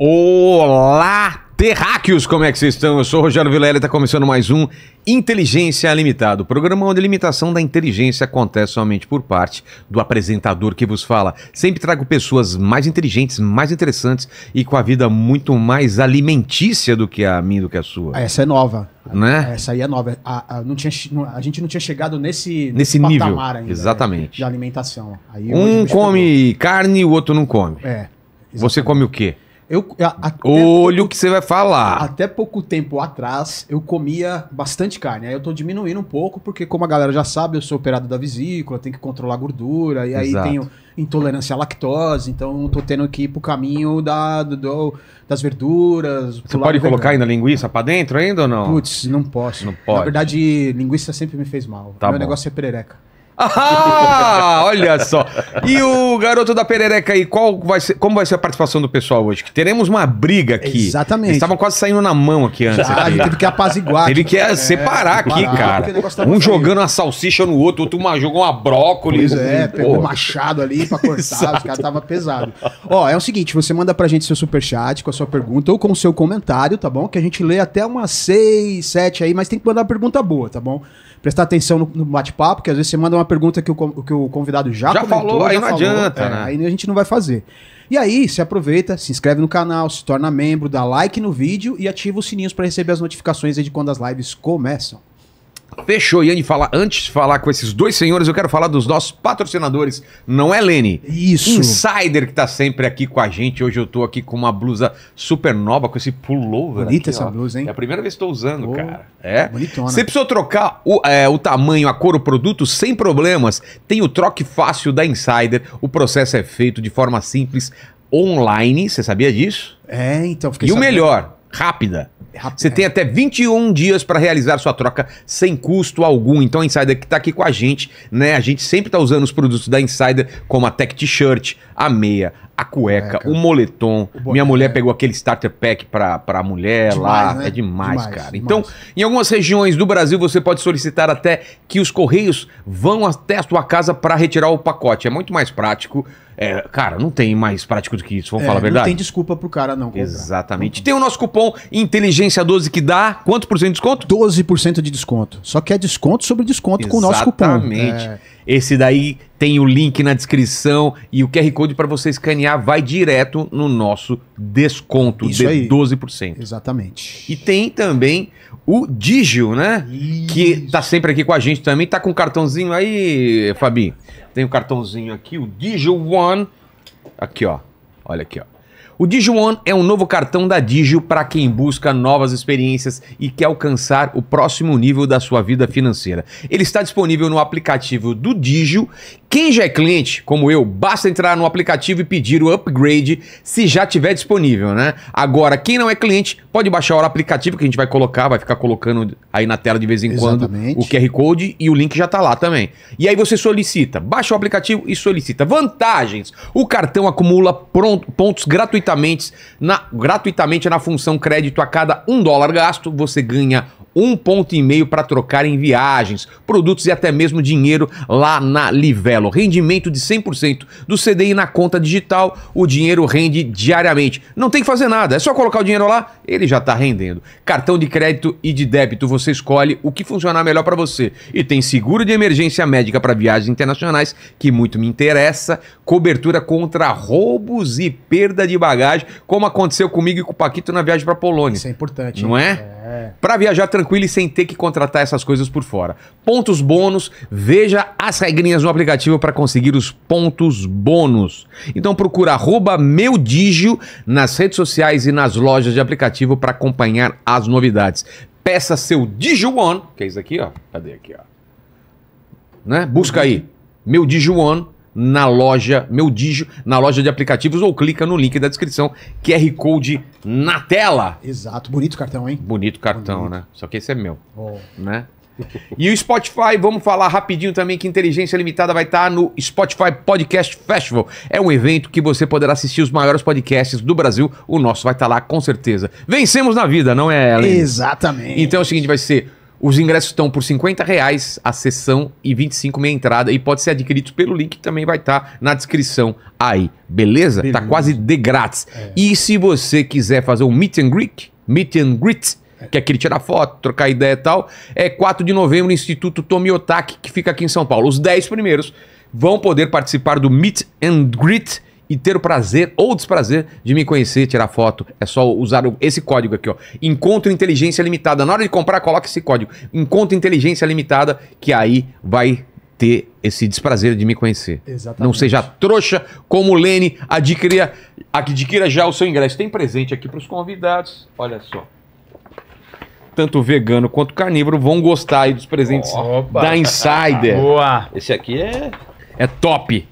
Olá, terráqueos! Como é que vocês estão? Eu sou o Rogério Vilela e está começando mais um Inteligência Limitada, programa onde a limitação da inteligência acontece somente por parte do apresentador que vos fala. Sempre trago pessoas mais inteligentes, mais interessantes e com a vida muito mais alimentícia do que a minha, do que a sua. Ah, essa é nova. Né? Essa aí é nova. A, a, não tinha, a gente não tinha chegado nesse, nesse nível ainda, né? Exatamente. Né? de alimentação. Aí um tá come carne carne, o outro não come. É, Você come o quê? Eu, até Olho pouco, que você vai falar. Até pouco tempo atrás, eu comia bastante carne. Aí eu tô diminuindo um pouco, porque como a galera já sabe, eu sou operado da vesícula, tenho que controlar a gordura, e aí Exato. tenho intolerância à lactose, então tô tendo que ir pro caminho da, do, das verduras. Você pode colocar ainda linguiça pra dentro ainda ou não? Putz, não posso. Não pode. Na verdade, linguiça sempre me fez mal. Tá Meu bom. negócio é perereca. Ah, olha só. E o garoto da perereca aí, qual vai ser, como vai ser a participação do pessoal hoje? Que teremos uma briga aqui. Exatamente. Eles estavam quase saindo na mão aqui antes. Já, ah, aqui. Teve que apaziguar. Ele quer tipo, é, separar é, aqui, cara. Um jogando uma salsicha no outro, outro uma, jogou uma brócolis. Pois é, pegou um machado ali pra cortar, os caras tava pesado. Ó, é o seguinte, você manda pra gente seu super chat com a sua pergunta ou com o seu comentário, tá bom? Que a gente lê até umas 6, 7 aí, mas tem que mandar uma pergunta boa, tá bom? prestar atenção no, no bate-papo, porque às vezes você manda uma pergunta que o, que o convidado já, já comentou, falou, já aí não falou, adianta, é, né? Aí a gente não vai fazer. E aí, você aproveita, se inscreve no canal, se torna membro, dá like no vídeo e ativa os sininhos para receber as notificações de quando as lives começam. Fechou, Yane, fala, antes de falar com esses dois senhores, eu quero falar dos nossos patrocinadores, não é, Lene? Isso. Insider que tá sempre aqui com a gente. Hoje eu tô aqui com uma blusa super nova, com esse pullover. Bonita aqui, essa ó. blusa, hein? É a primeira vez que tô usando, oh, cara. É. Bonitona. Você precisou trocar o, é, o tamanho, a cor, o produto, sem problemas. Tem o troque fácil da Insider. O processo é feito de forma simples, online. Você sabia disso? É, então fiquei E sabendo. o melhor rápida. Você tem até 21 dias para realizar sua troca sem custo algum. Então, a Insider que está aqui com a gente, né? A gente sempre está usando os produtos da Insider, como a Tech T-shirt, a meia, a cueca, o moletom. O Minha mulher pegou aquele starter pack pra, pra mulher demais, lá. Né? É demais, demais cara. Demais. Então, em algumas regiões do Brasil, você pode solicitar até que os correios vão até a sua casa para retirar o pacote. É muito mais prático. É, cara, não tem mais prático do que isso, vamos é, falar a verdade. Não tem desculpa pro cara não comprar. Exatamente. Tem o nosso cupom Inteligência12 que dá quanto por cento de desconto? 12% de desconto. Só que é desconto sobre desconto Exatamente. com o nosso cupom. Exatamente. É. Esse daí tem o link na descrição e o QR Code para você escanear vai direto no nosso desconto Isso de aí. 12%. Exatamente. E tem também o Digio, né? Isso. Que tá sempre aqui com a gente também. Tá com um cartãozinho aí, Fabi. Tem o um cartãozinho aqui, o Digio One. Aqui, ó. Olha aqui, ó. O DigiOne é um novo cartão da Digio para quem busca novas experiências e quer alcançar o próximo nível da sua vida financeira. Ele está disponível no aplicativo do Digio, quem já é cliente, como eu, basta entrar no aplicativo e pedir o upgrade se já tiver disponível, né? Agora, quem não é cliente, pode baixar o aplicativo que a gente vai colocar, vai ficar colocando aí na tela de vez em Exatamente. quando o QR Code e o link já tá lá também. E aí você solicita, baixa o aplicativo e solicita. Vantagens: o cartão acumula pontos gratuitamente na, gratuitamente na função crédito a cada um dólar gasto, você ganha um ponto e meio para trocar em viagens, produtos e até mesmo dinheiro lá na Livelo. Amarelo, rendimento de 100% do CDI na conta digital, o dinheiro rende diariamente. Não tem que fazer nada, é só colocar o dinheiro lá, ele já está rendendo. Cartão de crédito e de débito, você escolhe o que funcionar melhor para você. E tem seguro de emergência médica para viagens internacionais, que muito me interessa, cobertura contra roubos e perda de bagagem, como aconteceu comigo e com o Paquito na viagem para Polônia. Isso é importante. Não é? é. É. Para viajar tranquilo e sem ter que contratar essas coisas por fora. Pontos bônus, veja as regrinhas no aplicativo para conseguir os pontos bônus. Então procura arroba meudigio nas redes sociais e nas lojas de aplicativo para acompanhar as novidades. Peça seu Digio One, que é isso aqui, ó. Cadê aqui, ó? Né? Busca aí. Meu Digio One na loja Meu Digio, na loja de aplicativos, ou clica no link da descrição, QR Code na tela. Exato, bonito cartão, hein? Bonito cartão, bonito. né? Só que esse é meu, oh. né? E o Spotify, vamos falar rapidinho também que Inteligência Limitada vai estar tá no Spotify Podcast Festival. É um evento que você poderá assistir os maiores podcasts do Brasil. O nosso vai estar tá lá com certeza. Vencemos na vida, não é, Ellen? Exatamente. Então é o seguinte, vai ser os ingressos estão por 50 reais a sessão e 25 meia entrada e pode ser adquirido pelo link que também vai estar tá na descrição aí, beleza? Tá beleza? Tá quase de grátis. É. E se você quiser fazer um meet and greet, meet and greet, é. que é aquele tirar foto, trocar ideia e tal, é 4 de novembro no Instituto Tomiotaki, que fica aqui em São Paulo. Os 10 primeiros vão poder participar do meet and greet e ter o prazer ou desprazer de me conhecer, tirar foto. É só usar esse código aqui, ó. Encontro Inteligência Limitada. Na hora de comprar, coloca esse código. Encontro Inteligência Limitada, que aí vai ter esse desprazer de me conhecer. Exatamente. Não seja trouxa como o Lene, adquira, adquira já o seu ingresso. Tem presente aqui para os convidados. Olha só. Tanto vegano quanto carnívoro vão gostar aí dos presentes Opa. da Insider. Boa! Esse aqui é, é top.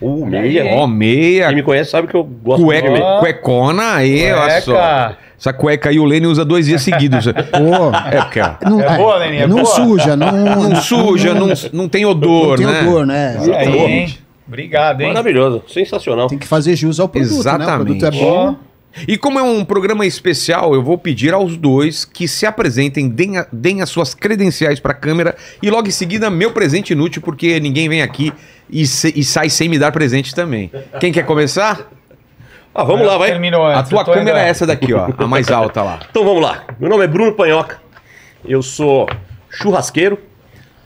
Uh, meia. Ó, oh, meia. Quem me conhece sabe que eu gosto Cueca, de meia. Cuecona, aí, Cueca. olha só. Essa cueca aí o Lênin usa dois dias seguidos. Pô, é porque, não, é boa, Lênin, é não boa. suja, não, não suja, não, não tem odor, não né? Não tem odor, né? Exatamente. aí, hein? Obrigado, hein? Maravilhoso, sensacional. Tem que fazer jus ao produto, Exatamente. Né? O produto é bom. Oh. E como é um programa especial, eu vou pedir aos dois que se apresentem, deem, a, deem as suas credenciais para a câmera e logo em seguida meu presente inútil, porque ninguém vem aqui e, se, e sai sem me dar presente também. Quem quer começar? Ah, vamos eu lá, vai. Antes, a tua câmera é essa daqui, ó, a mais alta lá. então vamos lá. Meu nome é Bruno Panhoca, eu sou churrasqueiro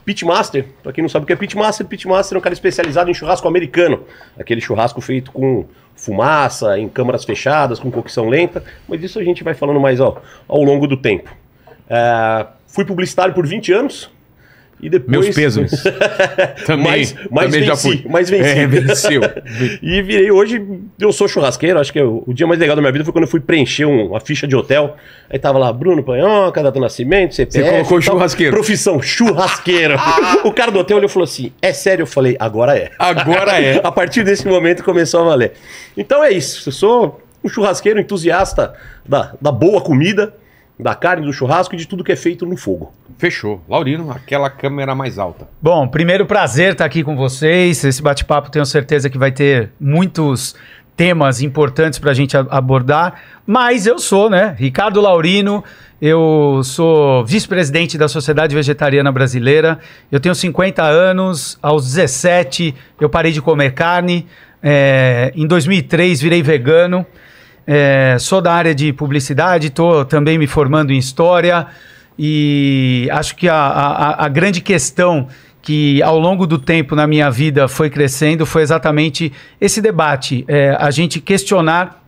Pitmaster, pra quem não sabe o que é Pitmaster, Pitmaster é um cara especializado em churrasco americano. Aquele churrasco feito com fumaça, em câmaras fechadas, com cocção lenta. Mas isso a gente vai falando mais ó, ao longo do tempo. É, fui publicitário por 20 anos, e depois... Meus pesos. também, mais, mais também venci, venci. É, venceu. e virei hoje, eu sou churrasqueiro, acho que eu, é o dia mais legal da minha vida foi quando eu fui preencher um, uma ficha de hotel. Aí tava lá, Bruno Panhoca, data do nascimento, CPF... Você colocou churrasqueiro. Profissão, churrasqueiro. o cara do hotel olhou e falou assim, é sério? Eu falei, agora é. Agora é. a partir desse momento começou a valer. Então é isso, eu sou um churrasqueiro entusiasta da, da boa comida da carne, do churrasco e de tudo que é feito no fogo. Fechou. Laurino, aquela câmera mais alta. Bom, primeiro prazer estar aqui com vocês. Esse bate-papo tenho certeza que vai ter muitos temas importantes para a gente abordar. Mas eu sou, né? Ricardo Laurino, eu sou vice-presidente da Sociedade Vegetariana Brasileira. Eu tenho 50 anos, aos 17 eu parei de comer carne. É, em 2003 virei vegano. É, sou da área de publicidade, estou também me formando em história e acho que a, a, a, grande questão que ao longo do tempo na minha vida foi crescendo foi exatamente esse debate, é, a gente questionar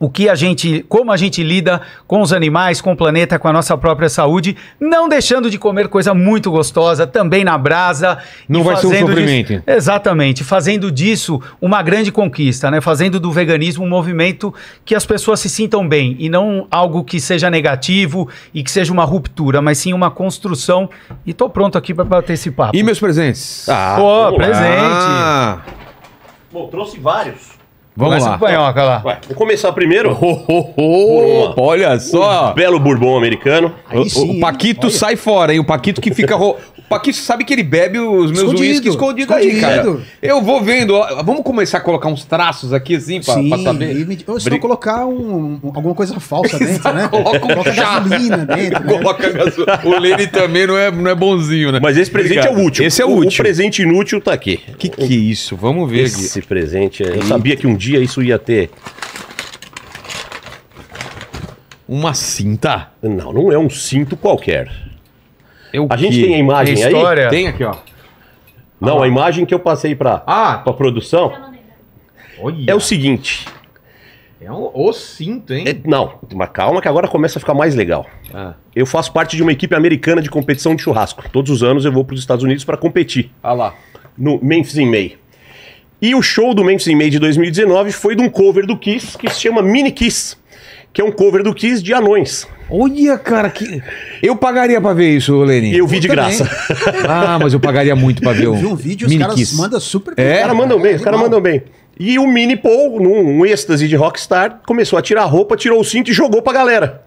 o que a gente, como a gente lida com os animais, com o planeta, com a nossa própria saúde, não deixando de comer coisa muito gostosa também na brasa. Não vai ser um sofrimento. Disso, exatamente, fazendo disso uma grande conquista, né? Fazendo do veganismo um movimento que as pessoas se sintam bem e não algo que seja negativo e que seja uma ruptura, mas sim uma construção. E tô pronto aqui para participar. E meus presentes? Ah, Pô, presente. Ah. Bom, trouxe vários. Vamos Começa lá. Com panhoca lá. Vai, vou começar primeiro. Oh, oh, oh, olha só. Um belo bourbon americano. o, o Paquito hein? sai fora, hein? O Paquito que fica ro Paquito, sabe que ele bebe os meus uísques escondido, escondido, aí, cara. Eu vou vendo. Vamos começar a colocar uns traços aqui, assim, pra, Sim, pra saber? e se não colocar um, alguma coisa falsa dentro, né? Coloca um chá. gasolina dentro, né? Coloca gasolina. O Lene também não é, não é bonzinho, né? Mas esse presente é Obrigado. é útil. Esse é o útil. O presente inútil tá aqui. O que, que é isso? Vamos ver aqui. Esse presente, é- eu sabia que um dia isso ia ter. Uma cinta. Não, não é um cinto qualquer. Eu é a gente tem a imagem tem história... aí? Tem aqui, ó. Não, ah, a imagem que eu passei para ah, a produção olha. é o seguinte. É um o cinto, hein? É, não, mas calma que agora começa a ficar mais legal. Ah. Eu faço parte de uma equipe americana de competição de churrasco. Todos os anos eu vou para os Estados Unidos para competir. Ah lá. No Memphis in May. E o show do Memphis in May de 2019 foi de um cover do Kiss que se chama Mini Kiss que é um cover do Kiss de anões. Olha, cara, que. Eu pagaria pra ver isso, Lenin. Eu vi eu de graça. Ah, mas eu pagaria muito pra ver um. Eu vi um vídeo, os caras Kiss. mandam super bem. É? Os caras mandam bem, os caras mandam bem. E o Mini Paul, num êxtase de rockstar, começou a tirar a roupa, tirou o cinto e jogou pra galera.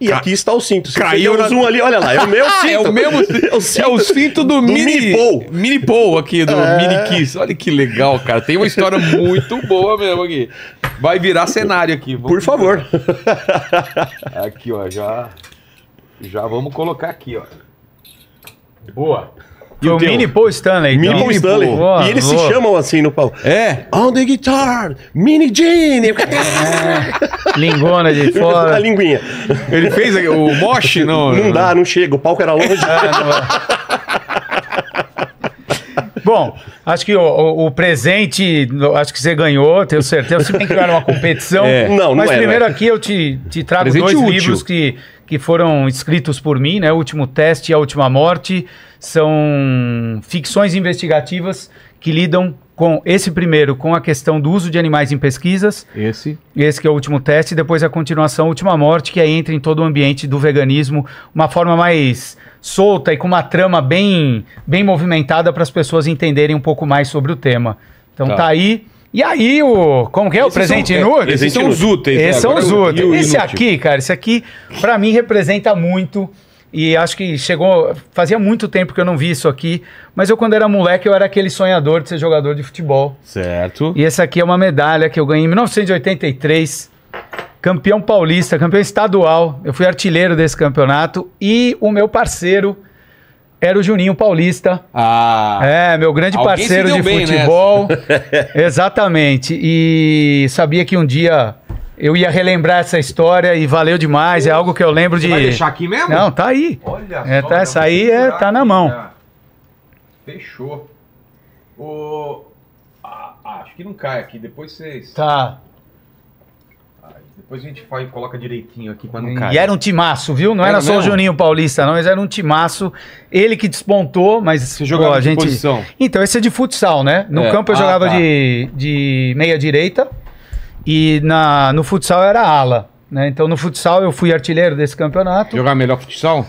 E Ca... aqui está o cinto. Se Caiu na... um ali, olha lá, é o meu cinto. é o mesmo é cinto. É o cinto do, do mini, mini Paul. Mini Paul aqui, do é... Mini Kiss. Olha que legal, cara. Tem uma história muito boa mesmo aqui. Vai virar cenário aqui. Vamos Por favor. Aqui, ó, já... Já vamos colocar aqui, ó. Boa. E o, Mini Paul Stanley. Então. Mini Paul Stanley. Boa, então. e eles boa. se chamam assim no palco. É. On the guitar, Mini Gene. É. Lingona de fora. A linguinha. Ele fez o moche? Não, não, não dá, não chega. O palco era longe. É, não. Bom, acho que o, o, o, presente, acho que você ganhou, tenho certeza. Se bem que era uma competição. É. Não, não Mas primeiro aqui eu te, te trago presente dois útil. livros que, que foram escritos por mim, né? O Último Teste e A Última Morte. São ficções investigativas que lidam com esse primeiro, com a questão do uso de animais em pesquisas. Esse. Esse que é o último teste, e depois a continuação, a última morte, que aí entra em todo o ambiente do veganismo, uma forma mais solta e com uma trama bem, bem movimentada para as pessoas entenderem um pouco mais sobre o tema. Então tá, tá aí. E aí, o. Como que é? o presente são, é, inútil? É, esses são os úteis. Esses né? são os úteis. Esse aqui, cara, esse aqui, para mim, representa muito e acho que chegou. Fazia muito tempo que eu não vi isso aqui, mas eu, quando era moleque, eu era aquele sonhador de ser jogador de futebol. Certo. E essa aqui é uma medalha que eu ganhei em 1983, campeão paulista, campeão estadual. Eu fui artilheiro desse campeonato e o meu parceiro era o Juninho Paulista. Ah. É, meu grande parceiro de futebol. Exatamente. E sabia que um dia eu ia relembrar essa história e valeu demais. É algo que eu lembro Você de. Vai deixar aqui mesmo? Não, tá aí. Olha é, só. Tá, essa aí é, tá na mão. Cara. Fechou. O... Ah, acho que não cai aqui. Depois vocês. Tá. Depois a gente faz, coloca direitinho aqui pra não cair. E era um timaço, viu? Não era, é era só mesmo? o Juninho Paulista, não, mas era um timaço. Ele que despontou, mas Você jogou a gente. Posição. Então, esse é de futsal, né? No é. campo eu ah, jogava tá. de, de meia direita. E na, no futsal era ala. Né? Então no futsal eu fui artilheiro desse campeonato. Jogar melhor futsal?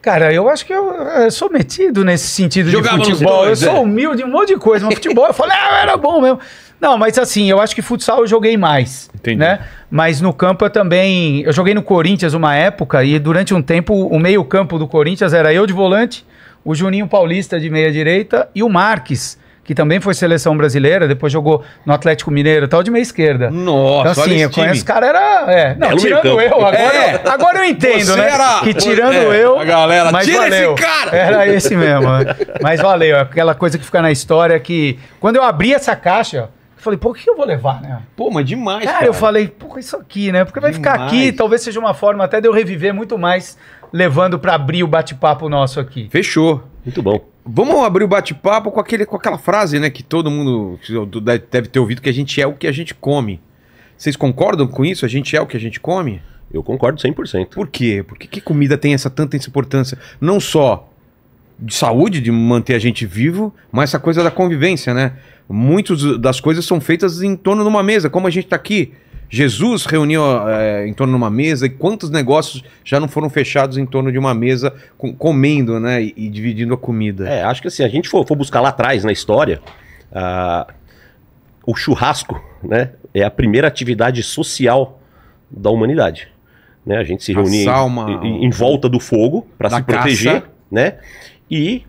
Cara, eu acho que eu, eu sou metido nesse sentido Jogava de futebol. Dois, eu é. sou humilde, um monte de coisa. Mas futebol, eu falei, ah, era bom mesmo. Não, mas assim, eu acho que futsal eu joguei mais. Entendi. Né? Mas no campo eu também. Eu joguei no Corinthians uma época e durante um tempo o meio-campo do Corinthians era eu de volante, o Juninho Paulista de meia-direita e o Marques que também foi seleção brasileira, depois jogou no Atlético Mineiro tal, de meia esquerda. Nossa, então, assim, eu time. conheço o cara, era. É, não, tirando eu, agora, é. eu, agora eu entendo, né? Era, que tirando é, eu. A galera, mas tira valeu, esse cara! Era esse mesmo, né. Mas valeu, é aquela coisa que fica na história que. Quando eu abri essa caixa, falei, pô, o que eu vou levar, né? Pô, mas demais, cara. cara. eu falei, pô, é isso aqui, né? Porque vai demais. ficar aqui, talvez seja uma forma até de eu reviver muito mais, levando para abrir o bate-papo nosso aqui. Fechou. Muito bom. Vamos abrir o bate-papo com, aquele, com aquela frase, né? Que todo mundo deve ter ouvido, que a gente é o que a gente come. Vocês concordam com isso? A gente é o que a gente come? Eu concordo 100%. Por quê? Por que, que comida tem essa tanta importância? Não só de saúde, de manter a gente vivo, mas essa coisa da convivência, né? Muitas das coisas são feitas em torno de uma mesa, como a gente está aqui. Jesus reuniu é, em torno de uma mesa e quantos negócios já não foram fechados em torno de uma mesa com, comendo, né? E, e, dividindo a comida. É, acho que se assim, a gente for, for, buscar lá atrás na história, ah, o churrasco, né? É a primeira atividade social da humanidade. Né? A gente se reunia em, em, volta do fogo para se proteger, né? E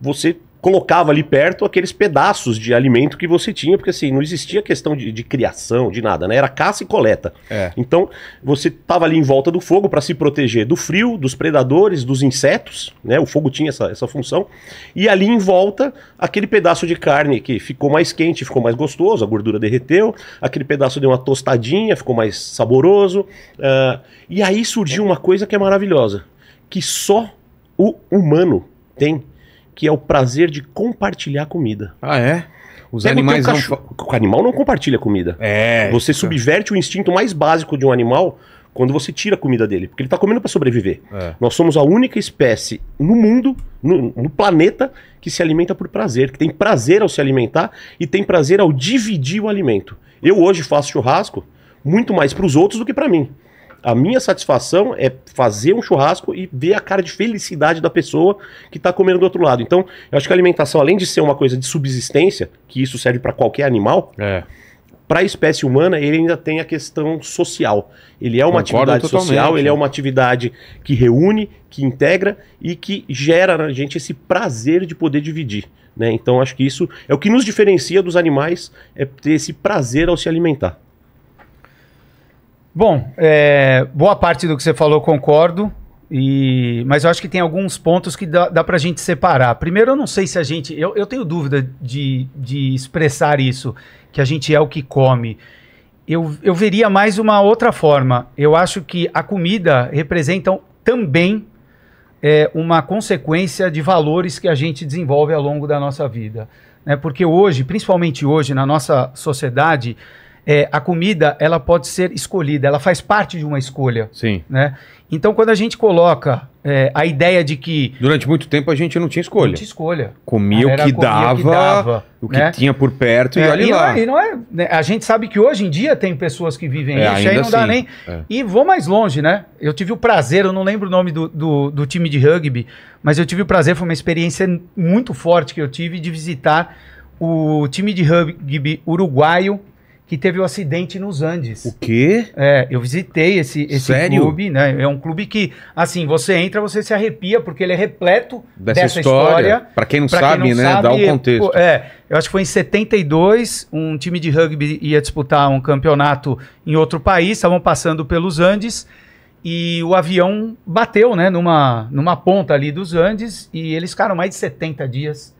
você colocava ali perto aqueles pedaços de alimento que você tinha, porque assim, não existia questão de, de criação, de nada, né? Era caça e coleta. É. Então, você estava ali em volta do fogo para se proteger do frio, dos predadores, dos insetos, né? O fogo tinha essa, essa função. E ali em volta, aquele pedaço de carne que ficou mais quente, ficou mais gostoso, a gordura derreteu, aquele pedaço deu uma tostadinha, ficou mais saboroso. Uh, e aí surgiu uma coisa que é maravilhosa, que só o humano tem que é o prazer de compartilhar comida. Ah, é? Os Pega animais o cachorro... não... O animal não compartilha comida. É. Você subverte o instinto mais básico de um animal quando você tira a comida dele, porque ele está comendo para sobreviver. É. Nós somos a única espécie no mundo, no, no, planeta, que se alimenta por prazer, que tem prazer ao se alimentar e tem prazer ao dividir o alimento. Eu hoje faço churrasco muito mais para os outros do que para mim. A minha satisfação é fazer um churrasco e ver a cara de felicidade da pessoa que está comendo do outro lado. Então, eu acho que a alimentação, além de ser uma coisa de subsistência, que isso serve para qualquer animal, é. para a espécie humana, ele ainda tem a questão social. Ele é uma Concordo atividade social, ele é uma atividade que reúne, que integra e que gera na gente esse prazer de poder dividir. Né? Então, acho que isso é o que nos diferencia dos animais, é ter esse prazer ao se alimentar. Bom, é, boa parte do que você falou concordo, e, mas eu acho que tem alguns pontos que dá, dá para a gente separar. Primeiro, eu não sei se a gente. Eu, eu tenho dúvida de, de expressar isso, que a gente é o que come. Eu, eu veria mais uma outra forma. Eu acho que a comida representa também é, uma consequência de valores que a gente desenvolve ao longo da nossa vida. Né? Porque hoje, principalmente hoje, na nossa sociedade é, a comida ela pode ser escolhida, ela faz parte de uma escolha. Sim. Né? Então, quando a gente coloca é, a ideia de que. Durante muito tempo a gente não tinha escolha. Não tinha escolha. Comia, o que, comia dava, o que, dava, o que né? tinha por perto é, e olha e lá. Não é, não é, né? A gente sabe que hoje em dia tem pessoas que vivem é, isso, aí não assim, dá nem. É. E vou mais longe, né? Eu tive o prazer, eu não lembro o nome do, do, do time de rugby, mas eu tive o prazer, foi uma experiência muito forte que eu tive de visitar o time de rugby uruguaio que teve o um acidente nos Andes. O quê? É, eu visitei esse, esse Sério? clube, né? É um clube que, assim, você entra, você se arrepia, porque ele é repleto dessa, dessa história. história. Para quem não pra sabe, quem não né? Sabe, dá o contexto. É, eu acho que foi em 72, um time de rugby ia disputar um campeonato em outro país, estavam passando pelos Andes, e o avião bateu, né, numa, numa ponta ali dos Andes, e eles ficaram mais de 70 dias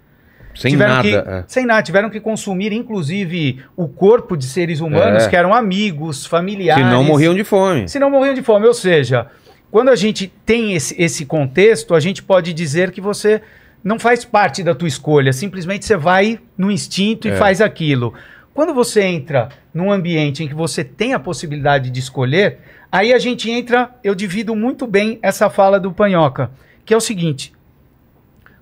sem tiveram nada. Que, é. Sem nada. Tiveram que consumir, inclusive, o corpo de seres humanos é. que eram amigos, familiares. Se não morriam de fome. Se não morriam de fome. Ou seja, quando a gente tem esse, esse contexto, a gente pode dizer que você não faz parte da tua escolha. Simplesmente você vai no instinto e é. faz aquilo. Quando você entra num ambiente em que você tem a possibilidade de escolher, aí a gente entra. Eu divido muito bem essa fala do Panhoca, que é o seguinte: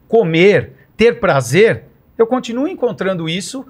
comer, ter prazer, eu continuo encontrando isso,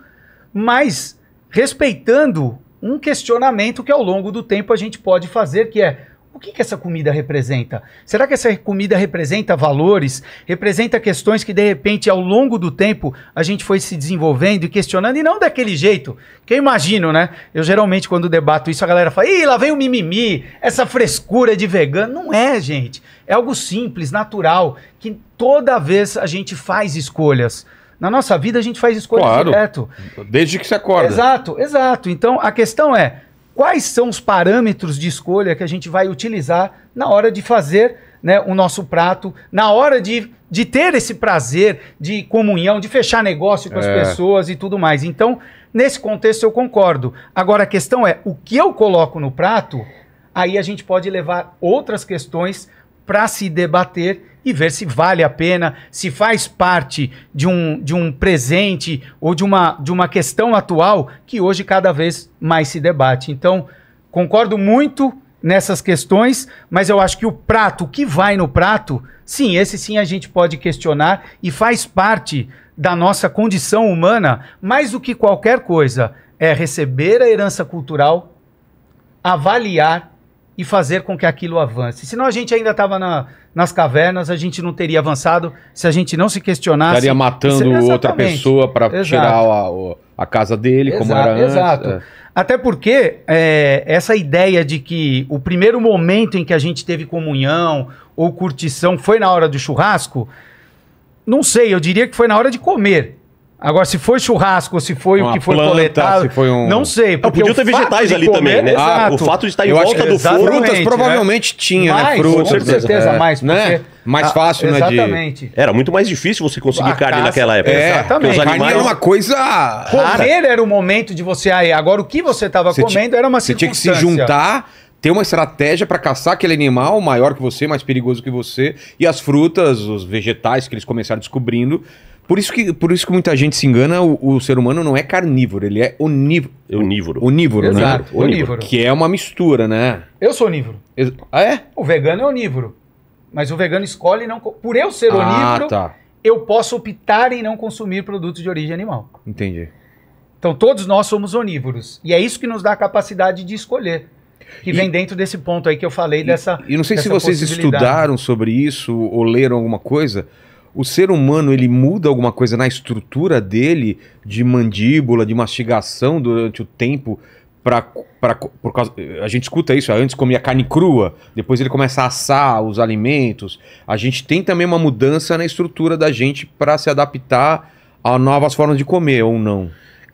mas respeitando um questionamento que ao longo do tempo a gente pode fazer, que é o que, que essa comida representa? Será que essa comida representa valores? Representa questões que, de repente, ao longo do tempo, a gente foi se desenvolvendo e questionando, e não daquele jeito. Que eu imagino, né? Eu geralmente, quando debato isso, a galera fala: ih, lá vem o mimimi, essa frescura de vegano. Não é, gente. É algo simples, natural, que toda vez a gente faz escolhas. Na nossa vida a gente faz escolhas claro, direto. Desde que se acorda. Exato, exato. Então a questão é quais são os parâmetros de escolha que a gente vai utilizar na hora de fazer né, o nosso prato, na hora de, de ter esse prazer de comunhão, de fechar negócio com as é. pessoas e tudo mais. Então, nesse contexto eu concordo. Agora a questão é o que eu coloco no prato, aí a gente pode levar outras questões para se debater e ver se vale a pena, se faz parte de um, de um presente ou de uma, de uma questão atual que hoje cada vez mais se debate. Então, concordo muito nessas questões, mas eu acho que o prato, o que vai no prato, sim, esse sim a gente pode questionar e faz parte da nossa condição humana, mais do que qualquer coisa, é receber a herança cultural, avaliar e fazer com que aquilo avance. Senão a gente ainda estava na, nas cavernas, a gente não teria avançado se a gente não se questionasse. Estaria matando outra pessoa para tirar a, a, casa dele, exato, como era antes. Exato. É. Até porque é, essa ideia de que o primeiro momento em que a gente teve comunhão ou curtição foi na hora do churrasco, não sei, eu diria que foi na hora de comer. Agora, se foi churrasco, se foi Uma o que foi planta, coletado, foi um... não sei. É, porque podiam ter vegetais ali comer, também, né? Ah, o fato de estar em Eu volta do fogo... Frutas né? é. provavelmente tinha, né, né? mais, né? Frutas, com certeza, é. mais, né? Mais fácil, ah, né? Exatamente. De... Era muito mais difícil você conseguir carne naquela época. É, exatamente. Animais... Carne era uma coisa rara. Comer era o momento de você... Aí, agora, o que você estava comendo era uma circunstância. Você tinha que se juntar ter uma estratégia para caçar aquele animal maior que você, mais perigoso que você, e as frutas, os vegetais que eles começaram descobrindo, por isso que, por isso que muita gente se engana, o, o ser humano não é carnívoro, ele é onívoro onívoro. Onívoro. Né? Exato, né? onívoro. Que é uma mistura, né? Eu sou onívoro. Ex ah, é? O vegano é onívoro. Mas o vegano escolhe não. Por eu ser ah, onívoro, ah, tá. eu posso optar em não consumir produtos de origem animal. Entendi. Então todos nós somos onívoros. E é isso que nos dá a capacidade de escolher. Que e, vem dentro desse ponto aí que eu falei e, dessa. E não sei se vocês estudaram sobre isso ou leram alguma coisa o ser humano ele muda alguma coisa na estrutura dele de mandíbula, de mastigação durante o tempo para para por causa, a gente escuta isso, antes comia carne crua, depois ele começa a assar os alimentos. A gente tem também uma mudança na estrutura da gente para se adaptar a novas formas de comer ou não.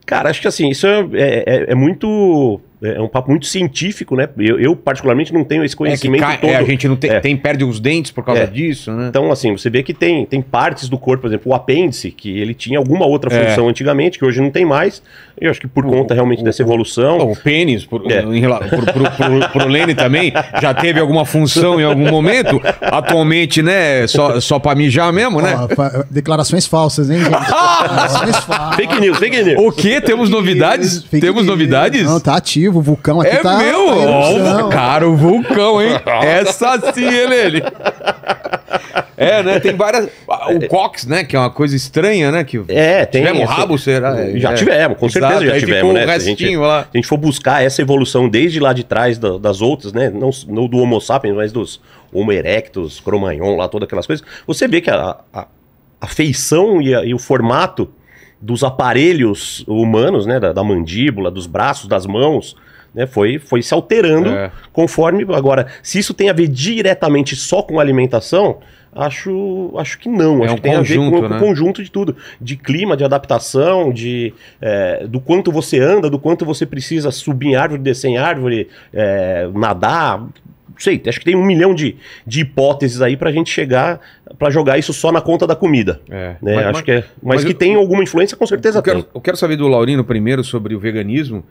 Cara, acho que assim, isso é, é, é, é muito é, é um papo muito científico, né? Eu, eu particularmente não tenho esse é conhecimento é cai, todo. É, a gente não tem, é. tem, perde os dentes por causa é. disso, né? Então assim, você vê que tem, tem partes do corpo, por exemplo, o apêndice que ele tinha alguma outra função antigamente que hoje não tem mais. Eu acho que por o, conta realmente o, dessa evolução. O, o pênis, por, em, por, por, por, pro Lene também já teve alguma função em algum momento. Atualmente, né? Só só para mijar mesmo, né? declarações falsas, hein? declarações falsas. Fake news, fake news. O que temos novidades? temos news. novidades? Não, tá ativo o vulcão aqui é tá... meu! Tá Ó, cara, o vulcão, hein? Essa sim, ele, ele. É, né? Tem várias... Ah, o é. Cox, né? Que é uma coisa estranha, né? Que é, tem... Tivemos esse... rabo, será? Já é. tivemos, com certeza Exato. já tivemos, né? Se a, gente, lá. a gente for buscar essa evolução desde lá de trás das outras, né? Não, não do homo sapiens, mas dos homo erectus, cromagnon, lá, todas aquelas coisas. Você vê que a, a, a feição e, a, e o formato dos aparelhos humanos, né, da, da mandíbula, dos braços, das mãos, né, foi, foi se alterando é. conforme. Agora, se isso tem a ver diretamente só com alimentação, acho, acho que não. É acho um que tem conjunto, a ver com, né? com o conjunto de tudo: de clima, de adaptação, de é, do quanto você anda, do quanto você precisa subir em árvore, descer em árvore, é, nadar sei, acho que tem um milhão de, de hipóteses aí pra gente chegar, pra jogar isso só na conta da comida. É. Né? Mas, acho mas, que é. Mas, mas que eu, tem alguma influência, com certeza eu quero, tem. Eu quero saber do Laurino primeiro sobre o veganismo.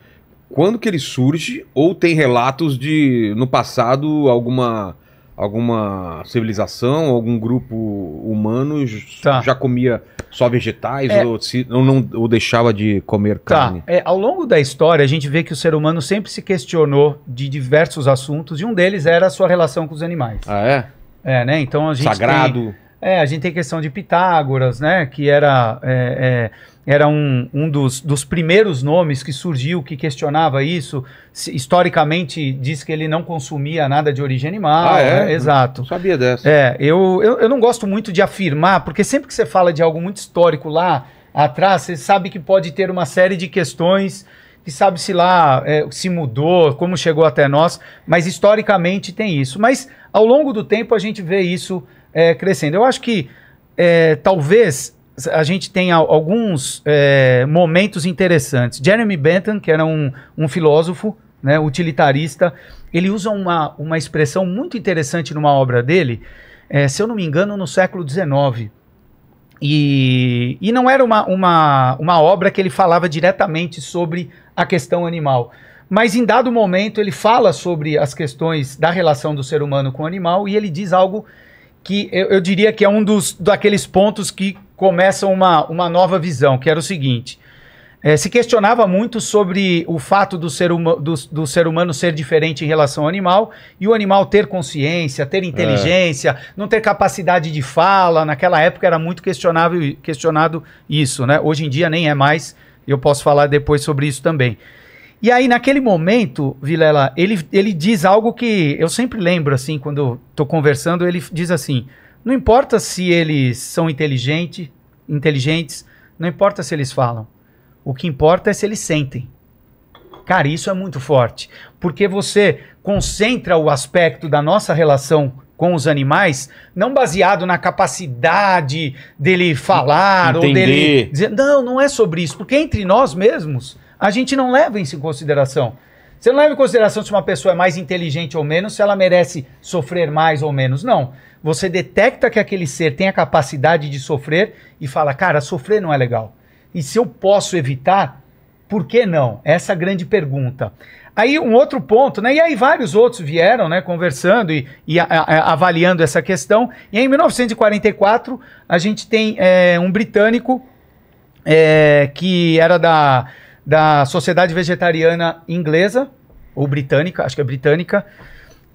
Quando que ele surge ou tem relatos de, no passado, alguma alguma civilização, algum grupo humano tá. já comia só vegetais é. ou, se, ou, não, ou deixava de comer tá. carne? É, ao longo da história, a gente vê que o ser humano sempre se questionou de diversos assuntos e um deles era a sua relação com os animais. Ah, é? É, né? Então a gente. Sagrado. Tem... É, a gente tem questão de Pitágoras, né? Que era, é, é, era um, um dos, dos primeiros nomes que surgiu, que questionava isso. Se, historicamente, diz que ele não consumia nada de origem animal. Ah, é? Né? Exato. Não sabia dessa. É, eu, eu, eu não gosto muito de afirmar, porque sempre que você fala de algo muito histórico lá atrás, você sabe que pode ter uma série de questões que sabe-se lá é, se mudou, como chegou até nós, mas historicamente tem isso. Mas ao longo do tempo a gente vê isso é, crescendo. Eu acho que é, talvez a gente tenha alguns é, momentos interessantes. Jeremy Bentham, que era um, um filósofo né, utilitarista, ele usa uma, uma expressão muito interessante numa obra dele, é, se eu não me engano, no século XIX. E, e não era uma, uma, uma obra que ele falava diretamente sobre a questão animal mas em dado momento ele fala sobre as questões da relação do ser humano com o animal e ele diz algo que eu, eu, diria que é um dos daqueles pontos que começam uma, uma nova visão, que era o seguinte. É, se questionava muito sobre o fato do ser, do, do, ser humano ser diferente em relação ao animal e o animal ter consciência, ter inteligência, é. não ter capacidade de fala. Naquela época era muito questionável, questionado isso, né? Hoje em dia nem é mais. Eu posso falar depois sobre isso também. E aí, naquele momento, Vilela, ele, ele diz algo que eu sempre lembro, assim, quando estou conversando, ele diz assim: não importa se eles são inteligente, inteligentes, não importa se eles falam. O que importa é se eles sentem. Cara, isso é muito forte. Porque você concentra o aspecto da nossa relação com os animais, não baseado na capacidade dele falar Entender. ou dele dizer. Não, não é sobre isso. Porque entre nós mesmos, a gente não leva isso em consideração. Você não leva em consideração se uma pessoa é mais inteligente ou menos, se ela merece sofrer mais ou menos. Não. Você detecta que aquele ser tem a capacidade de sofrer e fala, cara, sofrer não é legal. E se eu posso evitar, por que não? Essa é a grande pergunta. Aí um outro ponto, né? E aí vários outros vieram, né? Conversando e, e a, a, avaliando essa questão. E aí, em 1944 a gente tem é, um britânico é, que era da da Sociedade Vegetariana Inglesa, ou Britânica, acho que é Britânica,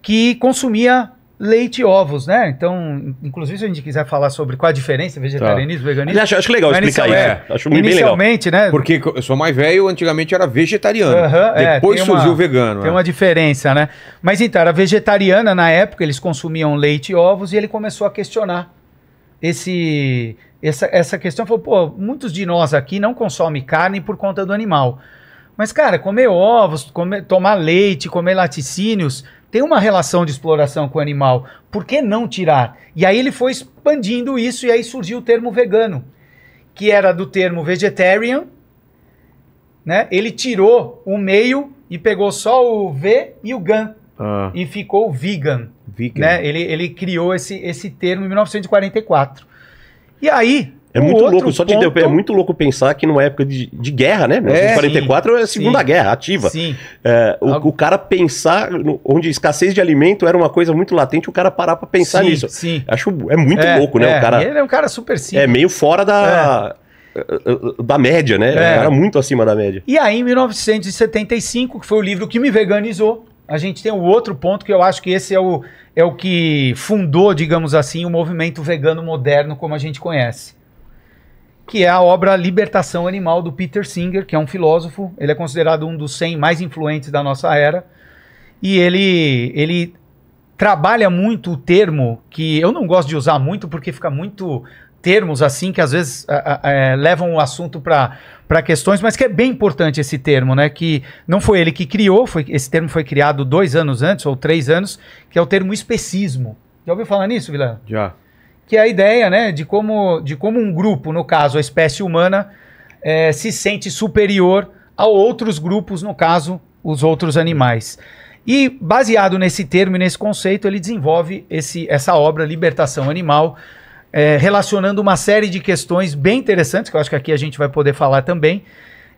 que consumia leite e ovos, né? Então, inclusive, se a gente quiser falar sobre qual a diferença tá. vegetarianismo tá. veganismo... Acho, acho legal explicar isso. É, acho bem legal. né? Porque eu sou mais velho, antigamente era vegetariano. É, Depois é, surgiu o vegano. Tem é. uma diferença, né? Mas então, era vegetariana na época, eles consumiam leite e ovos e ele começou a questionar esse, essa, essa questão, falou, pô, muitos de nós aqui não consomem carne por conta do animal. Mas, cara, comer ovos, comer, tomar leite, comer laticínios, tem uma relação de exploração com o animal. Por que não tirar? E aí ele foi expandindo isso e aí surgiu o termo vegano, que era do termo vegetarian, né? Ele tirou o meio e pegou só o V e o GAN ah. e ficou vegan. Né? Ele, ele criou esse, esse termo em 1944. E aí, é muito um louco, só ponto... de, é muito louco pensar que numa época de, de guerra, né? 1944 é, é a Segunda sim, Guerra Ativa. Sim. É, o, Algo... o, cara pensar no, onde escassez de alimento era uma coisa muito latente, o cara parar para pensar sim, nisso. Sim. Acho é muito é, louco, né? É, o cara. Ele é um cara super simples. É meio fora da é. uh, uh, da média, né? É, é. cara muito acima da média. E aí, em 1975, que foi o livro que me veganizou, a gente tem um outro ponto que eu acho que esse é o, é o que fundou, digamos assim, o movimento vegano moderno como a gente conhece. Que é a obra Libertação Animal do Peter Singer, que é um filósofo, ele é considerado um dos 100 mais influentes da nossa era. E ele, ele trabalha muito o termo que eu não gosto de usar muito porque fica muito termos assim que às vezes é, levam o assunto para para questões, mas que é bem importante esse termo, né? Que não foi ele que criou, foi, esse termo foi criado dois anos antes, ou três anos, que é o termo especismo. Já ouviu falar nisso, Vila? Já. Que é a ideia, né, de como, de como um grupo, no caso a espécie humana, é, se sente superior a outros grupos, no caso, os outros animais. E baseado nesse termo e nesse conceito, ele desenvolve esse, essa obra Libertação Animal, é, relacionando uma série de questões bem interessantes, que eu acho que aqui a gente vai poder falar também.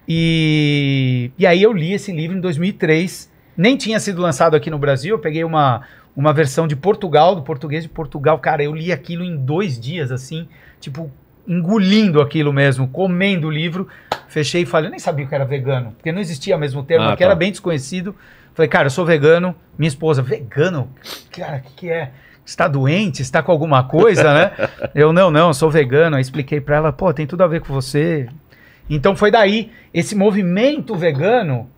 E, e aí eu li esse livro em 2003, nem tinha sido lançado aqui no Brasil, eu peguei uma, uma versão de Portugal, do português de Portugal. Cara, eu li aquilo em dois dias, assim, tipo, engolindo aquilo mesmo, comendo o livro. Fechei e falei, eu nem sabia que era vegano, porque não existia mesmo termo, ah, que tá. era bem desconhecido. Falei, cara, eu sou vegano, minha esposa, vegano? Cara, o que, que é? está doente, está com alguma coisa, né? eu, não, não, sou vegano. Aí expliquei para ela, pô, tem tudo a ver com você. Então foi daí, esse movimento vegano,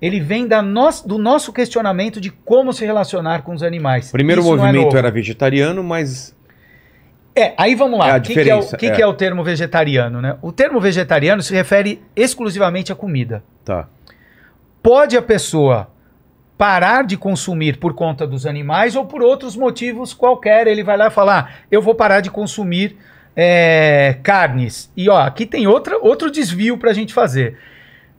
ele vem da nosso, do nosso questionamento de como se relacionar com os animais. O primeiro Isso é movimento é era vegetariano, mas... É, aí vamos lá. É o que, que, é o, que, é. que é o termo vegetariano, né? O termo vegetariano se refere exclusivamente à comida. Tá. Pode a pessoa parar de consumir por conta dos animais ou por outros motivos qualquer, ele vai lá falar, ah, eu vou parar de consumir é, carnes. E ó, aqui tem outra, outro desvio para a gente fazer.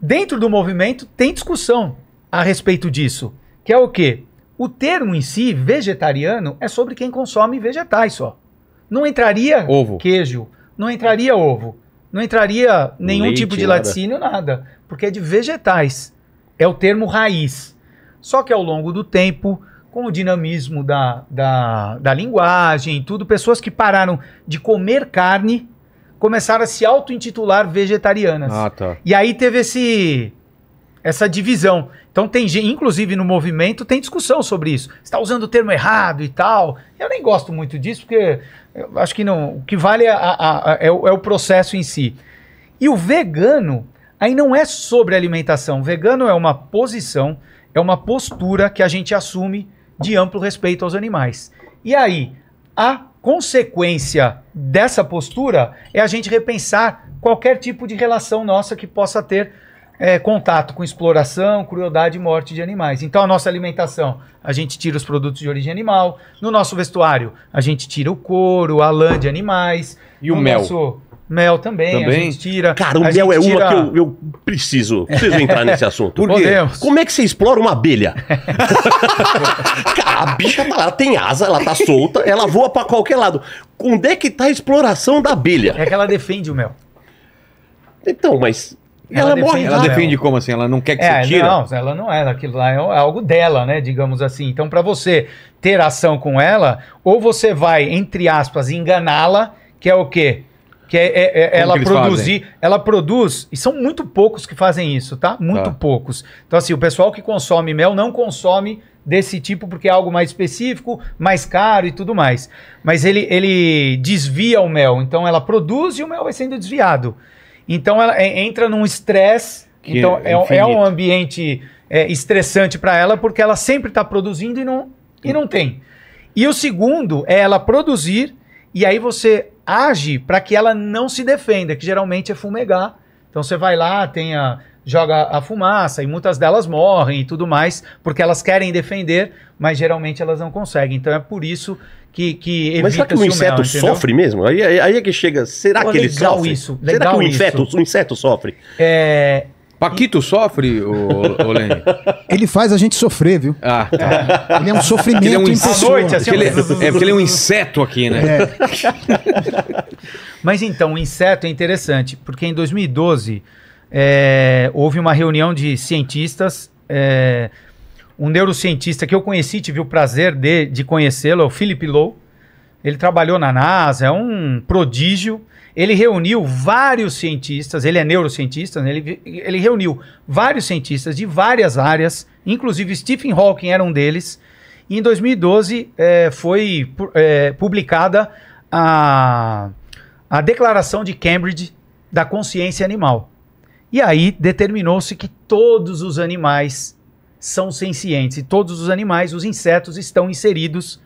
Dentro do movimento tem discussão a respeito disso, que é o quê? O termo em si, vegetariano, é sobre quem consome vegetais só. Não entraria ovo. queijo, não entraria ovo, não entraria nenhum Leite, tipo de laticínio, nada. nada, porque é de vegetais. É o termo raiz. Só que ao longo do tempo, com o dinamismo da, da, da linguagem e tudo, pessoas que pararam de comer carne começaram a se auto-intitular vegetarianas. Ah, tá. E aí teve esse essa divisão. Então tem inclusive no movimento, tem discussão sobre isso. Está usando o termo errado e tal. Eu nem gosto muito disso, porque eu acho que não. O que vale é a, a, a, é, o, é, o, processo em si. E o vegano aí não é sobre alimentação. O vegano é uma posição é uma postura que a gente assume de amplo respeito aos animais. E aí, a consequência dessa postura é a gente repensar qualquer tipo de relação nossa que possa ter é, contato com exploração, crueldade e morte de animais. Então, a nossa alimentação, a gente tira os produtos de origem animal. No nosso vestuário, a gente tira o couro, a lã de animais. E o mel. Nosso, Mel também, também. a gente tira. Cara, o mel é tira... uma que eu, eu, preciso. Preciso entrar nesse assunto. Por quê? Como é que você explora uma abelha? Cara, a bicha tá lá, tem asa, ela tá solta, ela voa para qualquer lado. Onde é que tá a exploração da abelha? É que ela defende o mel. Então, mas ela, ela, defende, morre. Ela defende como assim? Ela não quer que é, você tire? Não, ela não é. Aquilo lá é, é algo dela, né? Digamos assim. Então, para você ter ação com ela, ou você vai, entre aspas, enganá-la, que é o quê? que é, é, é ela produzir, fazem? ela produz, e são muito poucos que fazem isso, tá? Muito tá. poucos. Então, assim, o pessoal que consome mel não consome desse tipo porque é algo mais específico, mais caro e tudo mais. Mas ele, ele desvia o mel, então ela produz e o mel vai sendo desviado. Então ela é, entra num estresse, é então é, é, um ambiente é, estressante para ela porque ela sempre está produzindo e não, e não tem. E o segundo é ela produzir e aí você age para que ela não se defenda, que geralmente é fumegar. Então você vai lá, tem a, joga a fumaça e muitas delas morrem e tudo mais, porque elas querem defender, mas geralmente elas não conseguem. Então é por isso que, que evita Mas será que o inseto sofre mesmo? Aí, aí, é que chega. Será Pô, que ele sofre? Isso, será que o inseto, o inseto sofre? É, Paquito sofre, o, o Lenny? Ele faz a gente sofrer, viu? Ah, tá. É. É ele é um sofrimento ele é um Noite, assim, ele, é porque ele é um inseto aqui, né? É. Mas então, o inseto é interessante, porque em 2012 é, houve uma reunião de cientistas. É, um neurocientista que eu conheci, tive o prazer de, de conhecê-lo, é o Philip Lowe. Ele trabalhou na NASA, é um prodígio. Ele reuniu vários cientistas, ele é neurocientista, né? ele, ele reuniu vários cientistas de várias áreas, inclusive Stephen Hawking era um deles. E em 2012 é, eh, foi é, publicada a, a Declaração de Cambridge da Consciência Animal. E aí determinou-se que todos os animais são sencientes e todos os animais, os insetos, estão inseridos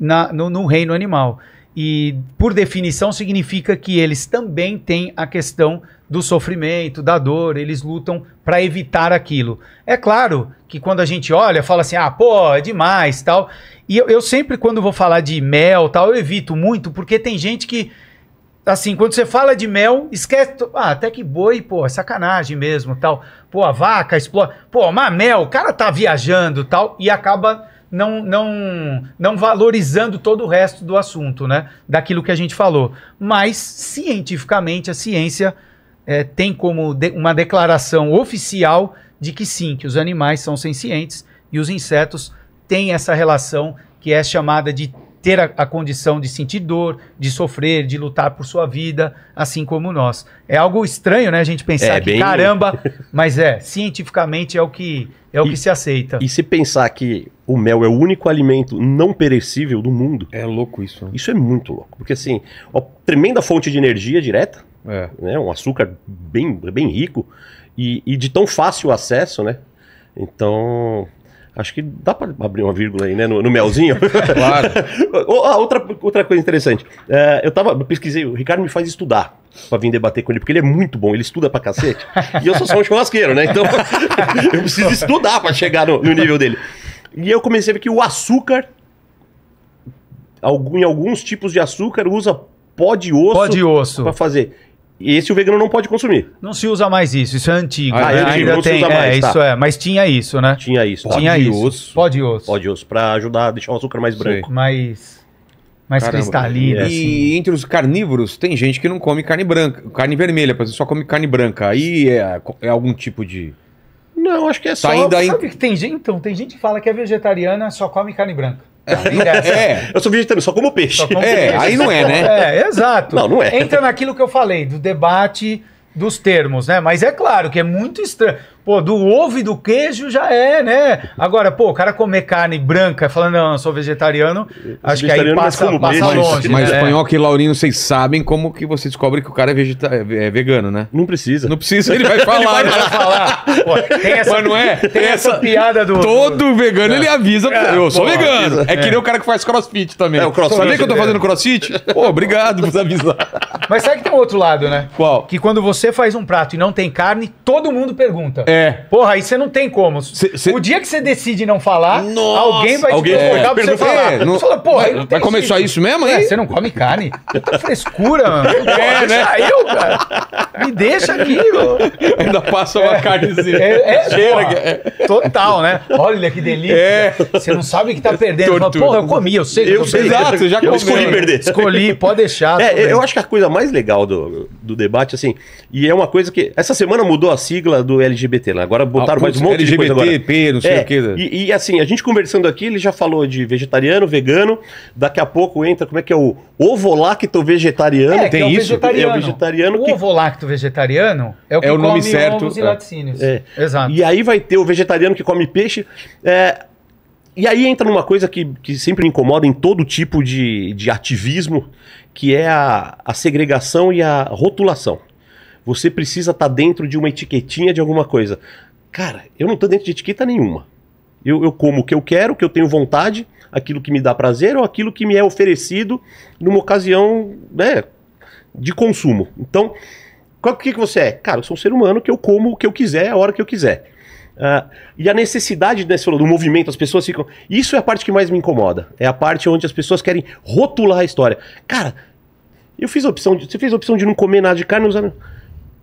na, no, no reino animal. E, por definição, significa que eles também têm a questão do sofrimento, da dor, eles lutam para evitar aquilo. É claro que quando a gente olha, fala assim, ah, pô, é demais, tal. E eu, eu sempre, quando vou falar de mel, tal, eu evito muito, porque tem gente que assim, quando você fala de mel, esquece. Ah, até que boi, pô, é sacanagem mesmo, tal. Pô, a vaca explora. Pô, mas mel, o cara tá viajando, tal, e acaba não, não, não valorizando todo o resto do assunto, né? Daquilo que a gente falou. Mas, cientificamente, a ciência é, tem como de, uma declaração oficial de que sim, que os animais são sencientes e os insetos têm essa relação que é chamada de ter a, a, condição de sentir dor, de sofrer, de lutar por sua vida, assim como nós. É algo estranho, né? A gente pensar é, que, bem... caramba, mas é, cientificamente é o que é o e, que se aceita. E se pensar que o mel é o único alimento não perecível do mundo. É louco isso. Né? Isso é muito louco, porque assim, uma tremenda fonte de energia direta, é. né? Um açúcar bem, bem rico e, e de tão fácil acesso, né? Então, Acho que dá para abrir uma vírgula aí, né? No, no melzinho. Claro. ah, outra, outra coisa interessante. É, eu tava, pesquisei, o Ricardo me faz estudar pra vir debater com ele, porque ele é muito bom, ele estuda pra cacete. e eu sou só um churrasqueiro, né? Então eu preciso estudar para chegar no, no nível dele. E eu comecei a ver que o açúcar Algum, em alguns tipos de açúcar usa pó de osso, pó de osso. para fazer. E esse o vegano não pode consumir. Não se usa mais isso, isso é antigo. Ah, né? É Ainda não tem, se usa é, mais, é, tá. isso é, mas tinha isso, né? Tinha isso. Pode tinha isso. Osso. Pode osso. Pode osso para ajudar a deixar o açúcar mais branco. Sim. Mais mais Caramba. É, assim. E assim. entre os carnívoros tem gente que não come carne branca, carne vermelha, por exemplo, só come carne branca. Aí é, é algum tipo de não, acho que é tá só. Ainda Sabe que tem gente, então, tem gente que fala que é vegetariana, só come carne branca. É, é. é. Eu sou vegetariano, só como peixe. Só como é, peixe. aí não é, né? É, exato. Não, não é. Entra naquilo que eu falei, do debate dos termos, né? Mas é claro que é muito estranho. Pô, do ovo e do queijo já é, né? Agora, pô, o cara comer carne branca falando, não, eu sou vegetariano, acho que aí passa, passa longe. Mas né? espanhol e Laurinho, vocês sabem como que você descobre que o cara é, vegeta é vegano, né? Não precisa. Não precisa, ele vai falar. ele vai né? falar. Pô, tem essa, Mas não é? Tem essa, piada do... Todo vegano, é. ele avisa, é, eu sou pô, vegano. Avisa. É, que nem é. o cara que faz crossfit também. É, o crossfit. Sabia que eu tô é. fazendo crossfit? Pô, obrigado por avisar. Mas sabe que tem um outro lado, né? Qual? Que quando você faz um prato e não tem carne, todo mundo pergunta. É. Porra, aí você não tem como. Cê, cê... O dia que você decide não falar, Nossa, alguém vai alguém te perguntar é. pra você falar. É, não... Você fala, porra, vai, vai comer só isso mesmo, hein? É, você não come carne. Puta frescura, mano. É, né? Saiu, cara. Me deixa aqui, mano. Ainda passa uma é. carnezinha. É, é Cheira. É. total, né? Olha que delícia. Você não sabe o que tá perdendo. Fala, porra, eu comi, eu sei eu, eu sei. Exato, já comi. Eu escolhi perder. Escolhi, pode deixar. É, eu acho que a coisa mais legal do, do debate, assim. E é uma coisa que. Essa semana mudou a sigla do LGBT lá. Né? Agora botaram ah, mais um monte LGBT, de coisa agora. não sei é, o que. Né? E, e, assim, a gente conversando aqui, ele já falou de vegetariano, vegano. Daqui a pouco entra, como é que é o ovolacto vegetariano? É, tem é isso? Vegetariano. É o vegetariano. O que... ovolacto vegetariano é o que é o nome certo. ovos e é. laticínios. É. Exato. E aí vai ter o vegetariano que come peixe. É, e aí entra numa coisa que, que sempre me incomoda em todo tipo de, de ativismo, que é a, a segregação e a rotulação. Você precisa estar tá dentro de uma etiquetinha de alguma coisa. Cara, eu não estou dentro de etiqueta nenhuma. Eu, eu como o que eu quero, o que eu tenho vontade, aquilo que me dá prazer ou aquilo que me é oferecido numa ocasião né, de consumo. Então, o que, que você é? Cara, eu sou um ser humano que eu como o que eu quiser, a hora que eu quiser. Uh, e a necessidade desse do movimento, as pessoas ficam. Isso é a parte que mais me incomoda. É a parte onde as pessoas querem rotular a história. Cara, eu fiz a opção de, você fez a opção de não comer nada de carne, usar...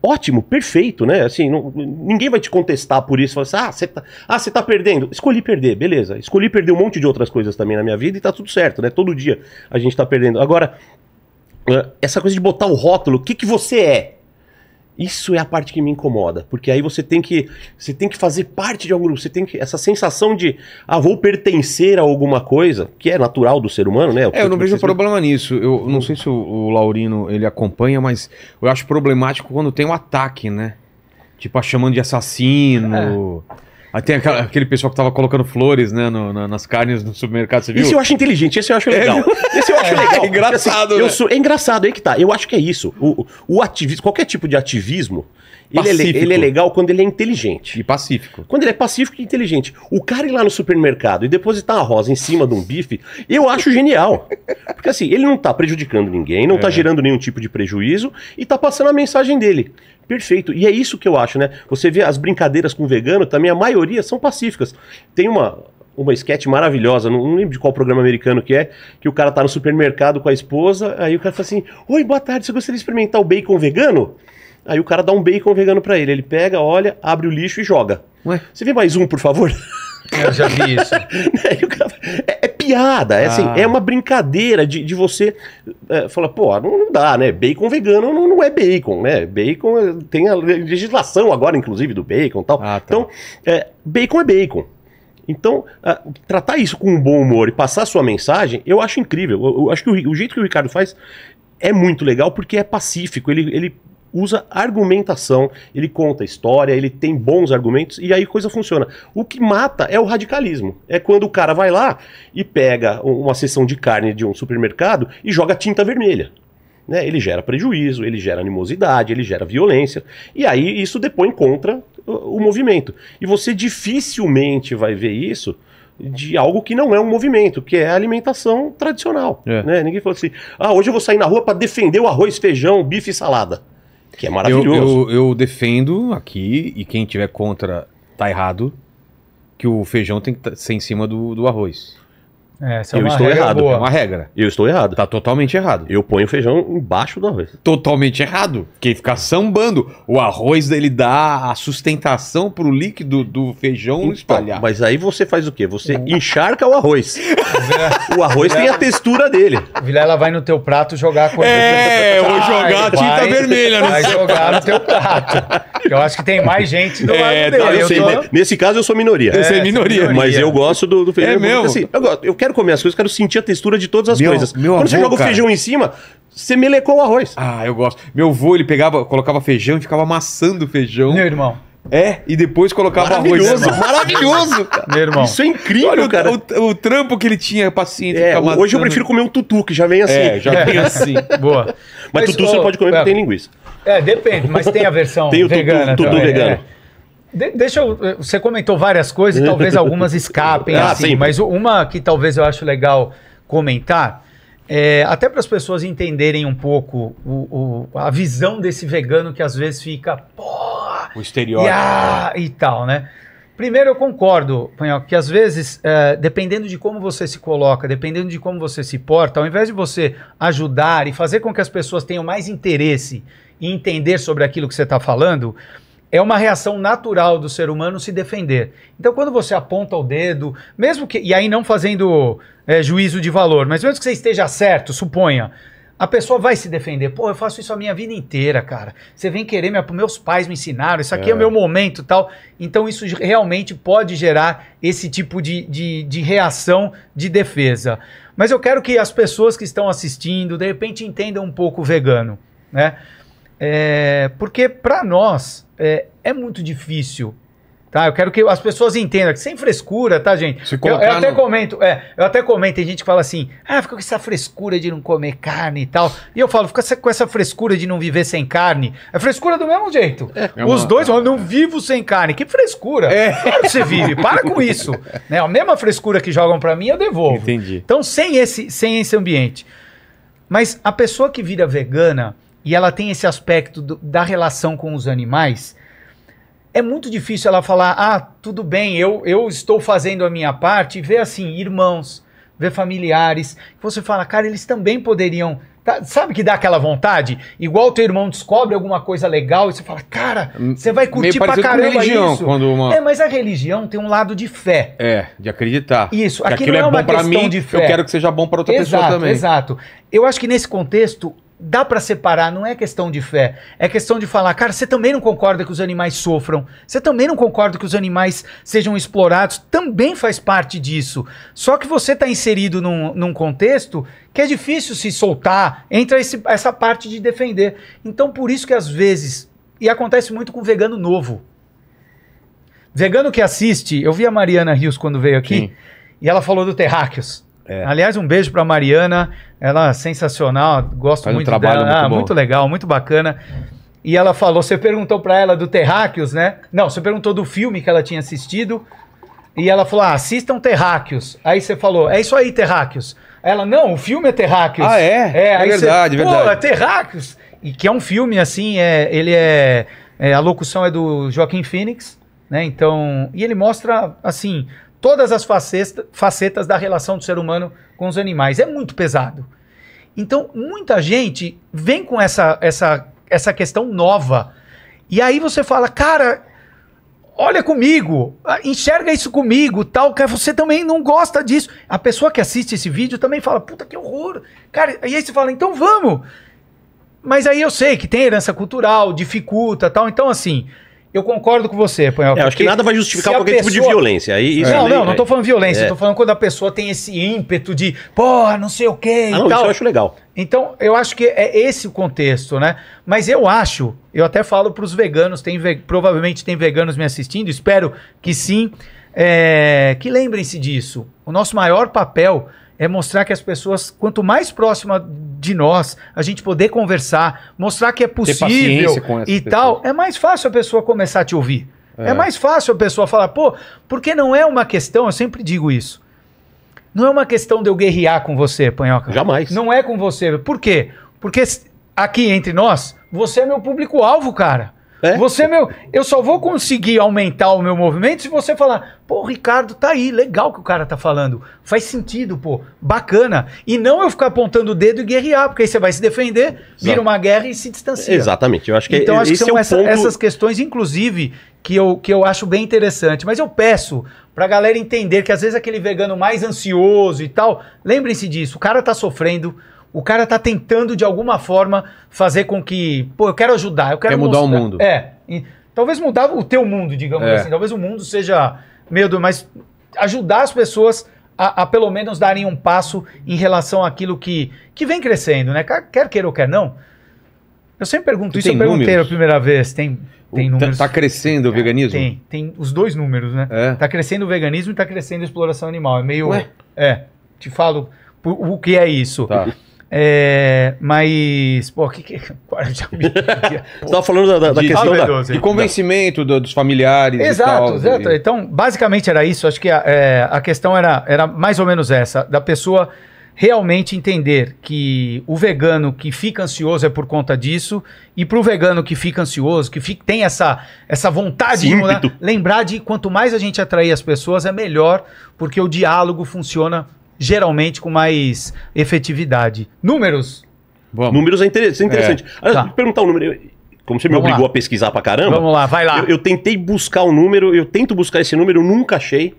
ótimo, perfeito, né? Assim, não, ninguém vai te contestar por isso. Assim, ah, você tá, ah, tá perdendo. Escolhi perder, beleza. Escolhi perder um monte de outras coisas também na minha vida e tá tudo certo, né? Todo dia a gente tá perdendo. Agora, ah, essa coisa de botar o rótulo, o que, que você é? Isso é a parte que me incomoda, porque aí você tem que você tem que fazer parte de algum grupo, você tem que essa sensação de ah, vou pertencer a alguma coisa, que é natural do ser humano, né? é, eu não vejo problema nisso. Eu não sei se o, o Laurino ele acompanha, mas eu acho problemático quando tem um ataque, né? Tipo, chamando de assassino. É. Aí tem aquela, aquele pessoal que tava colocando flores, né, no, nas carnes no supermercado, você viu? Isso eu acho inteligente, esse eu acho é. legal. É. Esse eu acho é, legal. É engraçado, assim, né? eu sou, É engraçado, aí que tá. Eu acho que é isso. O, o ativismo, qualquer tipo de ativismo, ele é, ele é, legal quando ele é inteligente. E pacífico. Quando ele é pacífico e inteligente. O cara ir lá no supermercado e depositar a rosa em cima de um bife, eu acho genial. Porque assim, ele não tá prejudicando ninguém, não tá é. tá gerando nenhum tipo de prejuízo e tá passando a mensagem dele. Perfeito. E é isso que eu acho, né? Você vê as brincadeiras com o vegano, também a maioria são pacíficas. Tem uma uma sketch maravilhosa, não, lembro de qual programa americano que é, que o cara tá no supermercado com a esposa, aí o cara fala assim: "Oi, boa tarde, você gostaria de experimentar o bacon vegano?" Aí o cara dá um bacon vegano para ele. Ele pega, olha, abre o lixo e joga. Ué? Você vê mais um, por favor? É, eu já vi isso. é, é, piada, é, assim, ah. é uma brincadeira de, de você é, eh, falar, pô, não, não, dá, né? Bacon vegano não, não, é bacon, né? Bacon eh, tem a legislação agora, inclusive, do bacon e tal. Ah, tá. Então, é, bacon é bacon. Então, uh, tratar isso com um bom humor e passar a sua mensagem, eu acho incrível. Eu, eu acho que o, o, jeito que o Ricardo faz é muito legal porque é pacífico. Ele, ele usa argumentação, ele conta história, ele tem bons argumentos e aí coisa funciona. O que mata é o radicalismo. É quando o cara vai lá e pega uma seção de carne de um supermercado e joga tinta vermelha. Né? Ele gera prejuízo, ele gera animosidade, ele gera violência. E aí isso depõe contra o, o movimento. E você dificilmente vai ver isso de algo que não é um movimento, que é a alimentação tradicional. É. Né? Ninguém fala assim, ah, hoje eu vou sair na rua para defender o arroz, feijão, bife e salada. Que é maravilhoso. Eu, eu, eu defendo aqui, e quem tiver contra tá errado, que o feijão tem que tá, ser em cima do, do arroz. É, é eu é estou errado. Boa. É uma regra. Eu estou errado. Tá totalmente errado. Eu ponho feijão embaixo do arroz. Totalmente errado. Quem fica sambando, o arroz ele dá a sustentação pro líquido do feijão então, espalhar. Mas aí você faz o quê? Você encharca o arroz. o arroz tem a textura dele. Vilela vai no teu prato jogar coisa. É, eu vou jogar tinta vai, vermelha. Vai no jogar prato. no teu prato. Eu acho que tem mais gente do é, lado tá, dele. Tá, eu eu sei, tô... Né? Nesse caso eu sou minoria. É, eu é, sei minoria. Mas eu gosto do, do feijão. É mesmo? Assim, eu, gosto, eu quero quero comer as coisas, quero sentir a textura de todas as meu, coisas. Meu Quando avô, você joga o feijão em cima, você melecou o arroz. Ah, eu gosto. Meu avô, ele pegava, colocava feijão e ficava amassando o feijão. Meu irmão. É, e depois colocava maravilhoso, arroz. Maravilhoso, maravilhoso. Meu irmão. Isso é incrível, Olha, cara. O, o, o, trampo que ele tinha paciente. É, hoje eu prefiro comer um tutu, que já vem é, assim. É, já vem é. assim. Boa. Mas, mas tutu ô, você pode comer é, porque tem linguiça. É, depende, mas tem a versão tem o vegana. Tutu, tutu vegano. É. De, deixa eu. Eh, você comentou várias coisas e talvez algumas escapem, ah, assim, mas uma que talvez eu acho legal comentar. É, até para as pessoas entenderem um pouco o, o, a visão desse vegano que às vezes fica, pô, o exterior. e tal, né? Primeiro, eu concordo, Panhoca, que às vezes, é, dependendo de como você se coloca, dependendo de como você se porta, ao invés de você ajudar e fazer com que as pessoas tenham mais interesse e entender sobre aquilo que você está falando, é uma reação natural do ser humano se defender. Então, quando você aponta o dedo, mesmo que. E aí, não fazendo é, juízo de valor, mas mesmo que você esteja certo, suponha. A pessoa vai se defender. Pô, eu faço isso a minha vida inteira, cara. Você vem querer, me, meus pais me ensinaram, isso aqui é, o é. meu momento tal. Então, isso realmente pode gerar esse tipo de, de, de reação de defesa. Mas eu quero que as pessoas que estão assistindo, de repente, entendam um pouco o vegano, né? É, porque para nós é, é muito difícil tá? Eu quero que as pessoas entendam que sem frescura, tá, gente? Se eu, eu até no... comento, é, eu até comento, tem gente que fala assim, ah, fica com essa frescura de não comer carne e tal. E eu falo, fica com essa frescura de não viver sem carne. É frescura do mesmo jeito. É, é Os dois falam, não vivo sem carne. Que frescura. É. Claro que você vive, para com isso. Né? A mesma frescura que jogam para mim, eu devolvo. Entendi. Então, sem esse, sem esse ambiente. Mas a pessoa que vira vegana e ela tem esse aspecto do, da relação com os animais, é muito difícil ela falar: ah, tudo bem, eu, eu estou fazendo a minha parte, e ver assim, irmãos, ver familiares, você fala, cara, eles também poderiam. Tá, sabe que dá aquela vontade? Igual teu irmão descobre alguma coisa legal e você fala, cara, você vai curtir pra caramba religião, isso. Quando uma... É, mas a religião tem um lado de fé. É, de acreditar. Isso, aquilo, aquilo é, é uma bom questão mim, de fé. Eu quero que seja bom para outra exato, pessoa também. Exato. Eu acho que nesse contexto dá para separar, não é questão de fé, é questão de falar, cara, você também não concorda que os animais sofram, você também não concorda que os animais sejam explorados, também faz parte disso. Só que você está inserido num, num, contexto que é difícil se soltar, entra esse, essa parte de defender. Então, por isso que às vezes, e acontece muito com vegano novo. Vegano que assiste, eu vi a Mariana Rios quando veio aqui, Sim. e ela falou do Terráqueos. É. Aliás, um beijo para Mariana, ela é sensacional, gosto Faz muito um trabalho dela, muito, ah, muito, legal, muito bacana. E ela falou, você perguntou para ela do Terráqueos, né? Não, você perguntou do filme que ela tinha assistido. E ela falou: ah, assistam Terráqueos. Aí você falou: é isso aí, Terráqueos. Ela, não, o filme é Terráqueos. Ah, é? É, é verdade, é verdade. Pô, é Terráqueos. E que é um filme, assim, é, ele é, é, A locução é do Joaquim Phoenix, né? Então. E ele mostra, assim, todas as facetas, da relação do ser humano com os animais. É muito pesado. Então, muita gente vem com essa, essa, essa questão nova. E aí você fala, cara, olha comigo, enxerga isso comigo, tal, que você também não gosta disso. A pessoa que assiste esse vídeo também fala, puta que horror. Cara, e aí você fala, então vamos. Mas aí eu sei que tem herança cultural, dificulta, tal. Então assim, eu concordo com você, Panhel. É, acho que nada vai justificar qualquer pessoa... tipo de violência. Aí, não, não, é- não estou falando violência. Estou é. falando quando a pessoa tem esse ímpeto de, porra, não sei o quê. Ah, não, tal. isso eu acho legal. Então, eu acho que é esse o contexto, né? Mas eu acho, eu até falo para os veganos, tem ve... provavelmente tem veganos me assistindo, espero que sim, é... que lembrem-se disso. O nosso maior papel é mostrar que as pessoas, quanto mais próxima de nós, a gente poder conversar, mostrar que é possível e tal, é mais fácil a pessoa começar a te ouvir. É. é mais fácil a pessoa falar, pô, porque não é uma questão, eu sempre digo isso. Não é uma questão de eu guerrear com você, Panhoca. Jamais. Não é com você. Por quê? Porque aqui entre nós, você é meu público-alvo, cara. É? Você, meu, eu só vou conseguir aumentar o meu movimento se você falar, pô, Ricardo, tá aí, legal que o cara tá falando. Faz sentido, pô, bacana. E não eu ficar apontando o dedo e guerrear, porque aí você vai se defender, Exato. vira uma guerra e se distancia. Exatamente. Eu acho que então, acho que é são é essa, ponto... essas questões, inclusive, que eu, que eu acho bem interessante. Mas eu peço pra galera entender que às vezes aquele vegano mais ansioso e tal, lembrem-se disso, o cara tá sofrendo o cara tá tentando de alguma forma fazer com que, pô, eu quero ajudar, eu quero Quer mudar o mundo. É. E, talvez mudar o teu mundo, digamos é. assim. Talvez o mundo seja medo, mas ajudar as pessoas a, a, pelo menos darem um passo em relação àquilo que, que vem crescendo, né? Quer queira ou quer não. Eu sempre pergunto tu isso, eu perguntei números? a primeira vez, tem, tem o, tá, números. Tá crescendo o é, veganismo? Tem, tem os dois números, né? É. Tá crescendo o veganismo e tá crescendo a exploração animal. É meio. Ué? É. Te falo o, o que é isso. Tá. É, mas, pô, o que que... Já é? me... Você tava falando da, da, de, questão de, da, de convencimento dos familiares Exato, e tal, exato. E... Então, basicamente era isso. Acho que a, é, a questão era, era mais ou menos essa, da pessoa realmente entender que o vegano que fica ansioso é por conta disso, e para o vegano que fica ansioso, que fica, tem essa, essa vontade Sim, de mudar, lembrar de quanto mais a gente atrair as pessoas, é melhor, porque o diálogo funciona geralmente com mais efetividade. Números. Vamos. Números é interessante. É interessante. É, tá. Perguntar um número. Como você me Vamos obrigou lá. a pesquisar pra caramba. Vamos lá, vai lá. Eu, eu tentei buscar o um número, eu tento buscar esse número, eu nunca achei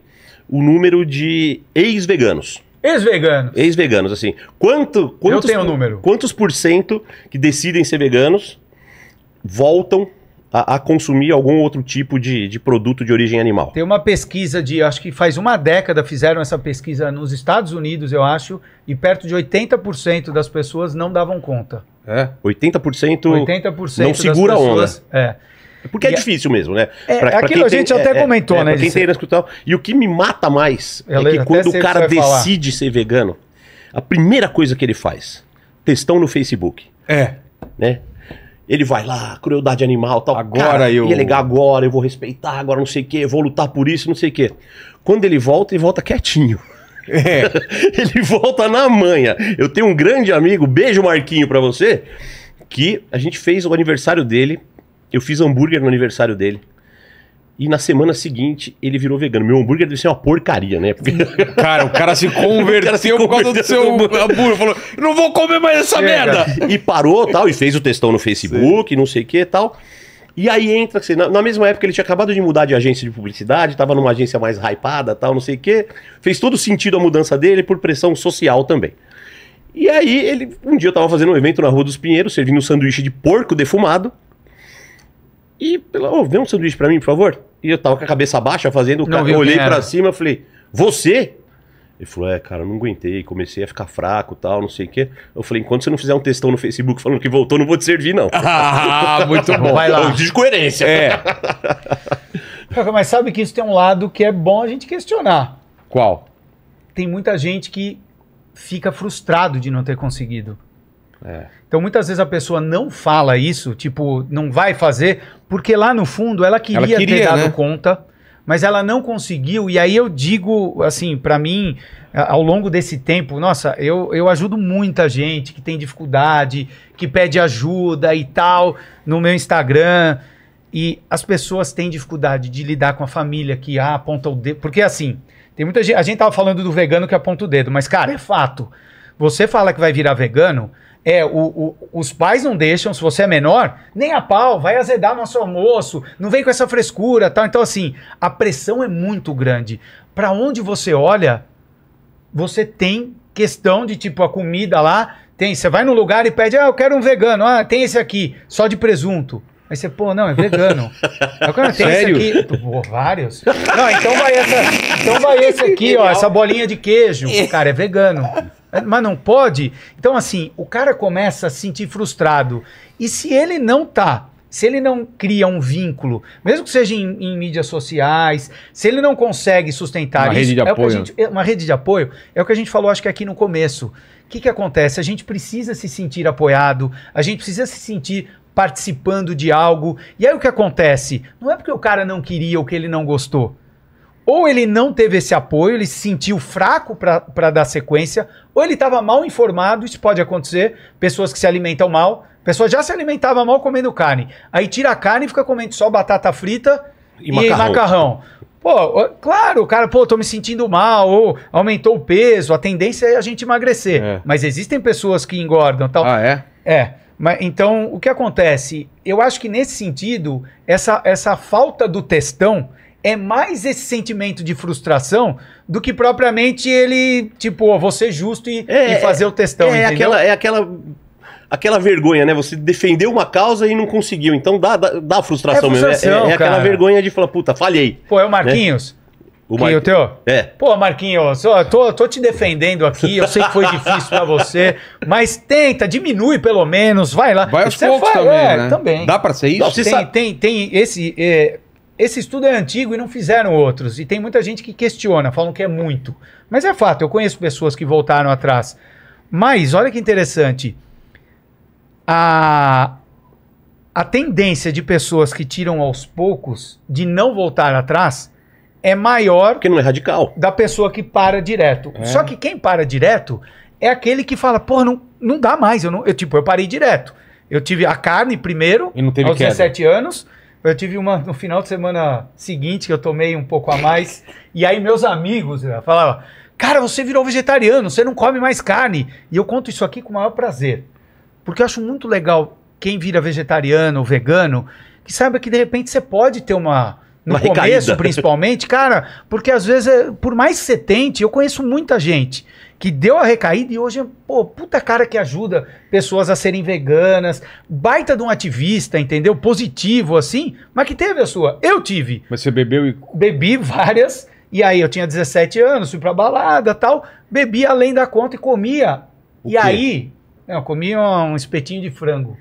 o número de ex-veganos. Ex-veganos. Ex-veganos, assim. Quanto, quantos, eu tenho o um número. Quantos por cento que decidem ser veganos voltam a, a, consumir algum outro tipo de, de produto de origem animal. Tem uma pesquisa de, acho que faz uma década fizeram essa pesquisa nos Estados Unidos, eu acho, e perto de 80% das pessoas não davam conta. É, 80%, 80% não segura das pessoas, a onda. É. é. Porque é difícil mesmo, né? É, pra, pra aquilo a gente tem, até é, é comentou, é, né? quem tem hospital. E o que me mata mais eu é que quando o cara decide falar. ser vegano, a primeira coisa que ele faz, testão no Facebook. É. Né? Ele vai lá, crueldade animal, tal. Agora cara, eu. Ia ligar agora, eu vou respeitar, agora não sei o quê, vou lutar por isso, não sei o quê. Quando ele volta, ele volta quietinho. É. ele volta na manha. Eu tenho um grande amigo, beijo Marquinho para você, que a gente fez o aniversário dele. Eu fiz hambúrguer no aniversário dele. E na semana seguinte ele virou vegano. Meu hambúrguer deve ser uma porcaria, né? Porque... Cara, o cara se converteu cara se por causa do seu hambúrguer. Falou, não vou comer mais essa é, merda! Cara. E parou tal, e fez o testão no Facebook, Sim. não sei o que tal. E aí entra, assim, na, na, mesma época ele tinha acabado de mudar de agência de publicidade, estava numa agência mais hypada, tal, não sei o que. Fez todo sentido a mudança dele por pressão social também. E aí ele, um dia eu estava fazendo um evento na Rua dos Pinheiros, servindo um sanduíche de porco defumado. E, pela, oh, vê um sanduíche para mim, por favor. E eu tava com a cabeça baixa fazendo o cara. Eu olhei para cima e falei, você? Ele falou, é, cara, não aguentei, comecei a ficar fraco tal, não sei o quê. Eu falei, enquanto você não fizer um textão no Facebook falando que voltou, não vou te servir, não. Ah, muito bom. Vai lá. De coerência. É. Mas sabe que isso tem um lado que é bom a gente questionar. Qual? Tem muita gente que fica frustrado de não ter conseguido. É. Então muitas vezes a pessoa não fala isso, tipo, não vai fazer, porque lá no fundo ela queria, ela queria ter dado né? conta, mas ela não conseguiu. E aí eu digo, assim, para mim, ao longo desse tempo, nossa, eu, eu ajudo muita gente que tem dificuldade, que pede ajuda e tal, no meu Instagram. E as pessoas têm dificuldade de lidar com a família que ah, aponta o dedo. Porque assim, tem muita gente. A gente tava falando do vegano que aponta o dedo, mas, cara, é fato. Você fala que vai virar vegano, é, o, o, os pais não deixam, se você é menor, nem a pau, vai azedar nosso almoço, não vem com essa frescura tal. Então, assim, a pressão é muito grande. Para onde você olha, você tem questão de tipo a comida lá. Tem, você vai no lugar e pede, ah, eu quero um vegano, ah, tem esse aqui, só de presunto. Aí você, pô, não, é vegano. Agora tem Sério? esse aqui. Pô, vários. Não, então vai essa. Então vai esse aqui, ó. Essa bolinha de queijo. Cara, é vegano. É, mas não pode? Então, assim, o cara começa a se sentir frustrado. E se ele não tá, se ele não cria um vínculo, mesmo que seja em, em mídias sociais, se ele não consegue sustentar uma isso. Rede de é Gente, é, uma rede de apoio é o que a gente falou, acho que aqui no começo. O que, que acontece? A gente precisa se sentir apoiado, a gente precisa se sentir participando de algo. E aí o que acontece? Não é porque o cara não queria ou que ele não gostou ou ele não teve esse apoio, ele se sentiu fraco para dar sequência, ou ele estava mal informado, isso pode acontecer, pessoas que se alimentam mal, pessoa já se alimentava mal comendo carne, aí tira a carne e fica comendo só batata frita e, e macarrão. macarrão. Pô, claro, cara, pô, tô me sentindo mal, ou aumentou o peso, a tendência é a gente emagrecer, é. mas existem pessoas que engordam tal. Ah, é? É. Mas, então, o que acontece? Eu acho que nesse sentido, essa, essa falta do testão, é mais esse sentimento de frustração do que propriamente ele, tipo, oh, vou ser justo e, é, e fazer o testão, é, é Aquela, é aquela aquela vergonha, né? Você defendeu uma causa e não conseguiu. Então dá, dá, dá frustração, é frustração mesmo. É, é, é aquela vergonha de falar, puta, falhei. Pô, é o né? Marquinhos? Né? O Mar... o teu? É. Pô, Marquinhos, ó, tô, tô te defendendo aqui, eu sei que foi difícil para você, mas tenta, diminui pelo menos, vai lá. Vai aos poucos também, é, né? também. Dá para ser isso? Não, tem, tem, tem esse... É, esse estudo é antigo e não fizeram outros. E tem muita gente que questiona, falam que é muito. Mas é fato, eu conheço pessoas que voltaram atrás. Mas olha que interessante. A, a tendência de pessoas que tiram aos poucos de não voltar atrás é maior. que não é radical. Da pessoa que para direto. É. Só que quem para direto é aquele que fala, pô, não, não dá mais. Eu, não, eu, tipo, eu parei direto. Eu tive a carne primeiro, aos queda. 17 anos eu tive uma no final de semana seguinte que eu tomei um pouco a mais. e aí meus amigos falavam: Cara, você virou vegetariano, você não come mais carne. E eu conto isso aqui com o maior prazer. Porque eu acho muito legal quem vira vegetariano ou vegano que saiba que de repente você pode ter uma. No uma começo, recaída. principalmente, cara, porque às vezes, é, por mais que você tente, eu conheço muita gente que deu a recaída e hoje é, pô, puta cara que ajuda pessoas a serem veganas, baita de um ativista, entendeu? Positivo, assim, mas que teve a sua. Eu tive. Mas você bebeu e. Bebi várias. E aí eu tinha 17 anos, fui pra balada tal, bebi além da conta e comia. O e quê? aí, eu comia um espetinho de frango.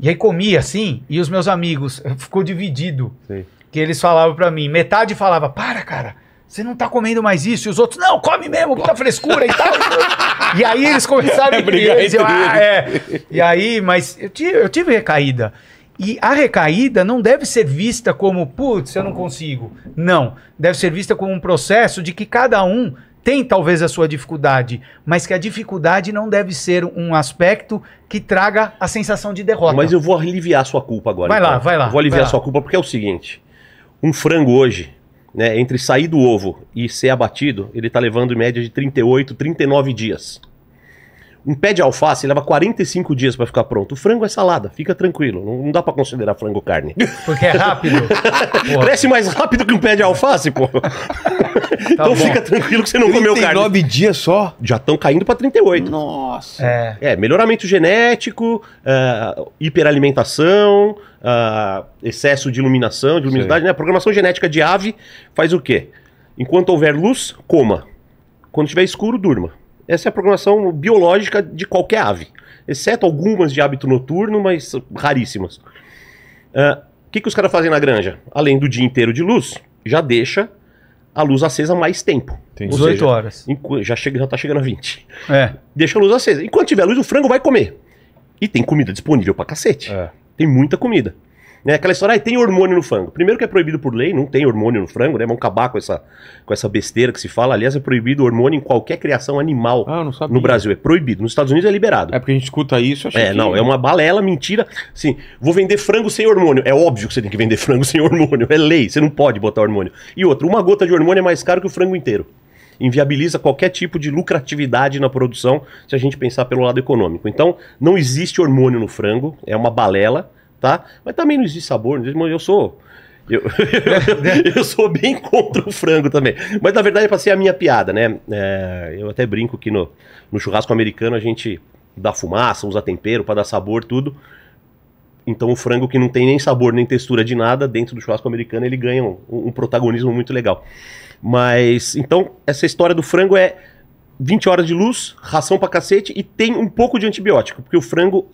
E aí comia assim, e os meus amigos, ficou dividido. Sim. Que eles falavam para mim, metade falava, para, cara, você não tá comendo mais isso? E os outros, não, come mesmo, puta tá frescura e tal. e aí eles começaram a brigar. Ah, eles, ah, é. E aí, mas eu tive, eu tive recaída. E a recaída não deve ser vista como, putz, eu não consigo. Não. Deve ser vista como um processo de que cada um tem talvez a sua dificuldade, mas que a dificuldade não deve ser um aspecto que traga a sensação de derrota. Mas eu vou aliviar a sua culpa agora. Vai então. lá, vai lá. Eu vou aliviar a sua culpa porque é o seguinte: um frango hoje né, entre sair do ovo e ser abatido, ele está levando em média de 38, 39 dias. Um pé de alface leva 45 dias para ficar pronto. O frango é salada, fica tranquilo. Não, não dá para considerar frango carne. Porque é rápido. Cresce mais rápido que um pé de alface, pô. Tá então bom. fica tranquilo que você não comeu carne. 39 dias só? Já estão caindo para 38. Nossa. É. é melhoramento genético, uh, hiperalimentação, uh, excesso de iluminação, de luminosidade. Né? A programação genética de ave faz o quê? Enquanto houver luz, coma. Quando tiver escuro, durma. Essa é a programação biológica de qualquer ave, exceto algumas de hábito noturno, mas raríssimas. Ah, o uh, que, que os caras fazem na granja? Além do dia inteiro de luz, já deixa a luz acesa mais tempo. Tem 18 seja, horas. Já, chega, já tá chegando a 20. É. Deixa a luz acesa. Enquanto tiver luz, o frango vai comer. E tem comida disponível pra cacete. É. Tem muita comida. Né? Aquela história, ah, tem hormônio no frango. Primeiro que é proibido por lei, não tem hormônio no frango, né? Vamos acabar com essa, com essa besteira que se fala. Aliás, é proibido hormônio em qualquer criação animal ah, no Brasil. É proibido. Nos Estados Unidos é liberado. É porque a gente escuta isso, É, que... não, é uma balela, mentira. Sim, vou vender frango sem hormônio. É óbvio que você tem que vender frango sem hormônio. É lei, você não pode botar hormônio. E outra, uma gota de hormônio é mais caro que o frango inteiro inviabiliza qualquer tipo de lucratividade na produção se a gente pensar pelo lado econômico. Então, não existe hormônio no frango, é uma balela tá? Mas também não existe sabor, não existe, eu sou. Eu, eu sou bem contra o frango também. Mas na verdade, é para ser a minha piada, né? É, eu até brinco que no, no churrasco americano a gente dá fumaça, usa tempero para dar sabor, tudo. Então o frango que não tem nem sabor nem textura de nada, dentro do churrasco americano ele ganha um, um protagonismo muito legal. Mas então essa história do frango é 20 horas de luz, ração pra cacete e tem um pouco de antibiótico, porque o frango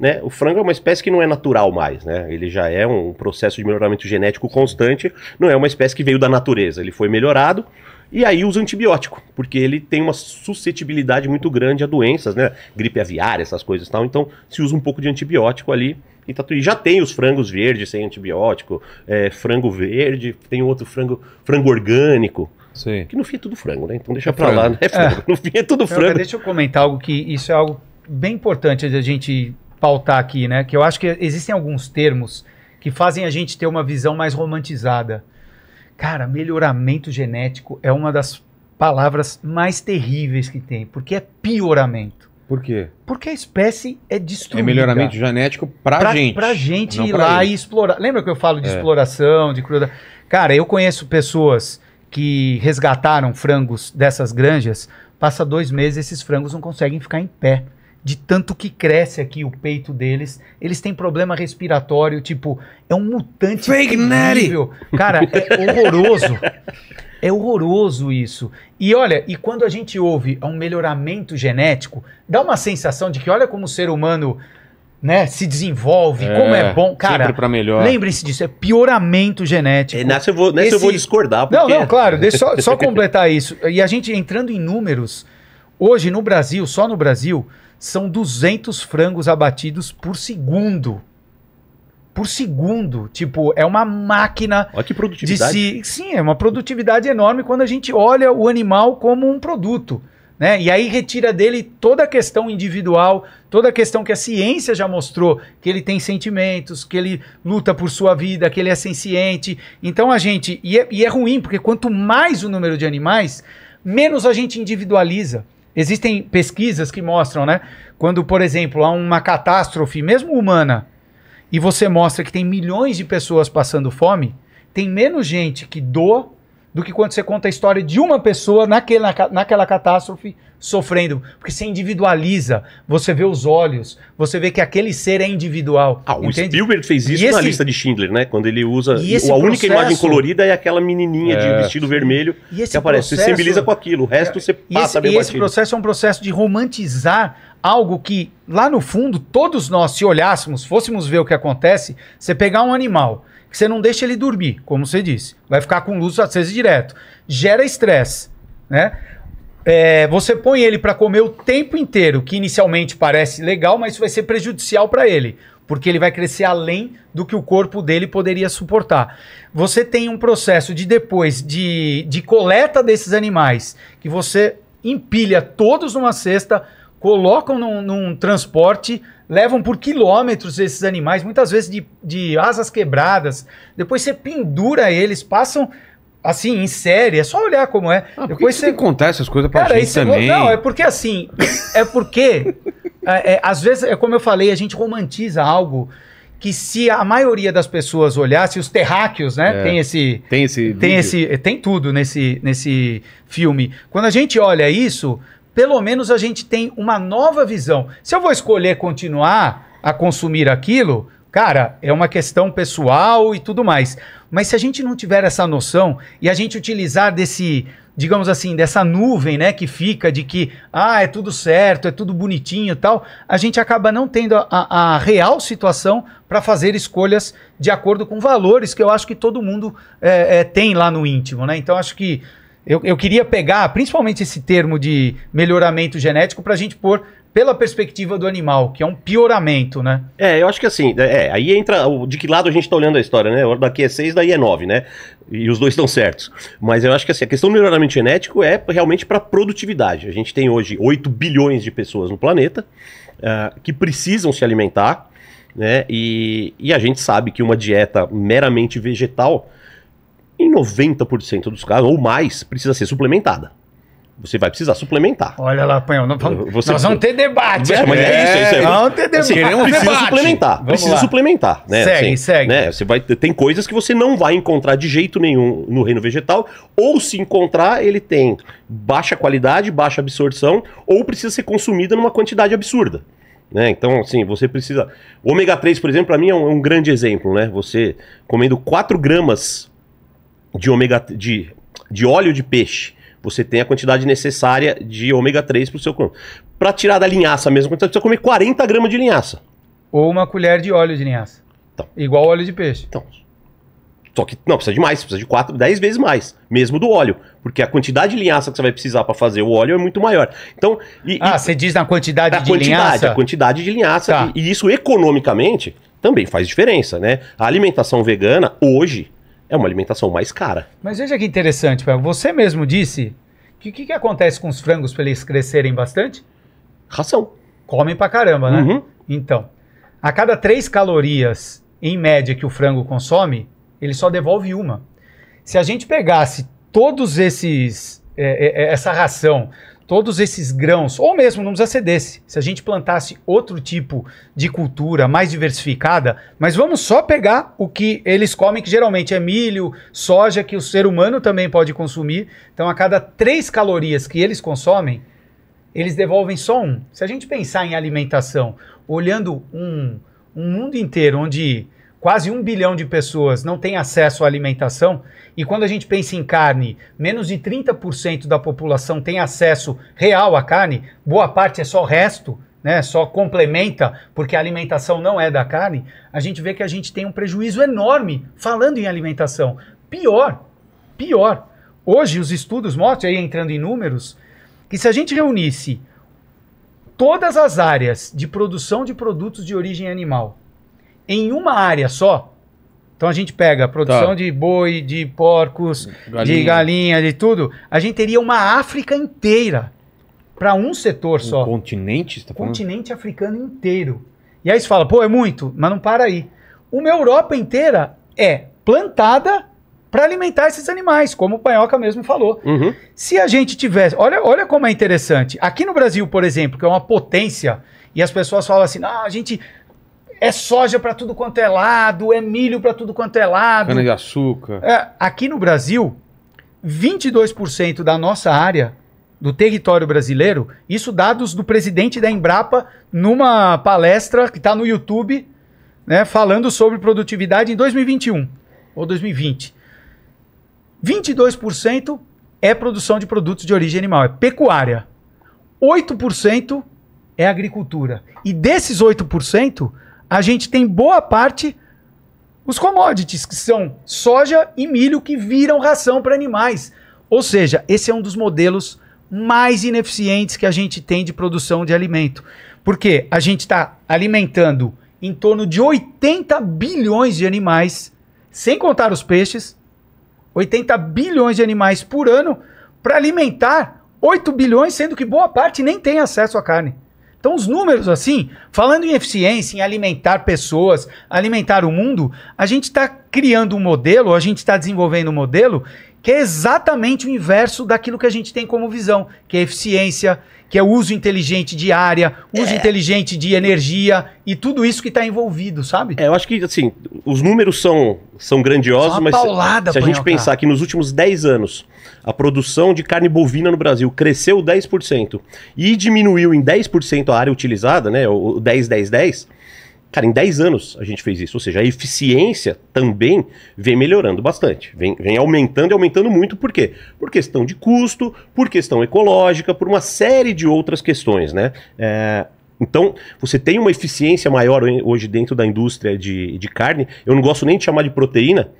né? O frango é uma espécie que não é natural mais, né? Ele já é um processo de melhoramento genético constante, não é uma espécie que veio da natureza, ele foi melhorado. E aí usa antibiótico, porque ele tem uma suscetibilidade muito grande a doenças, né? Gripe aviária, essas coisas e tal. Então se usa um pouco de antibiótico ali e tá Já tem os frangos verdes sem antibiótico, é, frango verde, tem outro frango, frango orgânico. Sim. Que no fim é tudo frango, né? Então deixa é pra frango. lá. Né? É frango. É. No fim é tudo frango. Eu, deixa eu comentar algo que isso é algo bem importante da gente pautar aqui, né? Que eu acho que existem alguns termos que fazem a gente ter uma visão mais romantizada. Cara, melhoramento genético é uma das palavras mais terríveis que tem, porque é pioramento. Por quê? Porque a espécie é destruída. É melhoramento genético pra, pra gente. Pra gente ir pra lá ele. e explorar. Lembra que eu falo de é. exploração, de cruda? Cara, eu conheço pessoas que resgataram frangos dessas granjas, passa dois meses esses frangos não conseguem ficar em pé de tanto que cresce aqui o peito deles. Eles têm problema respiratório, tipo, é um mutante Fake incrível. Cara, é horroroso. É horroroso isso. E olha, e quando a gente ouve um melhoramento genético, dá uma sensação de que olha como o ser humano né, se desenvolve, é, como é bom. Cara, lembrem-se disso, é pioramento genético. É, nessa eu vou, nessa Esse... eu vou discordar. Porque... Não, não, claro, deixa só, só completar isso. E a gente entrando em números, hoje no Brasil, só no Brasil, são 200 frangos abatidos por segundo. Por segundo. Tipo, é uma máquina. Olha que produtividade. Si... Sim, é uma produtividade enorme quando a gente olha o animal como um produto. Né? E aí retira dele toda a questão individual, toda a questão que a ciência já mostrou, que ele tem sentimentos, que ele luta por sua vida, que ele é senciente. Então a gente. E é, e é ruim, porque quanto mais o número de animais, menos a gente individualiza. Existem pesquisas que mostram, né? Quando, por exemplo, há uma catástrofe, mesmo humana, e você mostra que tem milhões de pessoas passando fome, tem menos gente que doa do que quando você conta a história de uma pessoa naquele, naquela catástrofe sofrendo. Porque você individualiza, você vê os olhos, você vê que aquele ser é individual. Ah, o Spielberg fez isso na lista de Schindler, né? Quando ele usa. E a única imagem colorida é aquela menininha é. de vestido vermelho que aparece. Processo... Você sensibiliza com aquilo, o é, resto você passa e esse, E esse processo é um processo de romantizar algo que, lá no fundo, todos nós, se olhássemos, fôssemos ver o que acontece, você pegar um animal que você não deixa ele dormir, como você disse. Vai ficar com luz acesa direto. Gera estresse, né? É, você põe ele para comer o tempo inteiro, que inicialmente parece legal, mas isso vai ser prejudicial para ele, porque ele vai crescer além do que o corpo dele poderia suportar. Você tem um processo de depois de, de coleta desses animais, que você empilha todos numa cesta colocam num, num, transporte, levam por quilômetros esses animais, muitas vezes de, de asas quebradas. Depois você pendura eles, passam assim, em série, é só olhar como é. Ah, Depois você contar essas coisas pra a gente também. Não, é porque assim, é porque é, é, às vezes, é como eu falei, a gente romantiza algo que se a maioria das pessoas olhasse, os terráqueos, né? É, tem esse tem esse tem vídeo. esse tem tudo nesse nesse filme. Quando a gente olha isso, pelo menos a gente tem uma nova visão. Se eu vou escolher continuar a consumir aquilo, cara, é uma questão pessoal e tudo mais. Mas se a gente não tiver essa noção e a gente utilizar desse, digamos assim, dessa nuvem, né, que fica de que, ah, é tudo certo, é tudo bonitinho e tal, a gente acaba não tendo a, a real situação para fazer escolhas de acordo com valores que eu acho que todo mundo é, é, tem lá no íntimo, né? Então acho que eu, eu queria pegar principalmente esse termo de melhoramento genético para a gente pôr pela perspectiva do animal, que é um pioramento, né? É, eu acho que assim, é, é aí entra o, de que lado a gente está olhando a história, né? Daqui é seis, daí é nove, né? E os dois estão certos. Mas eu acho que assim, a questão do melhoramento genético é realmente para produtividade. A gente tem hoje 8 bilhões de pessoas no planeta uh, que precisam se alimentar, né? E, e a gente sabe que uma dieta meramente vegetal em 90% dos casos, ou mais, precisa ser suplementada. Você vai precisar suplementar. Olha lá, Panhão, nós vamos, Você nós vamos ter debate. É, mas é, né? isso, é isso aí. Vamos ter debate. Assim, Queremos precisa debate. suplementar. Vamos precisa lá. suplementar. Né? Segue, assim, segue. Né? Você vai, tem coisas que você não vai encontrar de jeito nenhum no reino vegetal, ou se encontrar, ele tem baixa qualidade, baixa absorção, ou precisa ser consumida numa quantidade absurda. Né? Então, assim, você precisa. O ômega 3, por exemplo, para mim é um, é um grande exemplo, né? Você comendo 4 gramas de ômega de, de óleo de peixe, você tem a quantidade necessária de ômega 3 para o seu corpo. Para tirar da linhaça a mesma quantidade, você comer 40 gramas de linhaça. Ou uma colher de óleo de linhaça. Então. Igual óleo de peixe. Então. Só que não, precisa de mais, precisa de 4, 10 vezes mais, mesmo do óleo. Porque a quantidade de linhaça que você vai precisar para fazer o óleo é muito maior. Então. E, ah, e, você diz na quantidade de quantidade, linhaça? A quantidade de linhaça. Tá. E, e isso economicamente também faz diferença, né? A alimentação vegana, hoje, é uma alimentação mais cara. Mas veja que interessante, você mesmo disse que o que, que, acontece com os frangos para eles crescerem bastante? Ração. Comem pra caramba, né? Uhum. Então, a cada três calorias em média que o frango consome, ele só devolve uma. Se a gente pegasse todos esses é, é, é essa ração todos esses grãos, ou mesmo não nos acedesse, se a gente plantasse outro tipo de cultura mais diversificada, mas vamos só pegar o que eles comem, que geralmente é milho, soja, que o ser humano também pode consumir. Então, a cada três calorias que eles consomem, eles devolvem só um. Se a gente pensar em alimentação, olhando um, um mundo inteiro onde quase um bilhão de pessoas não tem acesso à alimentação, e quando a gente pensa em carne, menos de 30% da população tem acesso real à carne, boa parte é só resto, né, só complementa porque a alimentação não é da carne, a gente vê que a gente tem um prejuízo enorme falando em alimentação. Pior, pior. Hoje os estudos mostram, aí entrando em números, que se a gente reunisse todas as áreas de produção de produtos de origem animal em uma área só, então a gente pega a produção tá. de boi, de porcos, galinha. de galinha, de tudo. A gente teria uma África inteira para um setor um só. Continente, tá Continente africano inteiro. E aí você fala, pô, é muito, mas não para aí. Uma Europa inteira é plantada para alimentar esses animais, como o Panhoca mesmo falou. Uhum. Se a gente tivesse. Olha, olha como é interessante. Aqui no Brasil, por exemplo, que é uma potência, e as pessoas falam assim: ah, a gente é soja para tudo quanto é lado, é milho para tudo quanto é lado. Cana de açúcar. É, aqui no Brasil, 22% da nossa área do território brasileiro, isso dados do presidente da Embrapa numa palestra que está no YouTube, né, falando sobre produtividade em 2021 ou 2020. 22% é produção de produtos de origem animal, é pecuária. 8% é agricultura. E desses 8%, a gente tem boa parte os commodities, que são soja e milho, que viram ração para animais. Ou seja, esse é um dos modelos mais ineficientes que a gente tem de produção de alimento. Porque a gente está alimentando em torno de 80 bilhões de animais, sem contar os peixes, 80 bilhões de animais por ano, para alimentar 8 bilhões, sendo que boa parte nem tem acesso à carne. Então, os números, assim, falando em eficiência, em alimentar pessoas, alimentar o mundo, a gente está criando um modelo, a gente está desenvolvendo um modelo que é exatamente o inverso daquilo que a gente tem como visão, que é eficiência, que é o uso inteligente de área, uso é. inteligente de energia e tudo isso que está envolvido, sabe? É, eu acho que, assim, os números são, são grandiosos, mas paulada, se, a gente pensar que nos últimos 10 anos a produção de carne bovina no Brasil cresceu 10% e diminuiu em 10% a área utilizada, né, o 10-10-10 Cara, em 10 anos a gente fez isso. Ou seja, a eficiência também vem melhorando bastante. Vem, vem aumentando e aumentando muito. Por quê? Por questão de custo, por questão ecológica, por uma série de outras questões, né? É, então, você tem uma eficiência maior hoje dentro da indústria de, de carne. Eu não gosto nem de chamar de proteína,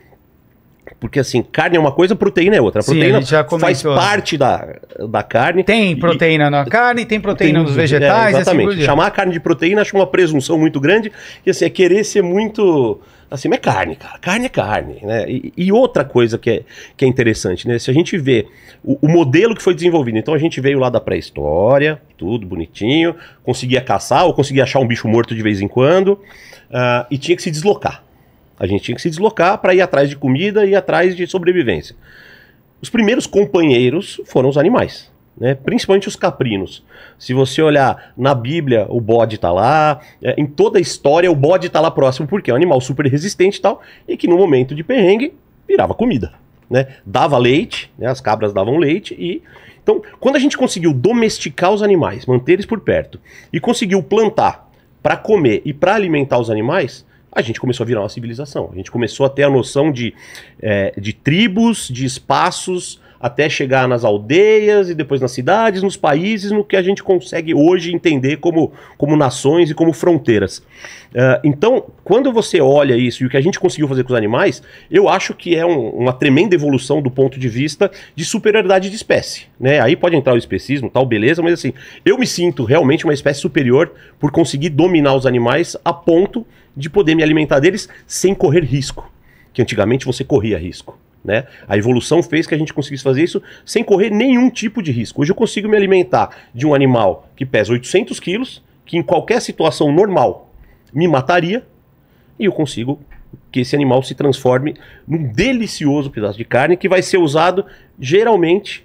porque assim, carne é uma coisa, proteína é outra. A proteína Sim, já faz parte da, da carne. Tem proteína na carne, tem proteína nos é, vegetais. É, exatamente. Assim Chamar a carne de proteína acho uma presunção muito grande. E assim, é querer ser muito. Assim, mas é carne, cara. Carne é carne. Né? E, e, outra coisa que é, que é interessante, né? Se a gente vê o, o modelo que foi desenvolvido, então a gente veio lá da pré-história, tudo bonitinho, conseguia caçar ou conseguia achar um bicho morto de vez em quando, uh, e tinha que se deslocar. A gente tinha que se deslocar para ir atrás de comida e atrás de sobrevivência. Os primeiros companheiros foram os animais. Né? principalmente os caprinos. Se você olhar na Bíblia, o bode está lá, é, em toda a história o bode está lá próximo, porque é um animal super resistente e tal, e que no momento de perrengue virava comida. Né? Dava leite, né? as cabras davam leite, e. Então, quando a gente conseguiu domesticar os animais, manter eles por perto, e conseguiu plantar para comer e para alimentar os animais, a gente começou a virar uma civilização. A gente começou a ter a noção de, é, de tribos, de espaços, até chegar nas aldeias e depois nas cidades, nos países, no que a gente consegue hoje entender como, como nações e como fronteiras. Uh, então, quando você olha isso e o que a gente conseguiu fazer com os animais, eu acho que é um, uma tremenda evolução do ponto de vista de superioridade de espécie. Né? Aí pode entrar o especismo, tal, beleza, mas assim, eu me sinto realmente uma espécie superior por conseguir dominar os animais a ponto de poder me alimentar deles sem correr risco. Que antigamente você corria risco. Né? A evolução fez que a gente conseguisse fazer isso sem correr nenhum tipo de risco. Hoje eu consigo me alimentar de um animal que pesa 800 quilos, que em qualquer situação normal me mataria, e eu consigo que esse animal se transforme num delicioso pedaço de carne que vai ser usado geralmente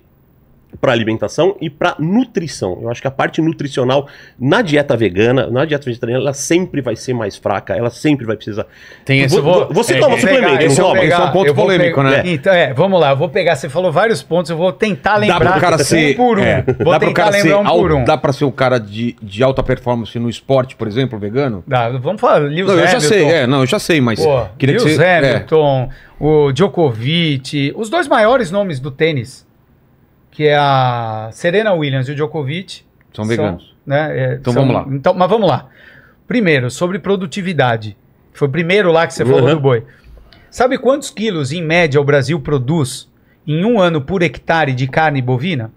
para alimentação e para nutrição. Eu acho que a parte nutricional na dieta vegana, na dieta vegetariana, ela sempre vai ser mais fraca, ela sempre vai precisar. Tem esse, vou, você é, toma é, suplemento, pegar, não é toma? Pegar, esse é um ponto polêmico, pegar, né? É. Então, é, vamos lá, eu vou pegar, você falou vários pontos, eu vou tentar lembrar dá pro cara ser, um por um. É, vou dá tentar cara lembrar ser, um por um. Dá para ser o cara de, de alta performance no esporte, por exemplo, vegano? Dá, vamos falar, Lewis não, eu já sei, é, não, eu já sei, mas Pô, queria Lewis que você, é. Hamilton, o Djokovic, os dois maiores nomes do tênis que é a Serena Williams e o Djokovic. São veganos. né, é, então são, vamos lá. Então, mas vamos lá. Primeiro, sobre produtividade. Foi o primeiro lá que você uhum. falou do uhum. boi. Sabe quantos quilos, em média, o Brasil produz em um ano por hectare de carne bovina?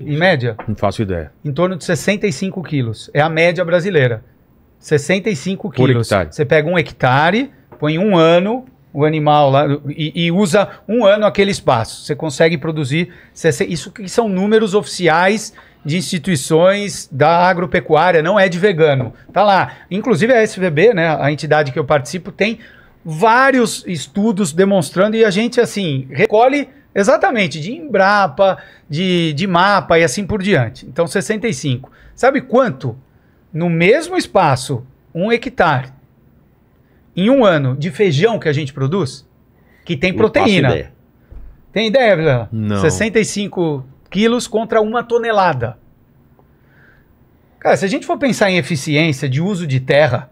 Em média? Não faço ideia. Em torno de 65 quilos. É a média brasileira. 65 por quilos. Hectare. Você pega um hectare, põe um ano o animal lá e, e, usa um ano aquele espaço. Você consegue produzir. isso que são números oficiais de instituições da agropecuária, não é de vegano. Tá lá. Inclusive a SVB, né, a entidade que eu participo, tem vários estudos demonstrando e a gente assim recolhe exatamente de Embrapa, de, de mapa e assim por diante. Então 65. Sabe quanto? No mesmo espaço, um hectare em um ano de feijão que a gente produz, que tem proteína. Ideia. Tem ideia, Vilela? Não. 65 quilos contra uma tonelada. Cara, se a gente for pensar em eficiência de uso de terra,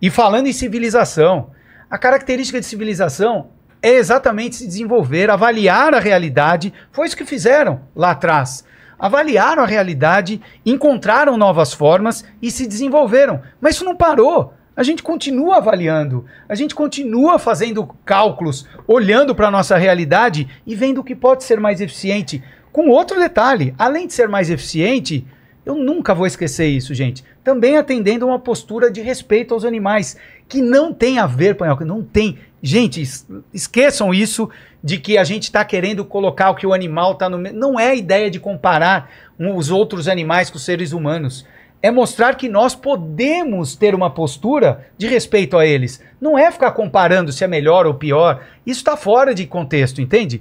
e falando em civilização, a característica de civilização é exatamente se desenvolver, avaliar a realidade. Foi isso que fizeram lá atrás. Avaliaram a realidade, encontraram novas formas e se desenvolveram. Mas isso não parou. A gente continua avaliando, a gente continua fazendo cálculos, olhando para a nossa realidade e vendo o que pode ser mais eficiente. Com outro detalhe, além de ser mais eficiente, eu nunca vou esquecer isso, gente. Também atendendo uma postura de respeito aos animais, que não tem a ver, Panhoca, não tem. Gente, esqueçam isso de que a gente está querendo colocar o que o animal está no. Não é a ideia de comparar os outros animais com os seres humanos é mostrar que nós podemos ter uma postura de respeito a eles. Não é ficar comparando se é melhor ou pior. Isso está fora de contexto, entende?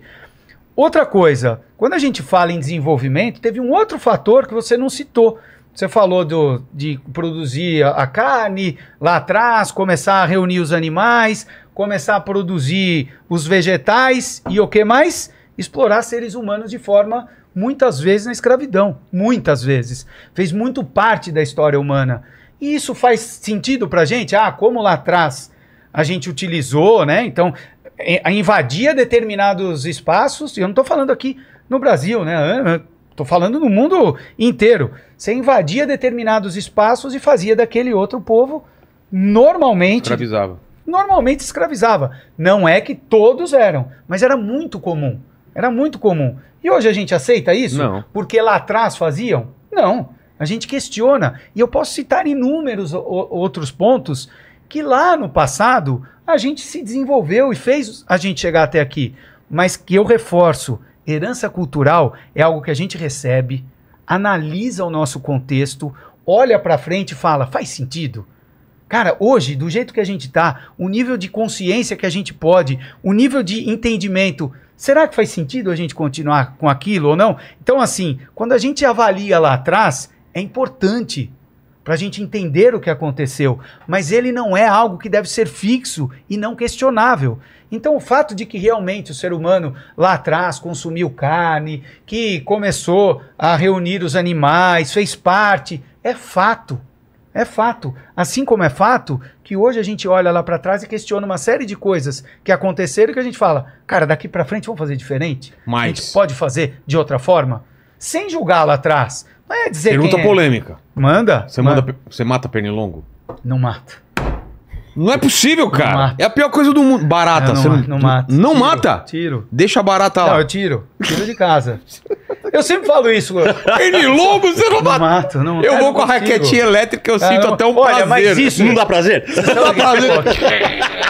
Outra coisa, quando a gente fala em desenvolvimento, teve um outro fator que você não citou. Você falou do, de produzir a carne lá atrás, começar a reunir os animais, começar a produzir os vegetais e o que mais? Explorar seres humanos de forma muitas vezes na escravidão, muitas vezes. Fez muito parte da história humana. E isso faz sentido para a gente? Ah, como lá atrás a gente utilizou, né? Então, é, invadia determinados espaços, e eu não estou falando aqui no Brasil, né? Ah, estou falando no mundo inteiro. Você invadia determinados espaços e fazia daquele outro povo normalmente. Escravizava. Normalmente escravizava. Não é que todos eram, mas era muito comum. Era muito comum. E hoje a gente aceita isso? Não. Porque lá atrás faziam? Não. A gente questiona. E eu posso citar inúmeros outros pontos que lá no passado a gente se desenvolveu e fez a gente chegar até aqui. Mas que eu reforço: herança cultural é algo que a gente recebe, analisa o nosso contexto, olha para frente e fala: faz sentido? Cara, hoje, do jeito que a gente tá, o nível de consciência que a gente pode, o nível de entendimento Será que faz sentido a gente continuar com aquilo ou não? Então, assim, quando a gente avalia lá atrás, é importante para a gente entender o que aconteceu, mas ele não é algo que deve ser fixo e não questionável. Então, o fato de que realmente o ser humano lá atrás consumiu carne, que começou a reunir os animais, fez parte, é fato. É fato. Assim como é fato que hoje a gente olha lá para trás e questiona uma série de coisas que aconteceram que a gente fala, cara, daqui para frente vamos fazer diferente? Mas... A gente pode fazer de outra forma? Sem julgar lá atrás. Não é dizer Pergunta é. polêmica. Manda. Você, manda. manda. você mata pernilongo? Não mata. Não é possível, cara. É a pior coisa do mundo. É, barata. Não, não, você não, não mata. Não tiro, mata? Tiro. Deixa a barata lá. Não, eu tiro. Tiro de casa. Eu sempre falo isso. Pernilongo, você não mata. Não mato, não, eu vou com a raquetinha elétrica, eu sinto até um Olha, prazer. Mas isso... Não dá prazer? Não dá prazer.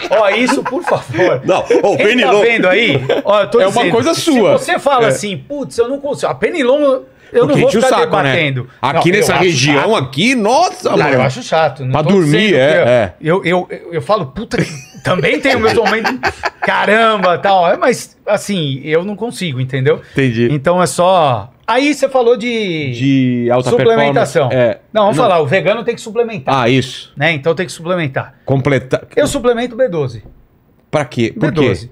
Ó, isso, por favor. Não, o Quem pernilongo. tá vendo aí? Ó, é dizendo, uma coisa sua. Se você fala é. assim, putz, eu não consigo. A pernilongo eu não vou ficar saco, né? debatendo. Né? Aqui não, nessa região, chato. aqui, nossa, não, mano. Eu acho chato. Não pra dormir, é. Eu, é. Eu, eu, eu, eu falo, puta, também tenho meus momentos. Caramba, tal. É, mas, assim, eu não consigo, entendeu? Entendi. Então é só. Aí você falou de. De alta suplementação. É. Não, vamos não. falar, o vegano tem que suplementar. Ah, isso. Né? Então tem que suplementar. Completar. Eu suplemento B12. Pra quê? Por B12. Quê?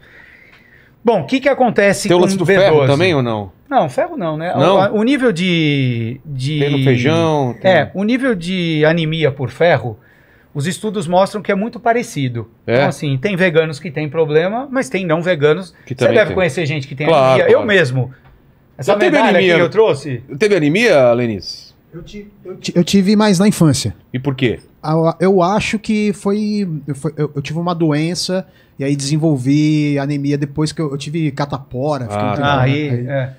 Bom, o que, que acontece Tem com o lance o B12? ferro também ou não? Não, ferro não, né? Não? O, o nível de. de tem no feijão. Tem... É, o nível de anemia por ferro, os estudos mostram que é muito parecido. É? Então, assim, tem veganos que tem problema, mas tem não veganos. Que Você deve tem. conhecer gente que tem claro, anemia. Claro. Eu mesmo. Essa Já medalha anemia, que eu trouxe. Teve anemia, Lenice? Eu, tive, eu, eu tive mais na infância. E por quê? Eu acho que foi. Eu, eu, tive uma doença e aí desenvolvi anemia depois que eu, eu tive catapora. Ah, tá. aí, aí. É.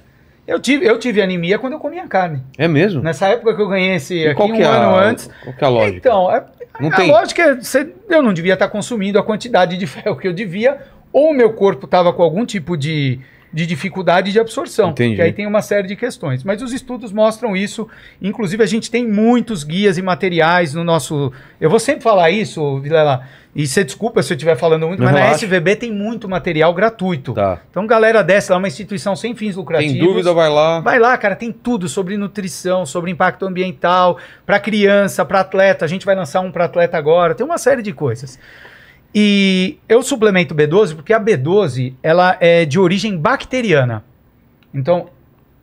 Eu tive, eu tive anemia quando eu comia carne. É mesmo? Nessa época que eu ganhei esse e aqui, é um é ano antes. Qual que é a lógica? Então, é, não é, a tem... lógica é você, eu não devia estar consumindo a quantidade de ferro que eu devia, ou meu corpo estava com algum tipo de de dificuldade de absorção, Entendi. que aí tem uma série de questões. Mas os estudos mostram isso. Inclusive, a gente tem muitos guias e materiais no nosso. Eu vou sempre falar isso, Vilela. E você desculpa se eu estiver falando muito, mas, na SVB tem muito material gratuito. Tá. Então, galera dessa, é uma instituição sem fins lucrativos. Tem dúvida, vai lá. Vai lá, cara, tem tudo sobre nutrição, sobre impacto ambiental, para criança, para atleta. A gente vai lançar um para atleta agora, tem uma série de coisas. E eu suplemento B12 porque a B12 ela é de origem bacteriana. Então,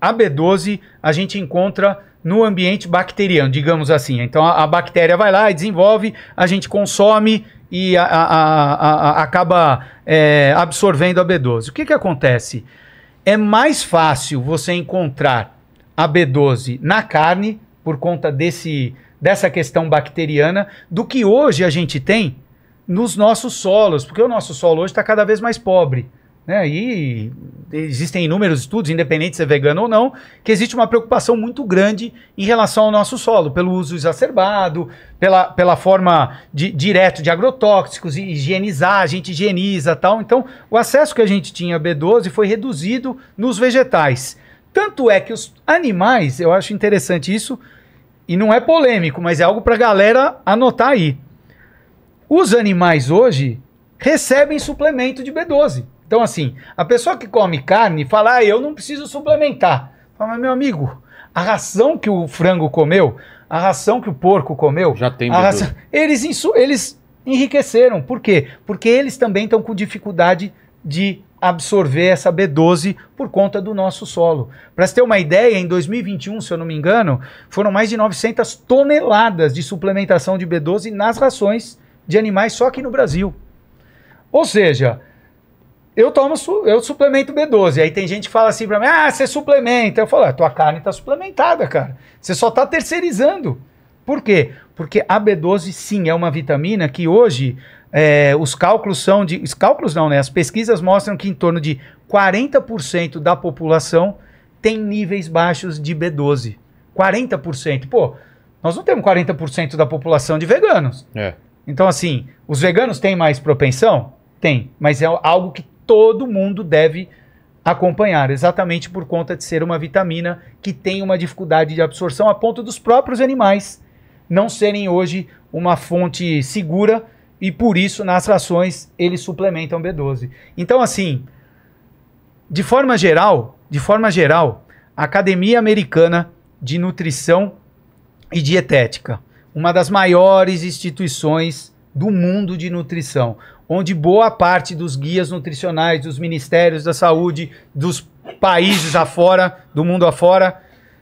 a B12 a gente encontra no ambiente bacteriano, digamos assim. Então, a, a bactéria vai lá e desenvolve, a gente consome e a, a, acaba é, absorvendo a B12. O que, que acontece? É mais fácil você encontrar a B12 na carne, por conta desse, dessa questão bacteriana, do que hoje a gente tem nos nossos solos, porque o nosso solo hoje está cada vez mais pobre. Né? E existem inúmeros estudos, independente se é vegano ou não, que existe uma preocupação muito grande em relação ao nosso solo, pelo uso exacerbado, pela, pela forma de, direto de agrotóxicos, e higienizar, a gente higieniza tal. Então, o acesso que a gente tinha a B12 foi reduzido nos vegetais. Tanto é que os animais, eu acho interessante isso, e não é polêmico, mas é algo para a galera anotar aí. Os animais hoje recebem suplemento de B12. Então, assim, a pessoa que come carne fala, ah, eu não preciso suplementar. Fala, mas meu amigo, a ração que o frango comeu, a ração que o porco comeu, já tem ração, eles, eles enriqueceram. Por quê? Porque eles também estão com dificuldade de absorver essa B12 por conta do nosso solo. Para você ter uma ideia, em 2021, se eu não me engano, foram mais de 900 toneladas de suplementação de B12 nas rações de animais só aqui no Brasil. Ou seja, eu tomo, eu suplemento B12. Aí tem gente que fala assim para mim: ah, você suplementa. Eu falo: ah, tua carne está suplementada, cara. Você só está terceirizando. Por quê? Porque a B12 sim é uma vitamina que hoje é, os cálculos são de. Os cálculos não, né? As pesquisas mostram que em torno de 40% da população tem níveis baixos de B12. 40%. Pô, nós não temos 40% da população de veganos. É. Então, assim, os veganos têm mais propensão? Tem, mas é algo que todo mundo deve acompanhar, exatamente por conta de ser uma vitamina que tem uma dificuldade de absorção a ponto dos próprios animais não serem hoje uma fonte segura e por isso nas rações eles suplementam B12. Então assim, de forma geral, de forma geral, a Academia Americana de Nutrição e Dietética uma das maiores instituições do mundo de nutrição, onde boa parte dos guias nutricionais, dos ministérios da saúde, dos países afora, do mundo afora,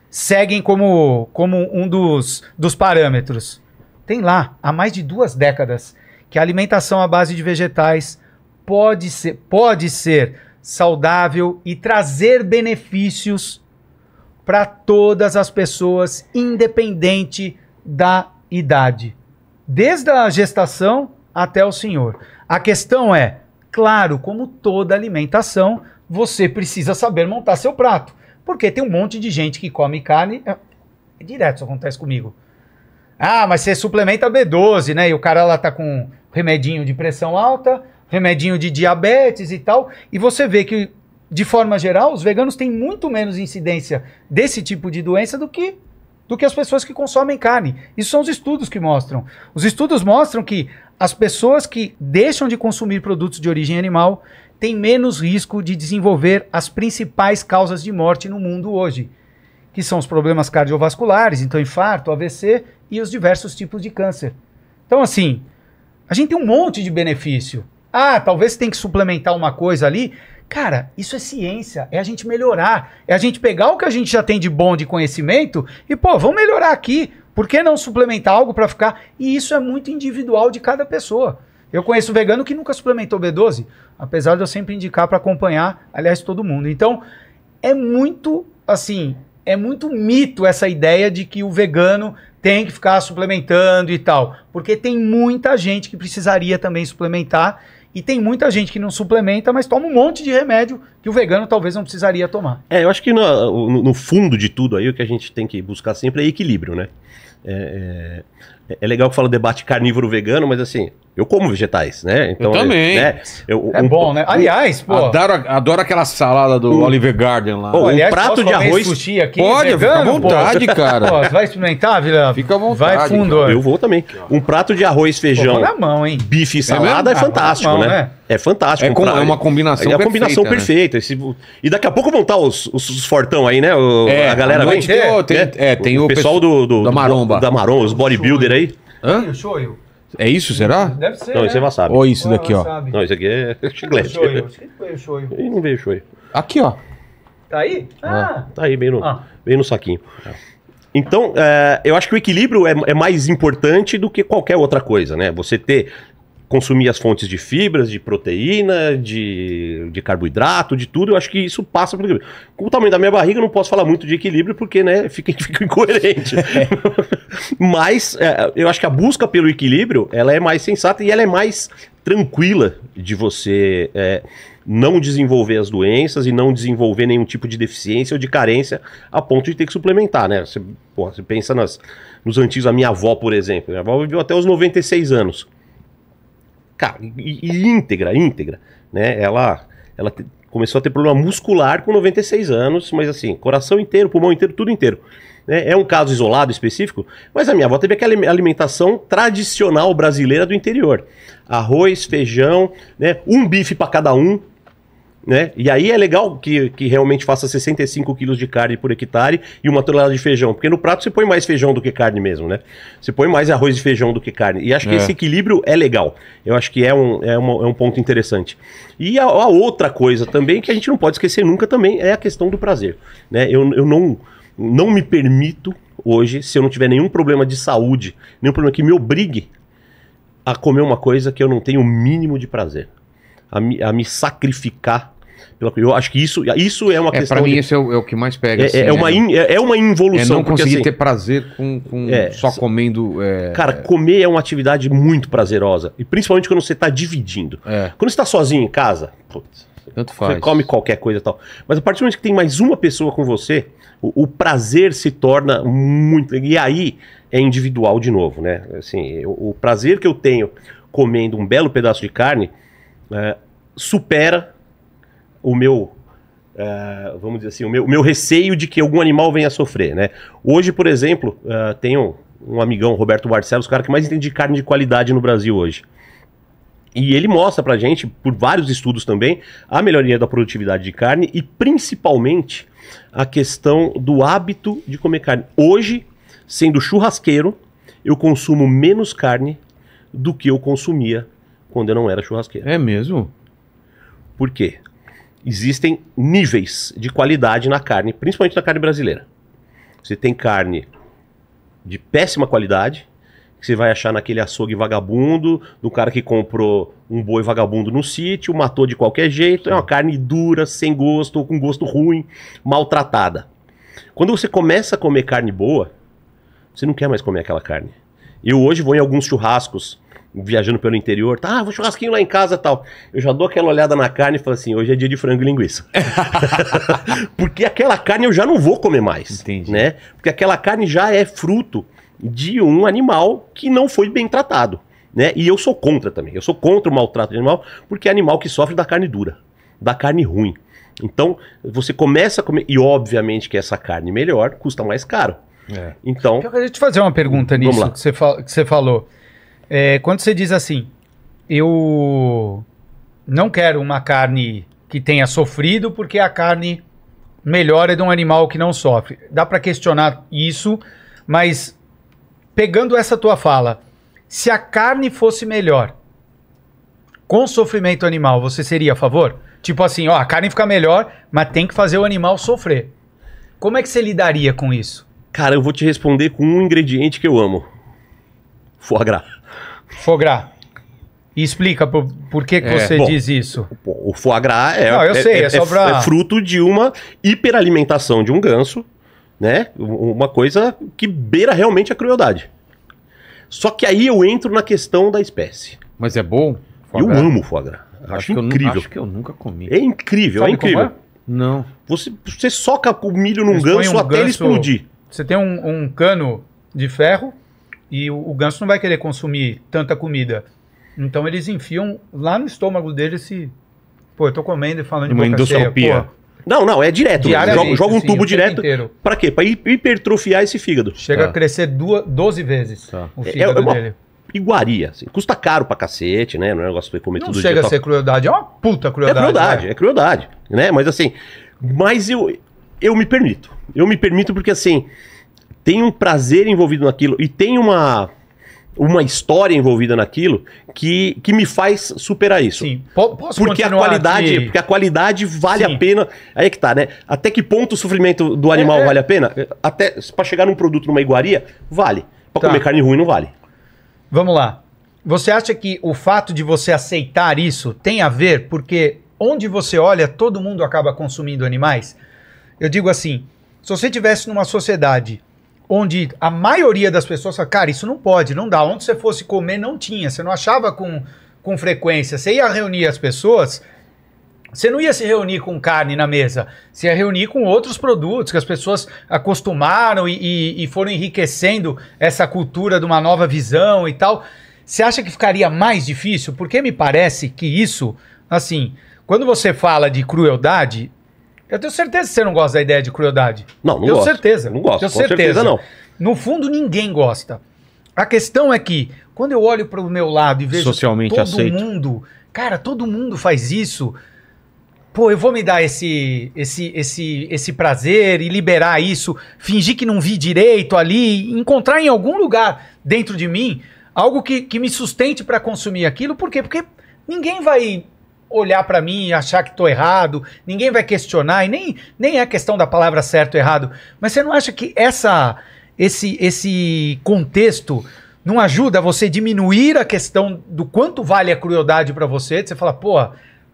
seguem como, como um dos, dos parâmetros. Tem lá, há mais de duas décadas, que a alimentação à base de vegetais pode ser, pode ser saudável e trazer benefícios para todas as pessoas, independente da idade, desde a gestação até o senhor. A questão é, claro, como toda alimentação, você precisa saber montar seu prato. Porque tem um monte de gente que come carne. É, é direto, isso acontece comigo. Ah, mas você suplementa B12, né? E o cara lá tá com remedinho de pressão alta, remedinho de diabetes e tal. E você vê que, de forma geral, os veganos têm muito menos incidência desse tipo de doença do que do que as pessoas que consomem carne. Isso são os estudos que mostram. Os estudos mostram que as pessoas que deixam de consumir produtos de origem animal têm menos risco de desenvolver as principais causas de morte no mundo hoje, que são os problemas cardiovasculares, então infarto, AVC e os diversos tipos de câncer. Então, assim, a gente tem um monte de benefício. Ah, talvez tem que suplementar uma coisa ali, Cara, isso é ciência, é a gente melhorar, é a gente pegar o que a gente já tem de bom de conhecimento e, pô, vamos melhorar aqui. Por que não suplementar algo para ficar? E isso é muito individual de cada pessoa. Eu conheço vegano que nunca suplementou B12, apesar de eu sempre indicar para acompanhar, aliás, todo mundo. Então, é muito assim, é muito mito essa ideia de que o vegano tem que ficar suplementando e tal, porque tem muita gente que precisaria também suplementar e tem muita gente que não suplementa, mas toma um monte de remédio que o vegano talvez não precisaria tomar. É, eu acho que no, no fundo de tudo aí, o que a gente tem que buscar sempre é equilíbrio, né? É, é, é legal que fala debate carnívoro-vegano, mas assim, eu como vegetais, né? Então, eu também. Né? Eu, é um, bom, né? Aliás, pô. Adoro, adoro aquela salada do um, Oliver Garden lá. Pô, um aliás, prato de arroz. Aqui, pode, vegano, fica à vontade, pô. cara. Pô, vai experimentar, Vila? Fica à vontade. Vai fundo. Cara. Eu vou também. Um prato de arroz, feijão. Pô, na mão, hein? Bife e salada é, é fantástico, mão, né? né? É fantástico. É, com, é uma combinação É a combinação perfeita. Né? perfeita. Esse, e daqui a pouco vão estar os, os, os fortão aí, né? O, é, a galera vem. Tem, tem, né? é, tem o, o pessoal do, do, da Maromba. Do, da Maromba, os bodybuilder aí. Hã? O eu. É isso, será? Deve ser. Não, né? isso é wasabi. Ou isso daqui, ó. Wasabi. Não, isso aqui é chiclete. Eu que foi o shoyu. E não veio o shoyu. Aqui, ó. Tá aí? Ah. ah. Tá aí, bem no, ah. bem no saquinho. Então, é, eu acho que o equilíbrio é, é, mais importante do que qualquer outra coisa, né? Você ter consumir as fontes de fibras, de proteína, de, de carboidrato, de tudo, eu acho que isso passa pelo equilíbrio. Com o tamanho da minha barriga, eu não posso falar muito de equilíbrio, porque né, fica, fica incoerente. Mas é, eu acho que a busca pelo equilíbrio ela é mais sensata e ela é mais tranquila de você é, não desenvolver as doenças e não desenvolver nenhum tipo de deficiência ou de carência a ponto de ter que suplementar, né? Você, porra, você pensa nas, nos antigos, a minha avó, por exemplo. Minha avó viveu até os 96 anos. Cara, e, e íntegra, íntegra. Né? Ela, ela te, começou a ter problema muscular com 96 anos, mas assim, coração inteiro, pulmão inteiro, tudo inteiro. Né? É um caso isolado específico, mas a minha avó teve aquela alimentação tradicional brasileira do interior: arroz, feijão, né? um bife para cada um, né? E aí é legal que, que realmente faça 65 quilos de carne por hectare e uma tonelada de feijão, porque no prato você põe mais feijão do que carne mesmo, né? Você põe mais arroz e feijão do que carne. E acho que é. esse equilíbrio é legal. Eu acho que é um, é uma, é um ponto interessante. E a, a, outra coisa também que a gente não pode esquecer nunca também é a questão do prazer. Né? Eu, eu não, não me permito hoje, se eu não tiver nenhum problema de saúde, nenhum problema que me obrigue a comer uma coisa que eu não tenho o mínimo de prazer. A me, a me sacrificar pela, eu acho que isso, isso é uma é, questão. Pra mim, de, esse é o, é o, que mais pega. É, é assim, né? é uma, in, é, uma involução. É não conseguir porque, assim, ter prazer com, com é, só comendo. É, cara, comer é uma atividade muito prazerosa. E principalmente quando você está dividindo. Quando você está sozinho em casa, putz, Tanto faz. você come qualquer coisa e tal. Mas a partir do momento que tem mais uma pessoa com você, o, o prazer se torna muito. E aí é individual de novo, né? Assim, o, o prazer que eu tenho comendo um belo pedaço de carne é, supera o meu Uh, vamos dizer assim, o meu, o meu, receio de que algum animal venha a sofrer, né? Hoje, por exemplo, uh, tenho um, um amigão, Roberto Barcelos, o cara que mais entende de carne de qualidade no Brasil hoje. E ele mostra pra gente, por vários estudos também, a melhoria da produtividade de carne e principalmente a questão do hábito de comer carne. Hoje, sendo churrasqueiro, eu consumo menos carne do que eu consumia quando eu não era churrasqueiro. É mesmo? Por quê? existem níveis de qualidade na carne, principalmente na carne brasileira. Você tem carne de péssima qualidade, que você vai achar naquele açougue vagabundo, do cara que comprou um boi vagabundo no sítio, matou de qualquer jeito, é uma carne dura, sem gosto, ou com gosto ruim, maltratada. Quando você começa a comer carne boa, você não quer mais comer aquela carne. Eu hoje vou em alguns churrascos viajando pelo interior, tá, ah, vou churrasquinho lá em casa tal. Eu já dou aquela olhada na carne e falo assim, hoje é dia de frango e linguiça. Porque aquela carne eu já não vou comer mais. Entendi. Né? Porque aquela carne já é fruto de um animal que não foi bem tratado. Né? E eu sou contra também. Eu sou contra o maltrato de animal, porque é animal que sofre da carne dura, da carne ruim. Então, você começa a comer, e obviamente que essa carne melhor custa mais caro. É. Então. Eu queria te fazer uma pergunta nisso que você, que você falou. É, quando você diz assim, eu não quero uma carne que tenha sofrido, porque a carne melhor é de um animal que não sofre. Dá para questionar isso, mas pegando essa tua fala, se a carne fosse melhor com sofrimento animal, você seria a favor? Tipo assim, ó, a carne fica melhor, mas tem que fazer o animal sofrer. Como é que você lidaria com isso? Cara, eu vou te responder com um ingrediente que eu amo. Foie gras. Fograr. E explica por, por que, que é. você Bom, diz isso. O, o foie gras é, Não, eu é, sei, é, é, é, pra... é fruto de uma hiperalimentação de um ganso, né? Uma coisa que beira realmente a crueldade. Só que aí eu entro na questão da espécie. Mas é bom? Eu amo foie gras. Acho, acho incrível. Eu, acho que eu nunca comi. É incrível, é Sabe é incrível. Não. Você, você soca o milho num ganso um até ele explodir. Você tem um, um cano de ferro e o, o ganso não vai querer consumir tanta comida. Então eles enfiam lá no estômago dele esse. Pô, eu tô comendo e falando Uma de boca cheia. Pô, não, não, é direto. Joga, joga, um sim, tubo direto. Pra quê? Pra hipertrofiar esse fígado. Chega ah. a crescer duas, 12 vezes ah. o fígado é, é uma... dele iguaria. Assim. Custa caro pra cacete, né? Não é um negócio pra comer não todo chega dia. chega a tá? ser crueldade, é uma puta é crueldade. É crueldade, né? é crueldade, né? Mas assim, mas eu, eu me permito. Eu me permito porque assim, tem um prazer envolvido naquilo e tem uma uma história envolvida naquilo que, que me faz superar isso. Sim. Posso porque a qualidade, aqui? porque a qualidade vale Sim. a pena. Aí é que tá, né? Até que ponto o sofrimento do é, animal é, vale a pena? Até para chegar num produto numa iguaria, vale. Para tá. comer carne ruim não vale. Vamos lá. Você acha que o fato de você aceitar isso tem a ver porque onde você olha, todo mundo acaba consumindo animais? Eu digo assim, se você tivesse numa sociedade onde a maioria das pessoas fala, cara, isso não pode, não dá. Onde você fosse comer, não tinha, você não achava com, com frequência. Você ia reunir as pessoas, você não ia se reunir com carne na mesa, você ia reunir com outros produtos que as pessoas acostumaram e, e, e foram enriquecendo essa cultura de uma nova visão e tal. Você acha que ficaria mais difícil? Porque me parece que isso, assim, quando você fala de crueldade, eu tenho certeza que você não gosta da ideia de crueldade. Não, não tenho gosto. certeza. Não gosto. Tenho com certeza. certeza não. No fundo, ninguém gosta. A questão é que, quando eu olho para o meu lado e vejo Socialmente todo aceito. mundo, cara, todo mundo faz isso. Pô, eu vou me dar esse, esse, esse, esse prazer e liberar isso, fingir que não vi direito ali, encontrar em algum lugar dentro de mim algo que, que me sustente para consumir aquilo. Por quê? Porque ninguém vai olhar para mim e achar que estou errado, ninguém vai questionar, e nem, nem é questão da palavra certo ou errado. Mas você não acha que essa, esse, esse contexto não ajuda você diminuir a questão do quanto vale a crueldade para você? Você fala, pô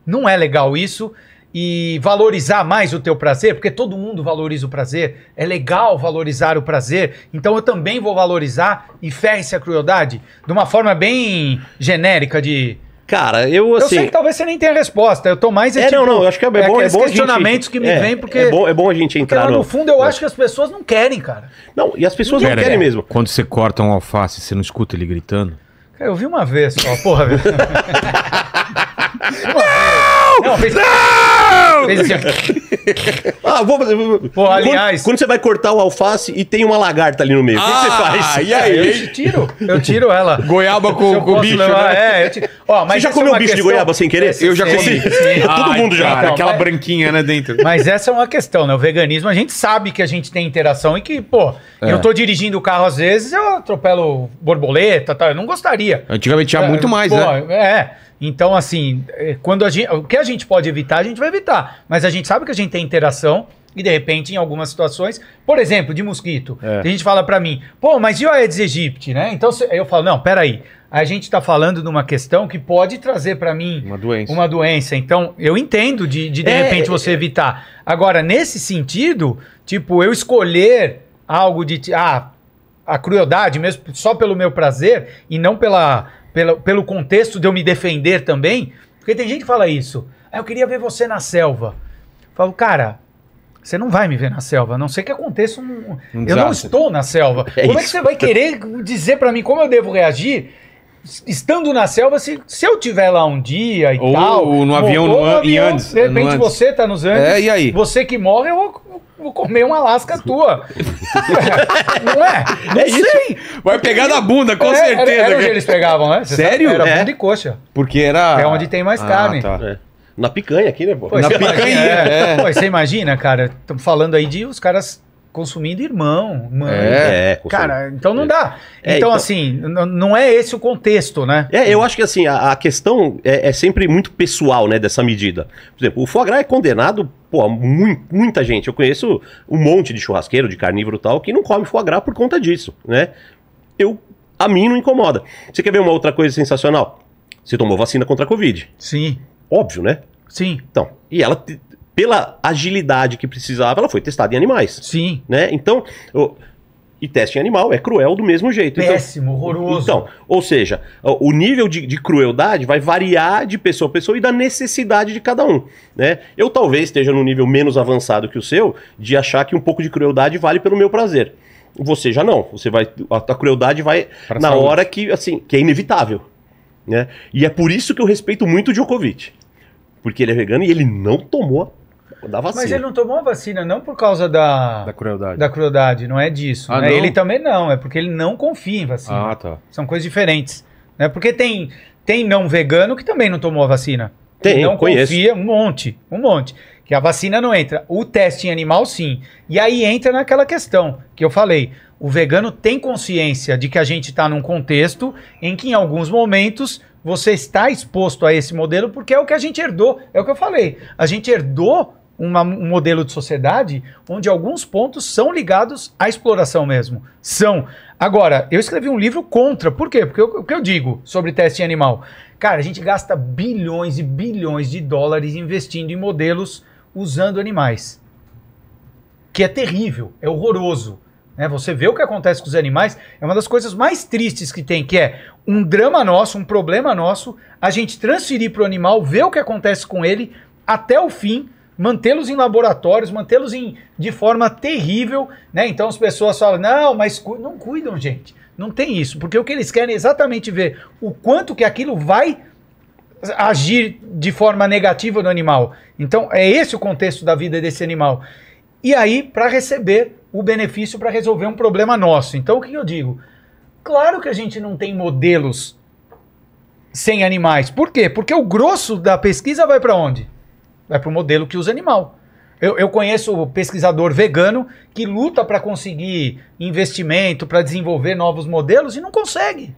não é legal isso, e valorizar mais o teu prazer, porque todo mundo valoriza o prazer, é legal valorizar o prazer, então eu também vou valorizar e ferre-se a crueldade, de uma forma bem genérica de Cara, eu assim. Eu sei que talvez você nem tenha resposta. Eu tô mais. É, é tipo, não, não. Eu acho que é, é, é bom. É, bom questionamentos gente, que me é, vêm, porque. É bom, é bom a gente entrar. lá no, no fundo, eu é. acho que as pessoas não querem, cara. Não, e as pessoas Ninguém não querem mesmo. Quando você corta um alface, você não escuta ele gritando? Cara, eu vi uma vez só. Porra, velho. Não! Não! Fez... Não! Fez assim, ah, vou fazer. Pô, aliás. Quando, quando, você vai cortar o alface e tem uma lagarta ali no meio, o que você ah, faz? E aí? Eu tiro. Eu tiro ela. Goiaba com, com bicho. Levar, né? é, tiro... ó, mas você já comeu é bicho questão... de goiaba sem querer? eu já comi. Todo mundo já. Cara, aquela mas... branquinha, né, dentro. Mas essa é uma questão, né? O veganismo, a gente sabe que a gente tem interação e que, pô, é. eu tô dirigindo o carro às vezes, eu atropelo borboleta, tal. Eu não gostaria. Antigamente tinha é, muito mais, pô, né? É. Então, assim, é, quando a gente, o que a gente pode evitar, a gente vai evitar. Mas a gente sabe que a gente tem interação e, de repente, em algumas situações, por exemplo, de mosquito. É. A gente fala para mim, pô, mas e o Aedes aegypti, né? Então, eu falo, não, peraí, a gente está falando de uma questão que pode trazer para mim uma doença. uma doença. Então, eu entendo de, de, de é, repente, é, você é, evitar. Agora, nesse sentido, tipo, eu escolher algo de... Ah, a crueldade mesmo, só pelo meu prazer e não pela pelo, pelo contexto de eu me defender também, porque tem gente que fala isso. Ah, eu queria ver você na selva. Eu falo, cara, você não vai me ver na selva, a não ser que aconteça um. um eu não estou na selva. É como isso. é que você vai querer dizer para mim como eu devo reagir estando na selva, se, se eu tiver lá um dia e ou, tal. Ou no avião, ou, ou no, no avião, De repente você tá nos Andes. É, e aí? Você que morre, eu vou, vou comer uma lasca tua. não é? é não é sei. Isso. Vai pegar na bunda, com é, certeza. Era, era onde eles pegavam, né? Você Sério? Sabe? Era é. bunda e coxa. Porque era. É onde tem mais ah, carne. Tá. É. Na picanha aqui, né, pô? Pois Na picanha, imagina, é. Pô, você imagina, cara, estamos falando aí de os caras consumindo irmão, mãe. É, é, é cara, então não dá. É, então, então, assim, não é esse o contexto, né? É, eu acho que assim, a, a questão é, é, sempre muito pessoal, né, dessa medida. Por exemplo, o foie gras é condenado, pô, muita gente. Eu conheço um monte de churrasqueiro, de carnívoro tal, que não come foie gras por conta disso, né? Eu, a mim não incomoda. Você quer ver uma outra coisa sensacional? Você tomou vacina contra a Covid. Sim. Óbvio, né? Sim. Então, e ela pela agilidade que precisava, ela foi testada em animais. Sim. Né? Então, o, e teste em animal é cruel do mesmo jeito. Então, Péssimo, então, horroroso. Então, ou seja, o nível de, de, crueldade vai variar de pessoa a pessoa e da necessidade de cada um. Né? Eu talvez esteja num nível menos avançado que o seu de achar que um pouco de crueldade vale pelo meu prazer. Você já não. Você vai a, a crueldade vai pra na saúde. hora que assim que é inevitável, né? E é por isso que eu respeito muito o Djokovic, porque ele é vegano e ele não tomou da vacina. Mas ele não tomou a vacina não por causa da... Da crueldade. Da crueldade, não é disso. Ah, né? Ele também não, é porque ele não confia em vacina. Ah, tá. São coisas diferentes. Né? Porque tem, tem não vegano que também não tomou a vacina. Tem, não conheço. confia, um monte, um monte. Que a vacina não entra. O teste em animal, sim. E aí entra naquela questão que eu falei. O vegano tem consciência de que a gente está num contexto em que, em alguns momentos, você está exposto a esse modelo, porque é o que a gente herdou. É o que eu falei. A gente herdou uma, um modelo de sociedade onde alguns pontos são ligados à exploração mesmo. São. Agora, eu escrevi um livro contra. Por quê? Porque o que eu digo sobre teste em animal? Cara, a gente gasta bilhões e bilhões de dólares investindo em modelos usando animais. Que é terrível, é horroroso. Né? Você vê o que acontece com os animais, é uma das coisas mais tristes que tem, que é um drama nosso, um problema nosso, a gente transferir para o animal, ver o que acontece com ele até o fim mantê-los em laboratórios, mantê-los de forma terrível, né? Então as pessoas falam, não, mas cu não cuidam, gente. Não tem isso, porque o que eles querem é exatamente ver o quanto que aquilo vai agir de forma negativa no animal. Então é esse o contexto da vida desse animal. E aí, para receber o benefício para resolver um problema nosso. Então o que eu digo? Claro que a gente não tem modelos sem animais. Por quê? Porque o grosso da pesquisa vai para onde? É para o modelo que usa animal. Eu, eu conheço pesquisador vegano que luta para conseguir investimento, para desenvolver novos modelos e não consegue.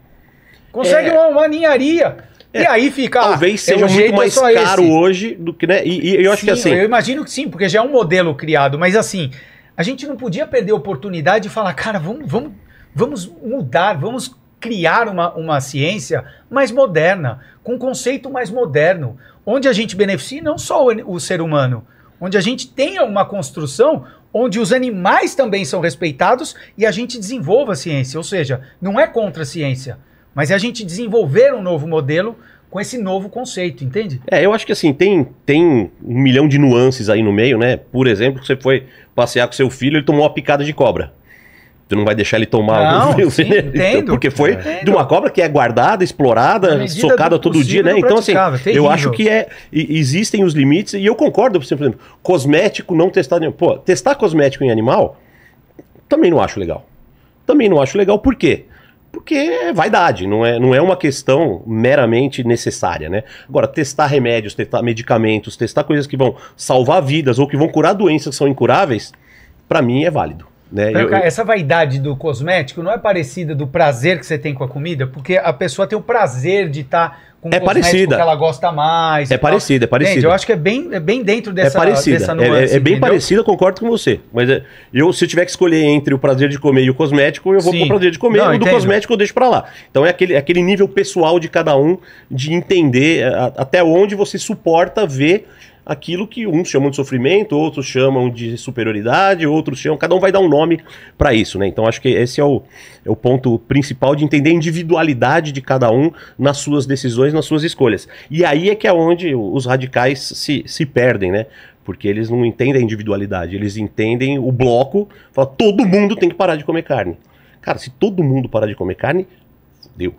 Consegue é. uma, uma ninharia. É, e aí fica. Ah, Talvez ah, seja muito é mais caro esse. hoje do que, né? E, e eu acho sim, que assim. Eu imagino que sim, porque já é um modelo criado, mas assim, a gente não podia perder a oportunidade de falar, cara, vamos, vamos, vamos mudar, vamos criar uma, uma ciência mais moderna, com conceito mais moderno onde a gente beneficie não só o, o ser humano, onde a gente tenha uma construção onde os animais também são respeitados e a gente desenvolva a ciência. Ou seja, não é contra a ciência, mas é a gente desenvolver um novo modelo com esse novo conceito, entende? É, eu acho que assim, tem, tem um milhão de nuances aí no meio, né? Por exemplo, você foi passear com seu filho, ele tomou uma picada de cobra tu não vai deixar ele tomar não, o sim, entendo. Então, porque foi entendo. É, de uma cobra que é guardada, explorada, socada todo possível, dia, né? Então, assim, terrível. eu acho que é, existem os limites, e eu concordo, por exemplo, cosmético não testado. Pô, testar cosmético em animal, também não acho legal. Também não acho legal, por quê? Porque é vaidade, não é, não é uma questão meramente necessária, né? Agora, testar remédios, testar medicamentos, testar coisas que vão salvar vidas ou que vão curar doenças que são incuráveis, para mim é válido. Né? Eu, eu... Essa vaidade do cosmético não é parecida do prazer que você tem com a comida? Porque a pessoa tem o prazer de estar tá com é um parecida. que ela gosta mais. É parecida, é parecida. Eu acho que é bem, é bem dentro é dessa, é parecida. Dessa nuance, é, é, é, bem parecida, concordo com você. Mas é, eu, se eu tiver que escolher entre o prazer de comer e o cosmético, eu vou Sim. pro prazer de comer. Não, o do cosmético eu deixo para lá. Então é aquele, aquele nível pessoal de cada um de entender é, a, até onde você suporta ver aquilo que uns chamam de sofrimento, outros chamam de superioridade, outros chamam. Cada um vai dar um nome para isso, né? Então acho que esse é o, é o ponto principal de entender a individualidade de cada um nas suas decisões, nas suas escolhas. E aí é que é onde os radicais se, se perdem, né? Porque eles não entendem a individualidade, eles entendem o bloco, fala todo mundo tem que parar de comer carne. Cara, se todo mundo parar de comer carne, deu.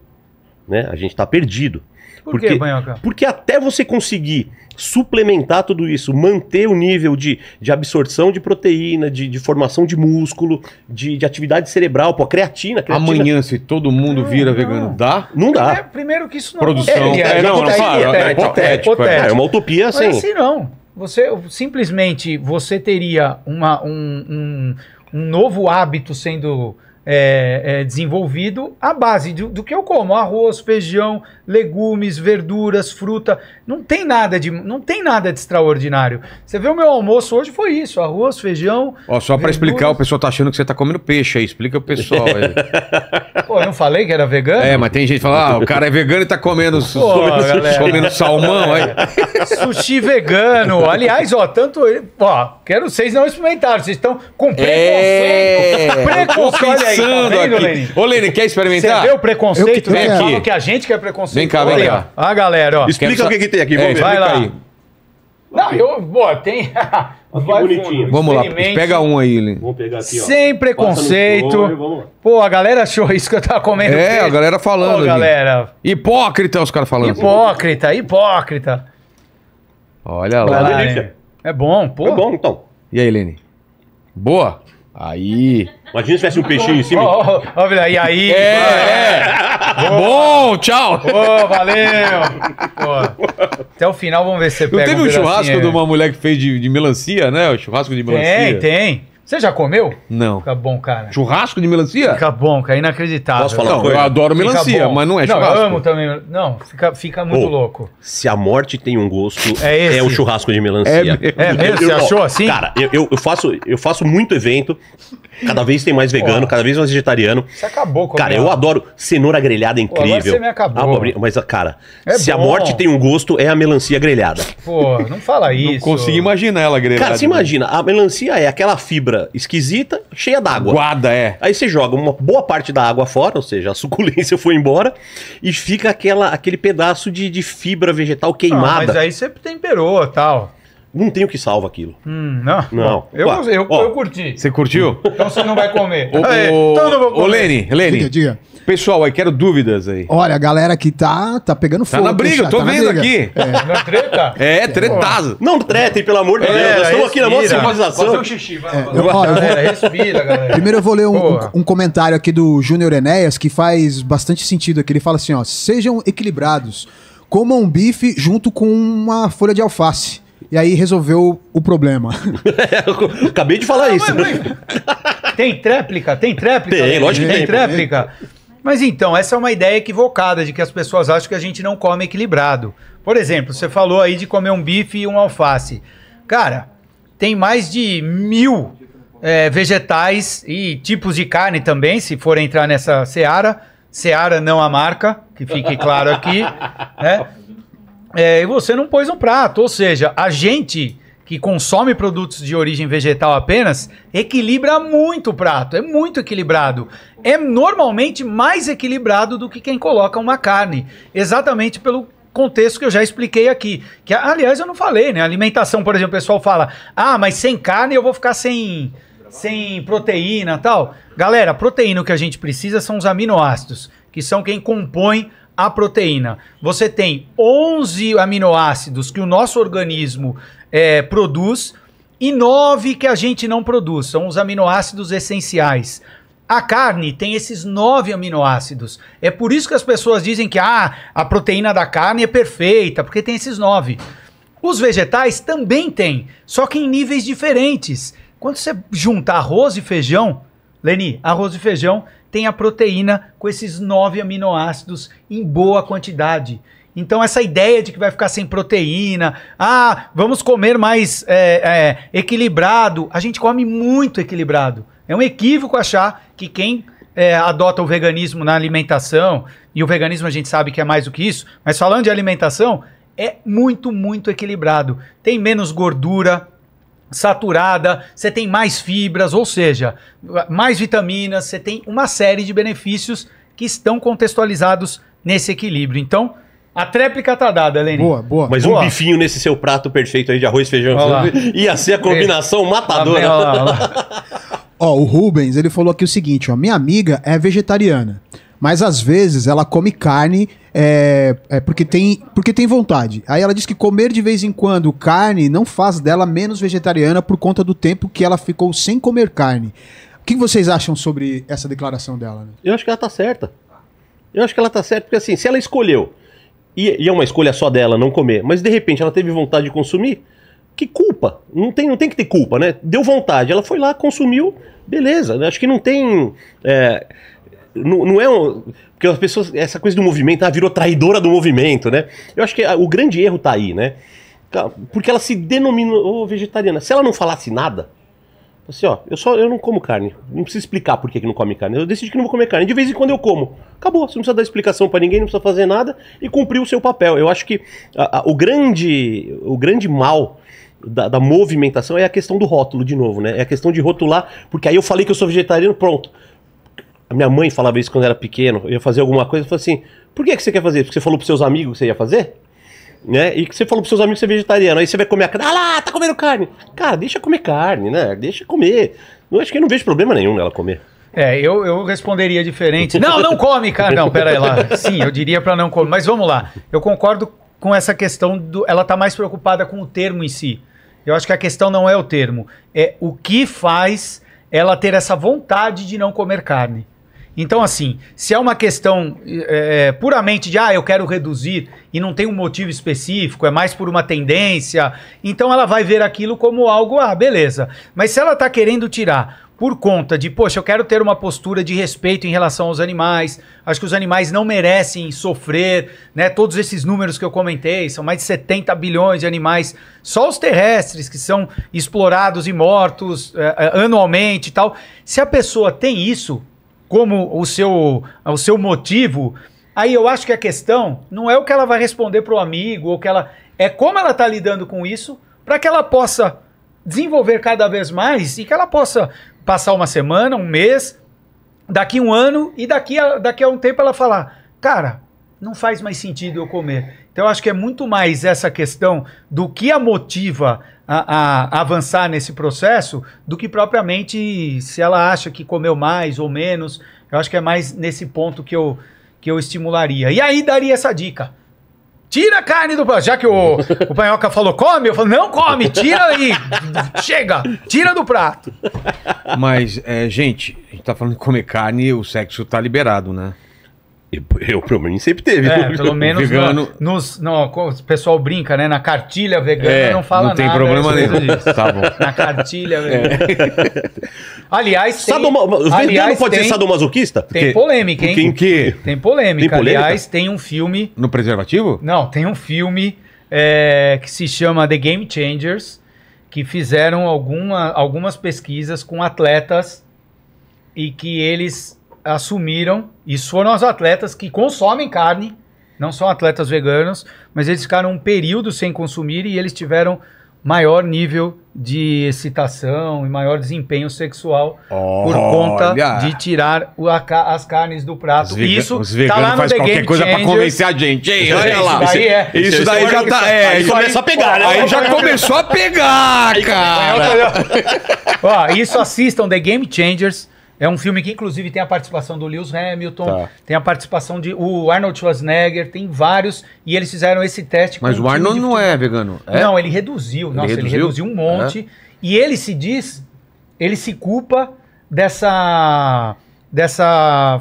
Né? A gente está perdido. Por porque, Banhoca? Porque até você conseguir suplementar tudo isso, manter o nível de, de absorção de proteína, de, de formação de músculo, de, de atividade cerebral, pô, creatina, creatina. Amanhã, se todo mundo não, vira não. vegano, dá? Não dá. Primeiro, primeiro, que isso não Produção. É é, é, é, não, não, é, é, hipotético. É, uma utopia, assim. Mas assim não. Você, simplesmente, você teria uma, um, um, um novo hábito sendo... É, é, desenvolvido à base do, do, que eu como: arroz, feijão, legumes, verduras, fruta, não tem nada de não tem nada de extraordinário. Você vê o meu almoço hoje foi isso, arroz, feijão. Ó, só para explicar, o pessoal tá achando que você tá comendo peixe aí, explica o pessoal aí. Pô, eu não falei que era vegano? É, mas tem gente que fala, ah, o cara é vegano e tá comendo, Pô, comendo, comendo salmão aí. Sushi vegano. Aliás, ó, tanto, ó, quero vocês não experimentaram, vocês estão com é, preconceito. É... Preconceito. Olha aí, tá vendo, aqui. Ô, Lene, quer experimentar? Você vê o preconceito, né? Falam que a gente quer é preconceito. Vem cá, vem cá. Ah, galera, ó. Explica Quero o que, que tem aqui, vamos é, ver. Vai lá. Aí. Não, eu, boa, tem. Vamos lá, pega um aí, Lin. Vamos pegar aqui, ó. Sem preconceito. Pô, a galera achou isso que eu tava comendo. É, peixe. a galera falando. Pô, galera. Hipócrita, os caras falando. Hipócrita, hipócrita. Olha lá. lá é bom, pô. É bom, então. E aí, Lene? Boa? Aí. Imagina se tivesse um peixinho em cima. Ó, oh, oh, oh, e aí? É, é. Bom, tchau. Ô, valeu. Pô. Até o final vamos ver se você Não pega teve um, um churrasco de uma mulher que fez de, de melancia, né? O churrasco de melancia. Tem, tem. Você já comeu? Não. Fica bom, cara. Churrasco de melancia? Fica bom, cara. Inacreditável. Posso falar não, Eu adoro melancia, mas não é churrasco. Não, amo também. Não, fica, fica muito oh, louco. Se a morte tem um gosto, é, é o churrasco de melancia. É, é mesmo? Você achou assim? Cara, eu, eu, faço, eu faço muito evento. Cada vez tem mais vegano, cada vez mais vegetariano. Você acabou com Cara, eu adoro cenoura grelhada incrível. Pô, você me acabou. Ah, mas, cara, é se bom. a morte tem um gosto, é a melancia grelhada. Pô, não fala isso. Não consigo imaginar ela grelhada. Cara, você imagina, a melancia é aquela fibra esquisita, cheia d'água. Guada, é. Aí você joga uma boa parte da água fora, ou seja, a suculência foi embora, e fica aquela, aquele pedaço de, de fibra vegetal queimada. Ah, mas aí você temperou tal. Não tem o que salva aquilo. Hum, não. Não. Eu, Uá, eu, eu curti. Você curtiu? Então você não vai comer. o, o, então não vou comer. Ô, Lene, Lene. Diga, diga. Pessoal, aí quero dúvidas aí. Olha, a galera que tá, tá pegando tá fogo. Tá na briga, eu tô tá vendo aqui. É. Na é treta? É, é tretado. Não tretem, pelo amor de é, Deus. Nós estamos aqui na maior civilização. Fazer um É, eu, ó, galera, respira, galera. Primeiro eu vou ler um, um, um comentário aqui do Júnior Enéas que faz bastante sentido aqui. Ele fala assim, ó, sejam equilibrados. Comam um bife junto com uma folha de alface e aí resolveu o problema. acabei de falar ah, isso. Mas, mas... tem tréplica? Tem tréplica? Tem, lógico que tem. Tem tréplica. Mas então, essa é uma ideia equivocada de que as pessoas acham que a gente não come equilibrado. Por exemplo, você falou aí de comer um bife e um alface. Cara, tem mais de mil é, vegetais e tipos de carne também, se for entrar nessa seara. Seara não a marca, que fique claro aqui. Né? é, e você não pôs um prato. Ou seja, a gente que consome produtos de origem vegetal apenas, equilibra muito o prato, é muito equilibrado. É normalmente mais equilibrado do que quem coloca uma carne, exatamente pelo contexto que eu já expliquei aqui. Que, aliás, eu não falei, né? Alimentação, por exemplo, o pessoal fala: ah, mas sem carne eu vou ficar sem. Sem proteína tal. Galera, proteína o que a gente precisa são os aminoácidos, que são quem compõe a proteína, você tem 11 aminoácidos que o nosso organismo é, produz e 9 que a gente não produz, são os aminoácidos essenciais. A carne tem esses nove aminoácidos. É por isso que as pessoas dizem que ah, a proteína da carne é perfeita, porque tem esses nove. Os vegetais também têm, só que em níveis diferentes. Quando você junta arroz e feijão, Leni, arroz e feijão tem a proteína com esses nove aminoácidos em boa quantidade. Então, essa ideia de que vai ficar sem proteína, ah, vamos comer mais é, é, equilibrado. A gente come muito equilibrado. É um equívoco achar que quem é, adota o veganismo na alimentação, e o veganismo a gente sabe que é mais do que isso, mas falando de alimentação, é muito, muito equilibrado. Tem menos gordura, saturada, você tem mais fibras, ou seja, mais vitaminas, você tem uma série de benefícios que estão contextualizados nesse equilíbrio. Então, a tréplica tá dada, Lenny. Boa, boa. Mas boa. um bifinho nesse seu prato perfeito aí de arroz, feijão, ia ser a combinação matadora. Ó, oh, o Rubens, ele falou aqui o seguinte, ó, minha amiga é vegetariana. Mas às vezes ela come carne é, é porque, tem, porque tem vontade. Aí ela diz que comer de vez em quando carne não faz dela menos vegetariana por conta do tempo que ela ficou sem comer carne. O que vocês acham sobre essa declaração dela? Né? Eu acho que ela tá certa. Eu acho que ela tá certa, porque assim, se ela escolheu, e, e é uma escolha só dela não comer, mas de repente ela teve vontade de consumir, que culpa? Não tem, não tem que ter culpa, né? Deu vontade, ela foi lá, consumiu, beleza. Acho que não tem. É, não, não é um, porque as pessoas essa coisa do movimento ela ah, virou traidora do movimento, né? Eu acho que o grande erro tá aí, né? Porque ela se denominou vegetariana. Se ela não falasse nada, assim, ó, eu só eu não como carne. Não precisa explicar por que, que não come carne. Eu decidi que não vou comer carne. De vez em quando eu como. Acabou. Você não precisa dar explicação para ninguém, não precisa fazer nada e cumprir o seu papel. Eu acho que a, a, o grande o grande mal da, da, movimentação é a questão do rótulo, de novo, né? É a questão de rotular, porque aí eu falei que eu sou vegetariano, pronto minha mãe falava isso quando era pequeno. Eu ia fazer alguma coisa e falava assim: por que, que você quer fazer? Porque você falou pros seus amigos que você ia fazer? Né? E que você falou pros seus amigos que você é vegetariano. Aí você vai comer a carne. Ah lá, tá comendo carne. Cara, deixa comer carne, né? Deixa comer. não acho que eu não vejo problema nenhum ela comer. É, eu, eu responderia diferente. Não, não come, cara. Não, pera aí lá. Sim, eu diria para não comer. Mas vamos lá. Eu concordo com essa questão do. Ela tá mais preocupada com o termo em si. Eu acho que a questão não é o termo, é o que faz ela ter essa vontade de não comer carne. Então, assim, se é uma questão é, é, puramente de, ah, eu quero reduzir e não tem um motivo específico, é mais por uma tendência, então ela vai ver aquilo como algo, ah, beleza. Mas se ela está querendo tirar por conta de, poxa, eu quero ter uma postura de respeito em relação aos animais, acho que os animais não merecem sofrer, né? Todos esses números que eu comentei, são mais de 70 bilhões de animais, só os terrestres que são explorados e mortos é, é anualmente e tal. Se a pessoa tem isso, como o seu, o seu motivo, aí eu acho que a questão não é o que ela vai responder para o amigo, ou que ela é como ela está lidando com isso, para que ela possa desenvolver cada vez mais e que ela possa passar uma semana, um mês, daqui um ano e daqui a, daqui a um tempo ela falar, cara, não faz mais sentido eu comer. Então eu acho que é muito mais essa questão do que a motiva a, a, avançar nesse processo do que propriamente se ela acha que comeu mais ou menos. Eu acho que é mais nesse ponto que eu, que eu estimularia. E aí daria essa dica. Tira a carne do prato. Já que o, o Panhoca falou, come, eu falo, não come, tira aí. Chega, tira do prato. Mas, é, gente, a gente tá falando de comer carne, o sexo tá liberado, né? Eu, pelo menos, sempre teve. É, né? pelo menos vegano... nos, no, o pessoal brinca, né? Na cartilha vegana é, não fala nada. Não tem nada, problema é nenhum. Tá bom. Na cartilha é. vegana. É. Aliás, tem... Sadoma... Aliás, pode tem... ser sadomasoquista? Tem polêmica, hein? Tem que? Tem polêmica. tem polêmica. Aliás, tem um filme... No preservativo? Não, tem um filme é, que se chama The Game Changers, que fizeram alguma, algumas pesquisas com atletas e que eles assumiram, isso foram os atletas que consomem carne, não são atletas veganos, mas eles ficaram um período sem consumir e eles tiveram maior nível de excitação e maior desempenho sexual Olha. por conta de tirar o, a, as carnes do prato. isso os tá lá no The qualquer Game coisa para convencer a gente. Hein? Olha isso, lá. Daí é, isso, isso, já é tá, é, aí começa a pegar, né? Aí já começou a pegar, cara. Ó, isso assistam The Game Changers é um filme que, inclusive, tem a participação do Lewis Hamilton, tá. tem a participação de o Arnold Schwarzenegger, tem vários, e eles fizeram esse teste. Mas o Arnold não é vegano. É? Não, ele reduziu. Ele nossa, reduziu? ele reduziu um é. monte. É. E ele se diz, ele se culpa dessa. dessa.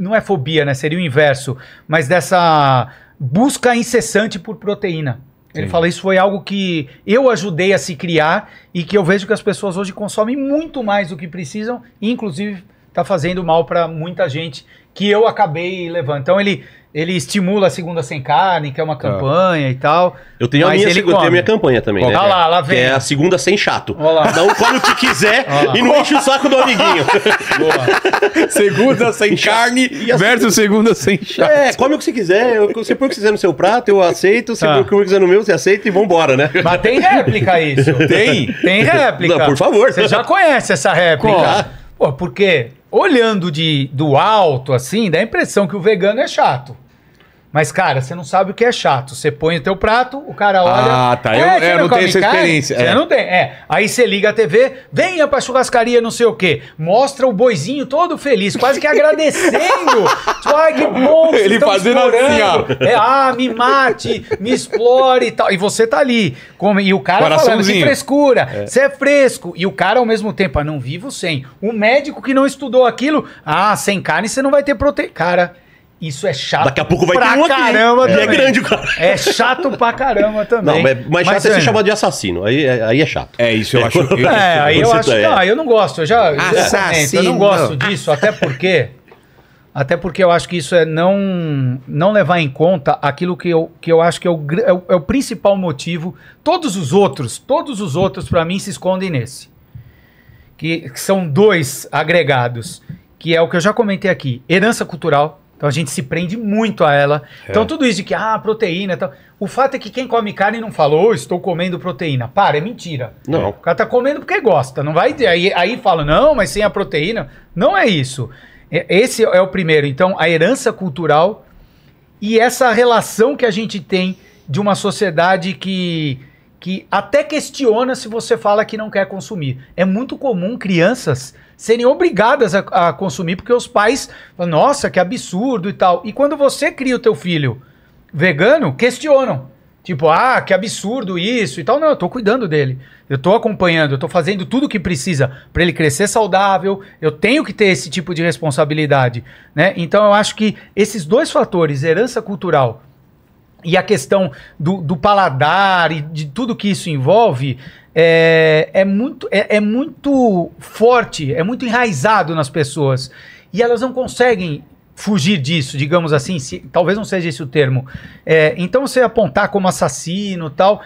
não é fobia, né? Seria o inverso, mas dessa busca incessante por proteína. Ele fala, isso foi algo que eu ajudei a se criar e que eu vejo que as pessoas hoje consomem muito mais do que precisam, inclusive está fazendo mal para muita gente que eu acabei levando. Então ele ele estimula a segunda sem carne, que é uma tá. campanha e tal. Eu tenho, a minha, eu tenho a minha campanha também, né? Olha tá lá, lá Que é vem. é a segunda sem chato. Dá Não come o que quiser e não enche o saco do amiguinho. Segunda sem carne e assim- versus segunda sem chato. É, come o que você quiser, eu- você põe o que quiser no seu prato, eu aceito, você por tá. põe o que quiser no meu, você aceita e vambora, né? Mas tem réplica isso. Tem? Tem réplica. Não, por favor. Você já conhece essa réplica. Pô, porque olhando de, do alto, assim, dá a impressão que o vegano é chato. Mas, cara, você não sabe o que é chato. Você põe o teu prato, o cara olha. Ah, tá. Eu, é, é eu não, tenho essa experiência. Você é. não tem. É. Aí você liga a TV, venha pra churrascaria, não sei o quê. Mostra o boizinho todo feliz, quase que agradecendo. Tipo, Ai, que bom Ele fazendo assim, ó. É, ah, me mate, me explore e tal. E você tá ali. come e o cara falando de frescura. É. Você é. é fresco. E o cara, ao mesmo tempo, ah, não vivo sem. O médico que não estudou aquilo, ah, sem carne você não vai ter proteína. Cara. Isso é chato. Daqui a pouco vai pra ter um aqui. caramba é, é grande, cara. É chato pra caramba também. Não, mas, mas chato é mas, é ser chamado de assassino. Aí, é, aí é chato. É isso, eu é, acho. Eu, é, aí eu acho. Não, tá, é. ah, eu não gosto. Eu já. Assassino. Eu não gosto disso, até porque. Até porque eu acho que isso é não, não levar em conta aquilo que eu, que eu acho que é o, é o, é o principal motivo. Todos os outros, todos os outros, para mim, se escondem nesse. Que, que, são dois agregados, que é o que eu já comentei aqui: herança cultural. Então a gente se prende muito a ela. Então, é. Então tudo isso de que, ah, proteína tal. O fato é que quem come carne não falou, oh, estou comendo proteína. Para, é mentira. Não. O cara tá comendo porque gosta. Não vai. Aí, aí fala, não, mas sem a proteína. Não é isso. É, esse é o primeiro. Então, a herança cultural e essa relação que a gente tem de uma sociedade que que até questiona se você fala que não quer consumir. É muito comum crianças serem obrigadas a, a consumir, porque os pais falam, nossa, que absurdo e tal. E quando você cria o teu filho vegano, questionam. Tipo, ah, que absurdo isso e tal. Não, eu tô cuidando dele. Eu tô acompanhando, eu tô fazendo tudo o que precisa para ele crescer saudável. Eu tenho que ter esse tipo de responsabilidade, né? Então eu acho que esses dois fatores, herança cultural e a questão do, do, paladar e de tudo que isso envolve é, é muito, é, é, muito forte, é muito enraizado nas pessoas. E elas não conseguem fugir disso, digamos assim, se, talvez não seja esse o termo. É, então você apontar como assassino tal,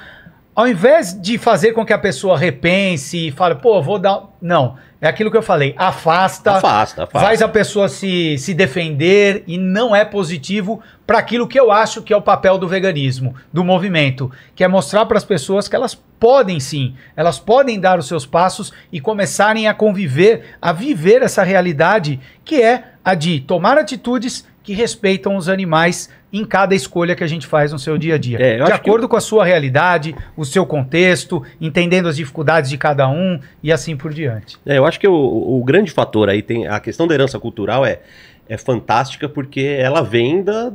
ao invés de fazer com que a pessoa repense e fale, pô, vou dar. Não. É aquilo que eu falei, afasta, afasta, afasta. faz a pessoa se, se defender e não é positivo para aquilo que eu acho que é o papel do veganismo, do movimento, que é mostrar para as pessoas que elas podem sim, elas podem dar os seus passos e começarem a conviver, a viver essa realidade que é a de tomar atitudes que respeitam os animais em cada escolha que a gente faz no seu dia a dia. É, de acordo eu... com a sua realidade, o seu contexto, entendendo as dificuldades de cada um e assim por diante. É, eu acho que o, o, grande fator aí tem a questão da herança cultural é, é fantástica porque ela vem da,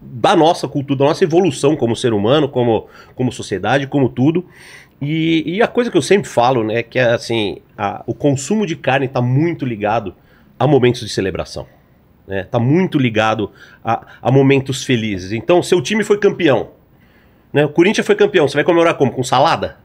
da nossa cultura, da nossa evolução como ser humano, como, como sociedade, como tudo. E, e a coisa que eu sempre falo, né, que é assim, a, o consumo de carne está muito ligado a momentos de celebração né? Tá muito ligado a, a momentos felizes. Então, seu time foi campeão, né? O Corinthians foi campeão, você vai comemorar como? Com salada?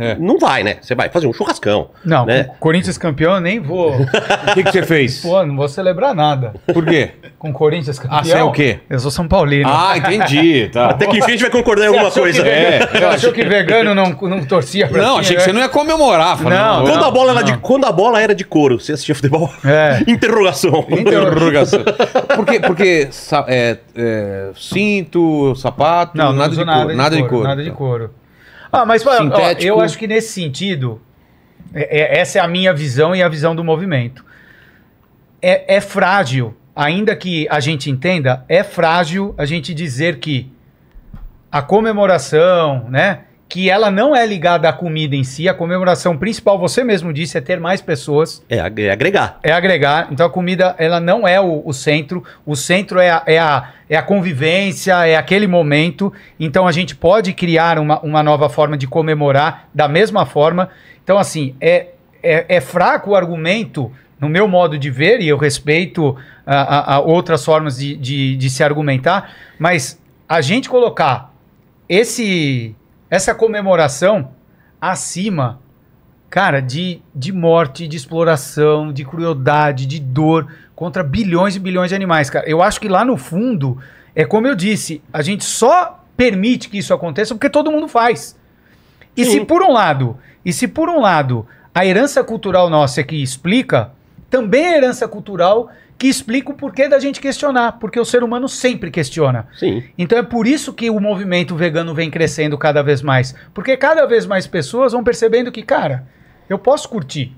É. Não vai, né? Você vai fazer um churrascão. Não, né? Corinthians campeão eu nem vou. O que, que você fez? Pô, não vou celebrar nada. Por quê? Com Corinthians campeão. Ah, você é o quê? Eu sou São Paulino. Ah, entendi. Tá. Até que enfim a gente vai concordar em alguma coisa. É. achou que vegano não, não torcia pra Não, ti, achei né? que você não ia comemorar. não, não, quando, não, a bola não. Era de, quando a bola era de couro, você assistia futebol? É. Interrogação. Interrogação. porque porque é, é, cinto, sapato, não, nada, de nada, de couro, nada de couro. Nada de então. couro. Ah, mas eu acho que nesse sentido, é, é, essa é a minha visão e a visão do movimento. É, é frágil, ainda que a gente entenda, é frágil a gente dizer que a comemoração, né? que ela não é ligada à comida em si. A comemoração principal, você mesmo disse, é ter mais pessoas. É, é agregar. É agregar. Então a comida, ela não é o, o centro. O centro é a, é, a, é a convivência, é aquele momento. Então a gente pode criar uma, uma nova forma de comemorar da mesma forma. Então, assim, é, é, é fraco o argumento. No meu modo de ver, e eu respeito a, a, a outras formas de, de, de se argumentar, mas a gente colocar esse essa comemoração acima, cara, de, de morte, de exploração, de crueldade, de dor contra bilhões e bilhões de animais, cara. Eu acho que lá no fundo, é como eu disse, a gente só permite que isso aconteça porque todo mundo faz. E Sim. se por um lado, e se por um lado, a herança cultural nossa é que explica, também a herança cultural que explica o porquê da gente questionar, porque o ser humano sempre questiona. Sim. Então é por isso que o movimento vegano vem crescendo cada vez mais, porque cada vez mais pessoas vão percebendo que, cara, eu posso curtir.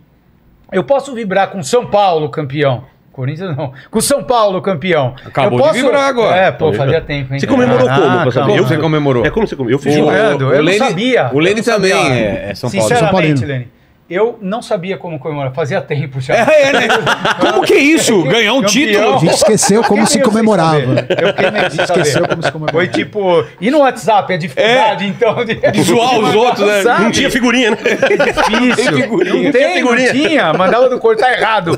Eu posso vibrar com São Paulo campeão. Corinthians não. Com São Paulo campeão. Acabou eu posso... de vibrar agora. É, pô, fazia tempo, hein? Você comemorou como? Ah, Eu, você comemorou. É como você comemorou? Eu fiz o, jogando, o, eu sabia. O Lene também sabia. é São Paulo. Sinceramente, São Lene. Eu não sabia como comemorar, fazia tempo já. É, é, né? Como que é isso? Ganhar um Campeão. título. A gente esqueceu como se comemorava. esqueceu como se comemorava. Foi tipo, e no WhatsApp, é dificuldade, é. então. De, de zoar os outros, né? Não tinha figurinha, né? É difícil. Tem Não, tem, figurinha. não tinha, mandava do tá errado.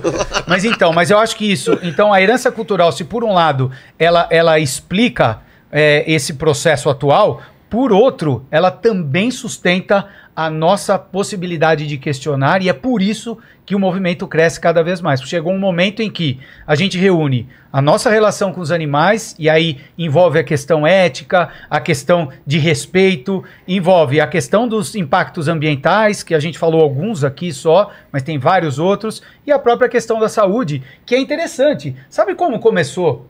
Mas então, mas eu acho que isso. Então, a herança cultural, se por um lado ela, ela explica é, esse processo atual, por outro, ela também sustenta a nossa possibilidade de questionar e é por isso que o movimento cresce cada vez mais. Chegou um momento em que a gente reúne a nossa relação com os animais e aí envolve a questão ética, a questão de respeito, envolve a questão dos impactos ambientais, que a gente falou alguns aqui só, mas tem vários outros, e a própria questão da saúde, que é interessante. Sabe como começou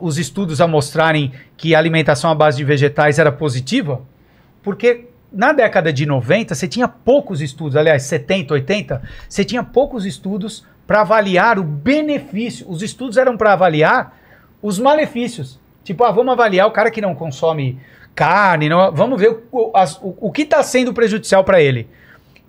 os estudos a mostrarem que a alimentação à base de vegetais era positiva? Porque na década de 90 você tinha poucos estudos, aliás, 70, 80, você tinha poucos estudos para avaliar o benefício. Os estudos eram para avaliar os malefícios. Tipo, ah, vamos avaliar o cara que não consome carne, não, vamos ver o, as, o, o que está sendo prejudicial para ele.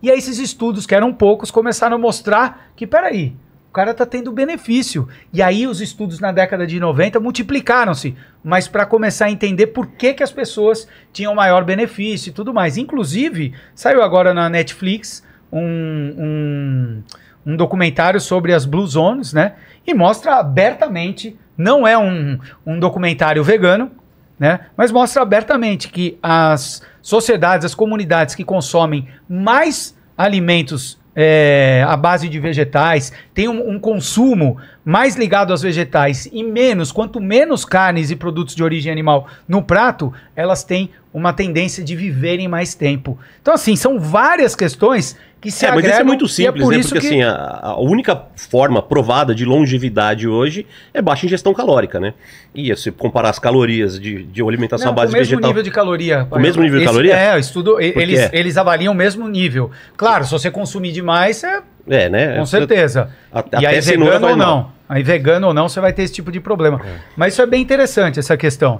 E aí esses estudos, que eram poucos, começaram a mostrar que, peraí, o cara tá tendo benefício. E aí os estudos na década de 90 multiplicaram-se, mas para começar a entender por que, que as pessoas tinham maior benefício e tudo mais. Inclusive, saiu agora na Netflix um, um, um documentário sobre as Blue Zones, né? E mostra abertamente, não é um, um documentário vegano, né? Mas mostra abertamente que as sociedades, as comunidades que consomem mais alimentos é, à base de vegetais, tem um, um, consumo mais ligado aos vegetais e menos, quanto menos carnes e produtos de origem animal no prato, elas têm uma tendência de viverem mais tempo. Então, assim, são várias questões que se é, agregam. Mas isso é muito é simples, é né? Porque, que... assim, a, a, única forma provada de longevidade hoje é baixa ingestão calórica, né? E se comparar as calorias de, de alimentação Não, à base vegetal... o mesmo nível de caloria. É, o mesmo nível de caloria? É, estudo, eles, é. eles avaliam o mesmo nível. Claro, se você consumir demais, você... É, né? Com certeza. A, e aí, é vegano ou não, aí vegano ou não, você vai ter esse tipo de problema. É. Mas isso é bem interessante, essa questão.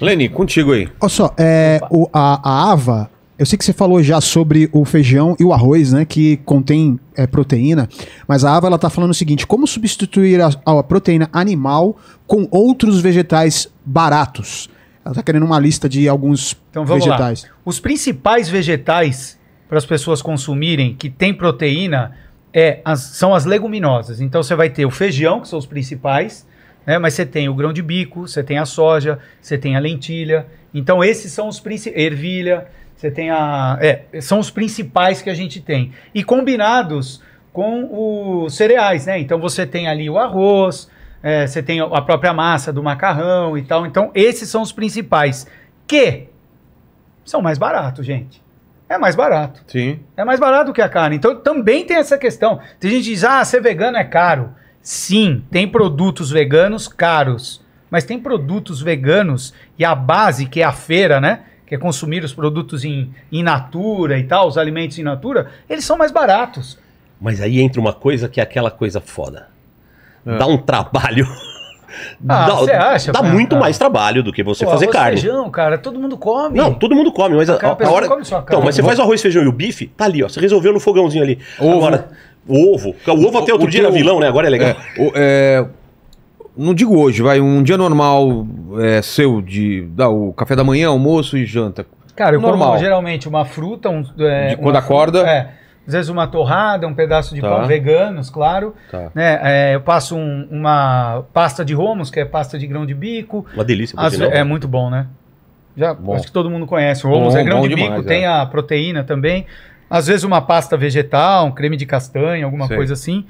Leni, contigo aí. Olha só, é, o, a, a ava, eu sei que você falou já sobre o feijão e o arroz, né, que contém é, proteína, mas a Ava ela tá falando o seguinte: como substituir a, a proteína animal com outros vegetais baratos? Ela tá querendo uma lista de alguns então, vamos vegetais. Lá. Os principais vegetais para as pessoas consumirem que tem proteína é as, são as leguminosas. Então você vai ter o feijão, que são os principais, né? Mas você tem o grão de bico, você tem a soja, você tem a lentilha. Então esses são os principais. Ervilha, você tem a. É, são os principais que a gente tem. E combinados com os cereais, né? Então você tem ali o arroz, é, você tem a própria massa do macarrão e tal. Então esses são os principais. Que são mais baratos, gente é mais barato. Sim. É mais barato que a carne. Então também tem essa questão. Tem gente que diz, ah, ser vegano é caro. Sim, tem produtos veganos caros, mas tem produtos veganos e a base, que é a feira, né? Que é consumir os produtos em, in natura e tal, os alimentos em natura, eles são mais baratos. Mas aí entra uma coisa que é aquela coisa foda. É. Dá um trabalho. Ah, dá, você acha? Dá muito ah. mais trabalho do que você Pô, fazer arroz carne. feijão, cara, todo mundo come. Não, todo mundo come, mas a, a, a hora. Come então, mas você faz o arroz, feijão e o bife, tá ali, ó. Você resolveu no fogãozinho ali. Ovo. Agora, o ovo. O ovo até outro o dia teu... era vilão, né? Agora é legal. É, o, é... Não digo hoje, vai. Um dia normal é, seu de dar o café da manhã, almoço e janta. Cara, eu normal. como geralmente uma fruta, um, é, de quando acorda. Fruta, é, às vezes uma torrada, um pedaço de tá. pão veganos, claro. Tá. Né? É, eu passo um, uma pasta de romos, que é pasta de grão de bico. Uma delícia, às, É muito bom, né? Já, bom. Acho que todo mundo conhece. O romos é grão de demais, bico, é. tem a proteína também. Às vezes uma pasta vegetal, um creme de castanha, alguma Sim. coisa assim.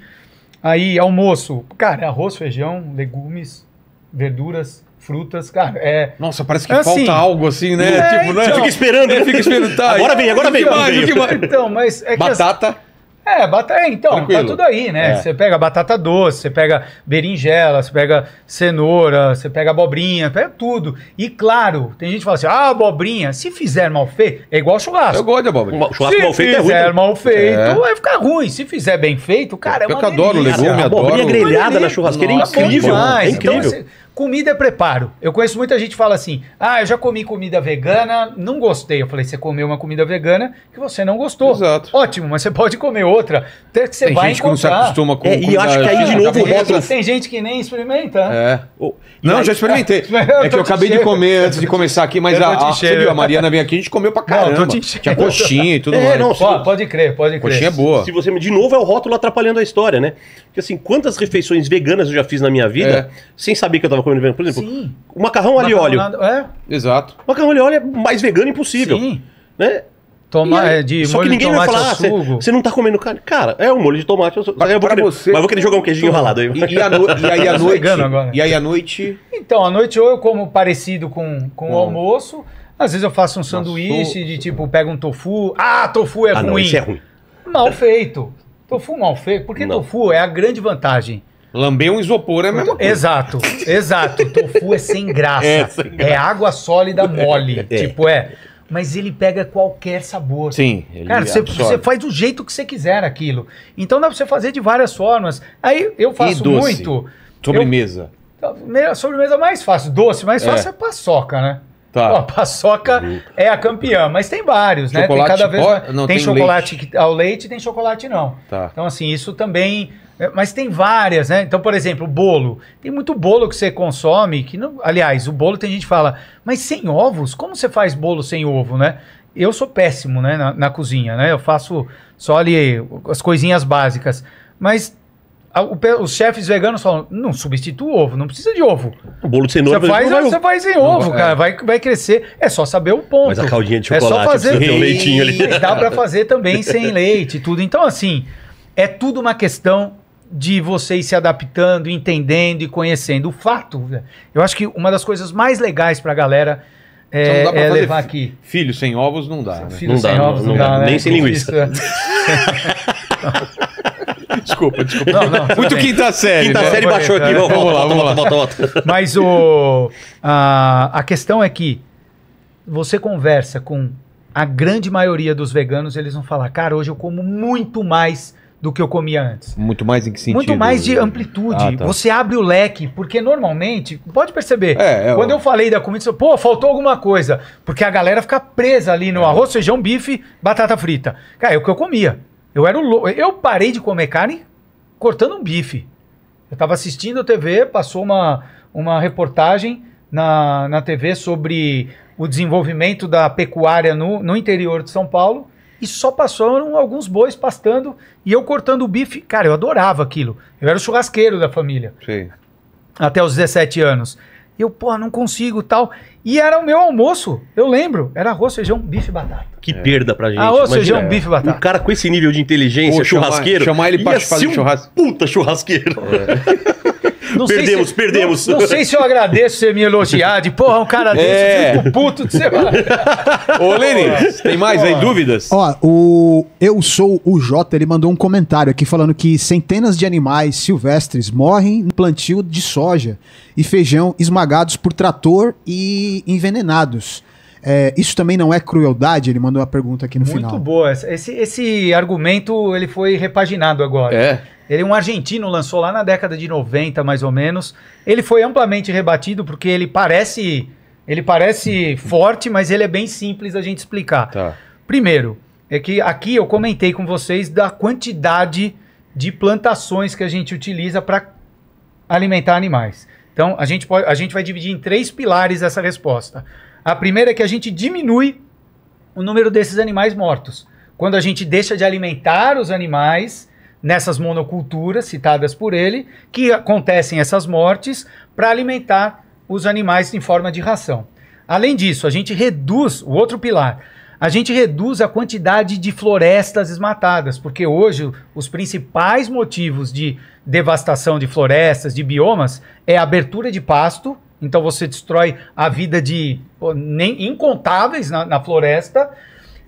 Aí, almoço, cara, arroz, feijão, legumes, verduras, frutas, cara, é... Nossa, parece que é falta assim, algo assim, né? É, tipo, né? fica esperando, é, né? Fica esperando, tá? Agora vem, agora vem. mais, mais? Então, mas é Batata. As... É, batata, é, então, tá Tranquilo. tá tudo aí, né? É. Você pega batata doce, você pega berinjela, você pega cenoura, você pega abobrinha, pega tudo. E claro, tem gente que fala assim, ah, abobrinha, se fizer mal feito, é igual churrasco. Eu gosto de abobrinha. O churrasco se mal feito é ruim. Se fizer mal feito, é. vai ficar ruim. Se fizer bem feito, cara, é eu é uma Eu que adoro legume, adoro. Abobrinha grelhada na churrasqueira é incrível. É incrível. Então, Comida é preparo. Eu conheço muita gente que fala assim: ah, eu já comi comida vegana, não gostei. Eu falei: você comeu uma comida vegana que você não gostou. Exato. Ótimo, mas você pode comer outra. Até que você tem vai gente encontrar. que não se acostuma com. É, e acho que aí de novo roda. Tem gente que nem experimenta. É. Não, aí, já experimentei. é que eu acabei cheiro. de comer antes de começar aqui, mas a, a, você viu, a Mariana vem aqui, a gente comeu pra caramba. Não, Tinha coxinha e tudo é, mais. Não, Pô, pode crer, pode crer. Coxinha é boa. Se você, de novo, é o rótulo atrapalhando a história, né? Porque assim, quantas refeições veganas eu já fiz na minha vida é. sem saber que eu tava comendo vegano. Por exemplo, Sim. o macarrão alho óleo. é. Exato. O macarrão alho óleo é mais vegano impossível. Sim. Né? Toma, aí, é, de só molho que ninguém de tomate vai falar, ah, você não tá comendo carne. Cara, é um molho de tomate. Eu mas, eu vou querer, você, mas vou querer jogar um queijinho ralado aí. E, e, a no, e aí noite? e aí noite? Então, a noite ou eu como parecido com, com o hum. almoço. Às vezes eu faço um sanduíche Nossa, de tipo, pego um tofu. Ah, tofu é ah, ruim. Não, isso é ruim. Mal feito. Tofu mal feito. Porque não. tofu é a grande vantagem Lamber um isopor é a mesma coisa. Exato, exato. Tofu é sem graça. É, sem é graça. é água sólida mole. É. Tipo, é. Mas ele pega qualquer sabor. Sim, ele Cara, você, faz do jeito que você quiser aquilo. Então dá pra você fazer de várias formas. Aí eu faço muito. Sobremesa. Eu, sobremesa mais fácil. Doce mais é. fácil é, é paçoca, né? Tá. a paçoca uhum. é a campeã, mas tem vários, chocolate né? Tem cada vez. não, tem, tem, chocolate leite. ao leite, tem chocolate não. Tá. Então, assim, isso também é, mas tem várias, né? Então, por exemplo, bolo. Tem muito bolo que você consome, que não. Aliás, o bolo tem gente que fala, mas sem ovos? Como você faz bolo sem ovo, né? Eu sou péssimo, né, na, na cozinha, né? Eu faço só ali as coisinhas básicas. Mas a, o, os chefes veganos falam, não substitua o ovo, não precisa de ovo. O bolo sem ovo. Você é faz, não você faz sem ovo, cara, vai, vai crescer. É só saber o ponto. Mas a caldinha de chocolate, é só fazer tem um leitinho ali. Dá para fazer também sem leite, e tudo. Então, assim, é tudo uma questão de vocês se adaptando, entendendo e conhecendo. O fato, eu acho que uma das coisas mais legais para a galera é, é levar aqui. Filho sem ovos não dá. Né? Filho não sem dá, ovos não, não dá, dá né? nem sem linguiça. É. desculpa, desculpa. Não, não, Muito bem. quinta série. Quinta né? série Foi baixou aqui, é, vamos, lá, vamos lá. Volta, volta, volta. Mas o, a, a questão é que você conversa com a grande maioria dos veganos, eles vão falar, cara, hoje eu como muito mais do que eu comia antes. Muito mais em que sentido? Muito mais de amplitude. Ah, tá. Você abre o leque, porque normalmente, pode perceber, é, é quando eu falei da comida, você, pô, faltou alguma coisa, porque a galera fica presa ali no é. arroz, feijão, bife, batata frita. Cara, é o que eu comia. Eu era eu parei de comer carne cortando um bife. Eu estava assistindo a TV, passou uma, uma reportagem na, na TV sobre o desenvolvimento da pecuária no, no interior de São Paulo e só passaram alguns bois pastando e eu cortando o bife. Cara, eu adorava aquilo. Eu era o churrasqueiro da família. Sim. Até os 17 anos. Eu, pô, não consigo tal. E era o meu almoço, eu lembro. Era arroz, feijão, bife e batata. Que perda pra gente. Arroz, Imagina, feijão, é. bife e batata. Um cara com esse nível de inteligência, pô, churrasqueiro. Chamar, chamar ele pra fazer um churrasco. Puta churrasqueiro. É. Não perdemos, se, perdemos. Não, não, sei se eu agradeço você me elogiar de porra, um cara é. desse, é. fico puto de ser. Ô, Lenin, tem mais aí, dúvidas? Ó, o Eu Sou o Jota, ele mandou um comentário aqui falando que centenas de animais silvestres morrem no plantio de soja e feijão esmagados por trator e envenenados. É, isso também não é crueldade? Ele mandou uma pergunta aqui no Muito final. Muito boa. Esse, esse argumento ele foi repaginado agora. É. Ele é um argentino, lançou lá na década de 90, mais ou menos. Ele foi amplamente rebatido porque ele parece ele parece forte, mas ele é bem simples a gente explicar. Tá. Primeiro, é que aqui eu comentei com vocês da quantidade de plantações que a gente utiliza para alimentar animais. Então, a gente, pode, a gente vai dividir em três pilares essa resposta. A primeira é que a gente diminui o número desses animais mortos. Quando a gente deixa de alimentar os animais, nessas monoculturas citadas por ele, que acontecem essas mortes para alimentar os animais em forma de ração. Além disso, a gente reduz o outro pilar. A gente reduz a quantidade de florestas desmatadas, porque hoje os principais motivos de devastação de florestas, de biomas, é abertura de pasto, então você destrói a vida de nem, incontáveis na, na floresta,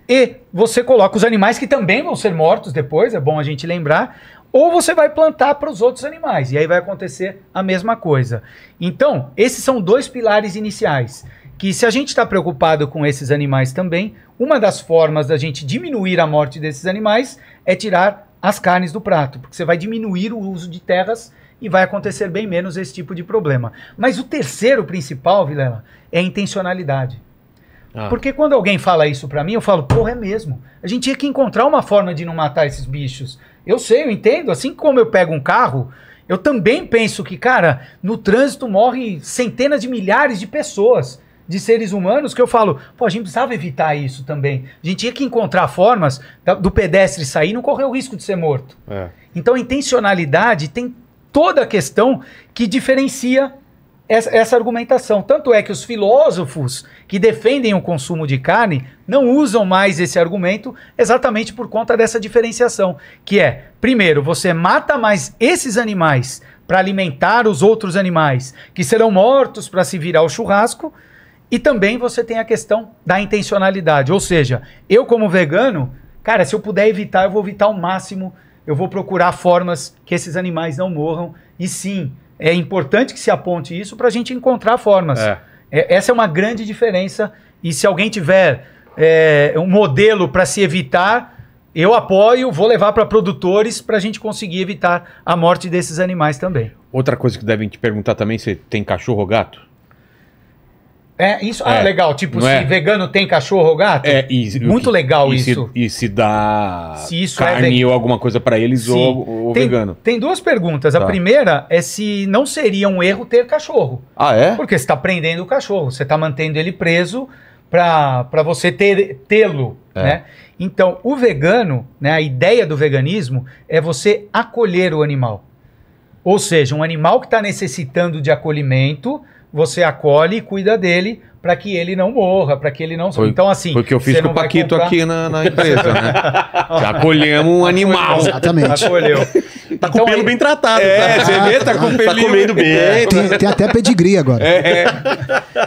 e você coloca os animais que também vão ser mortos depois, é bom a gente lembrar, ou você vai plantar para os outros animais, e aí vai acontecer a mesma coisa. Então, esses são dois pilares iniciais. Que se a gente está preocupado com esses animais também, uma das formas da gente diminuir a morte desses animais é tirar as carnes do prato, porque você vai diminuir o uso de terras e vai acontecer bem menos esse tipo de problema. Mas o terceiro principal, Vilela, é a intencionalidade. Ah. Porque quando alguém fala isso para mim, eu falo, porra, é mesmo. A gente tinha que encontrar uma forma de não matar esses bichos. Eu sei, eu entendo. Assim como eu pego um carro, eu também penso que, cara, no trânsito morrem centenas de milhares de pessoas, de seres humanos, que eu falo, pô, a gente precisava evitar isso também. A gente tinha que encontrar formas do pedestre sair e não correr o risco de ser morto. É. Então a intencionalidade tem toda a questão que diferencia essa, essa argumentação. Tanto é que os filósofos que defendem o consumo de carne não usam mais esse argumento exatamente por conta dessa diferenciação, que é, primeiro, você mata mais esses animais para alimentar os outros animais que serão mortos para se virar o churrasco, e também você tem a questão da intencionalidade, ou seja, eu como vegano, cara, se eu puder evitar, eu vou evitar ao máximo, eu vou procurar formas que esses animais não morram, e sim, é importante que se aponte isso para a gente encontrar formas. É. É, essa é uma grande diferença. E se alguém tiver é, um modelo para se evitar, eu apoio, vou levar para produtores para a gente conseguir evitar a morte desses animais também. Outra coisa que devem te perguntar também: você tem cachorro ou gato? É, isso. Ah, é. legal. Tipo, se é? vegano tem cachorro ou gato? É, e, Muito legal e isso. Se, e se dá se isso é carne é veg... ou alguma coisa para eles ou, ou tem, vegano. Tem duas perguntas. Tá. A primeira é se não seria um erro ter cachorro. Ah, é? Porque você está prendendo o cachorro, você está mantendo ele preso para você tê-lo, é. né? Então, o vegano, né, a ideia do veganismo é você acolher o animal. Ou seja, um animal que está necessitando de acolhimento, você acolhe e cuida dele para que ele não morra, para que ele não. Foi, então, assim. Foi o que eu fiz com o Paquito comprar... aqui na, na, empresa, né? Acolhemos um animal. Exatamente. Acolheu. Tá com o então, pelo aí... bem tratado. É, tá, você vê, tá, tá com o pelo. Tá comendo bem. É. é, tem, tem, até pedigree agora. É, é.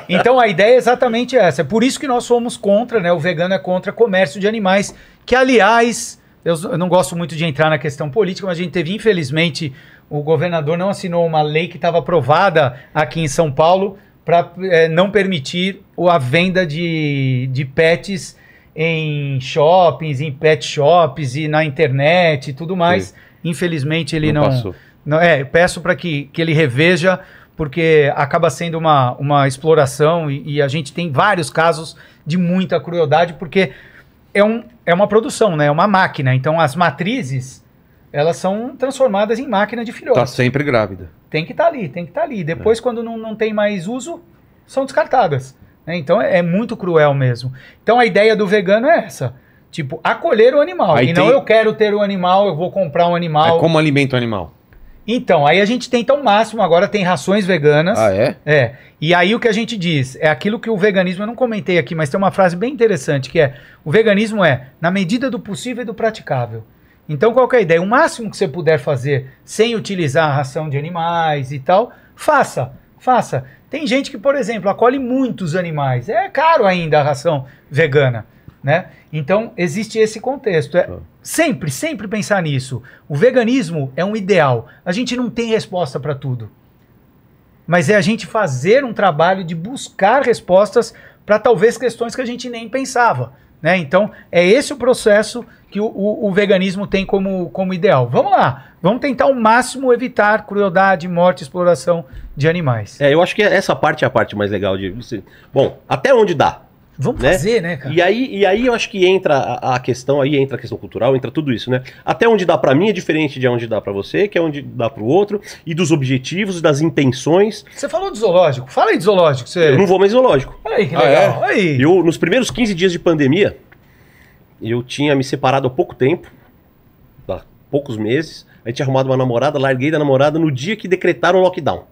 Então, a ideia é exatamente essa. É por isso que nós somos contra, né? O vegano é contra comércio de animais, que, aliás. Eu não gosto muito de entrar na questão política, mas a gente teve, infelizmente, o governador não assinou uma lei que estava aprovada aqui em São Paulo para é, eh, não permitir a venda de, de pets em shoppings, em pet shops e na internet e tudo mais. Sim. Infelizmente ele não. não, não é, eu peço para que, que ele reveja, porque acaba sendo uma, uma exploração e, e a gente tem vários casos de muita crueldade, porque é, um, é uma produção, né? É uma máquina. Então as matrizes elas são transformadas em máquina de filhote. Está sempre grávida. Tem que estar tá ali, tem que estar tá ali. Depois, é. quando não, não tem mais uso, são descartadas. Né? Então é, é, muito cruel mesmo. Então a ideia do vegano é essa. Tipo, acolher o animal. Aí e tem... não eu quero ter o um animal, eu vou comprar um animal. É como alimento animal. Então, aí a gente tenta o máximo, agora tem rações veganas. Ah, é? É. E aí o que a gente diz é aquilo que o veganismo, eu não comentei aqui, mas tem uma frase bem interessante que é: o veganismo é na medida do possível e do praticável. Então, qual é a ideia? O máximo que você puder fazer sem utilizar a ração de animais e tal, faça, faça. Tem gente que, por exemplo, acolhe muitos animais. É caro ainda a ração vegana, né? Então, existe esse contexto. É tá. sempre, sempre pensar nisso. O veganismo é um ideal. A gente não tem resposta para tudo. Mas é a gente fazer um trabalho de buscar respostas para talvez questões que a gente nem pensava. Né? Então, é esse o processo que o, o, o, veganismo tem como, como ideal. Vamos lá, vamos tentar ao máximo evitar crueldade, morte, exploração de animais. É, eu acho que essa parte é a parte mais legal de. Bom, até onde dá. Vamos né? fazer, né, cara? E aí, e aí eu acho que entra a, a, questão, aí entra a questão cultural, entra tudo isso, né? Até onde dá para mim é diferente de onde dá para você, que é onde dá para o outro, e dos objetivos, das intenções. Você falou de zoológico. Fala aí de zoológico. Você... Eu não vou mais zoológico. Olha aí, que legal. Ah, é? aí. Eu, nos primeiros 15 dias de pandemia, eu tinha me separado há pouco tempo, há poucos meses, aí tinha arrumado uma namorada, larguei da namorada no dia que decretaram o lockdown.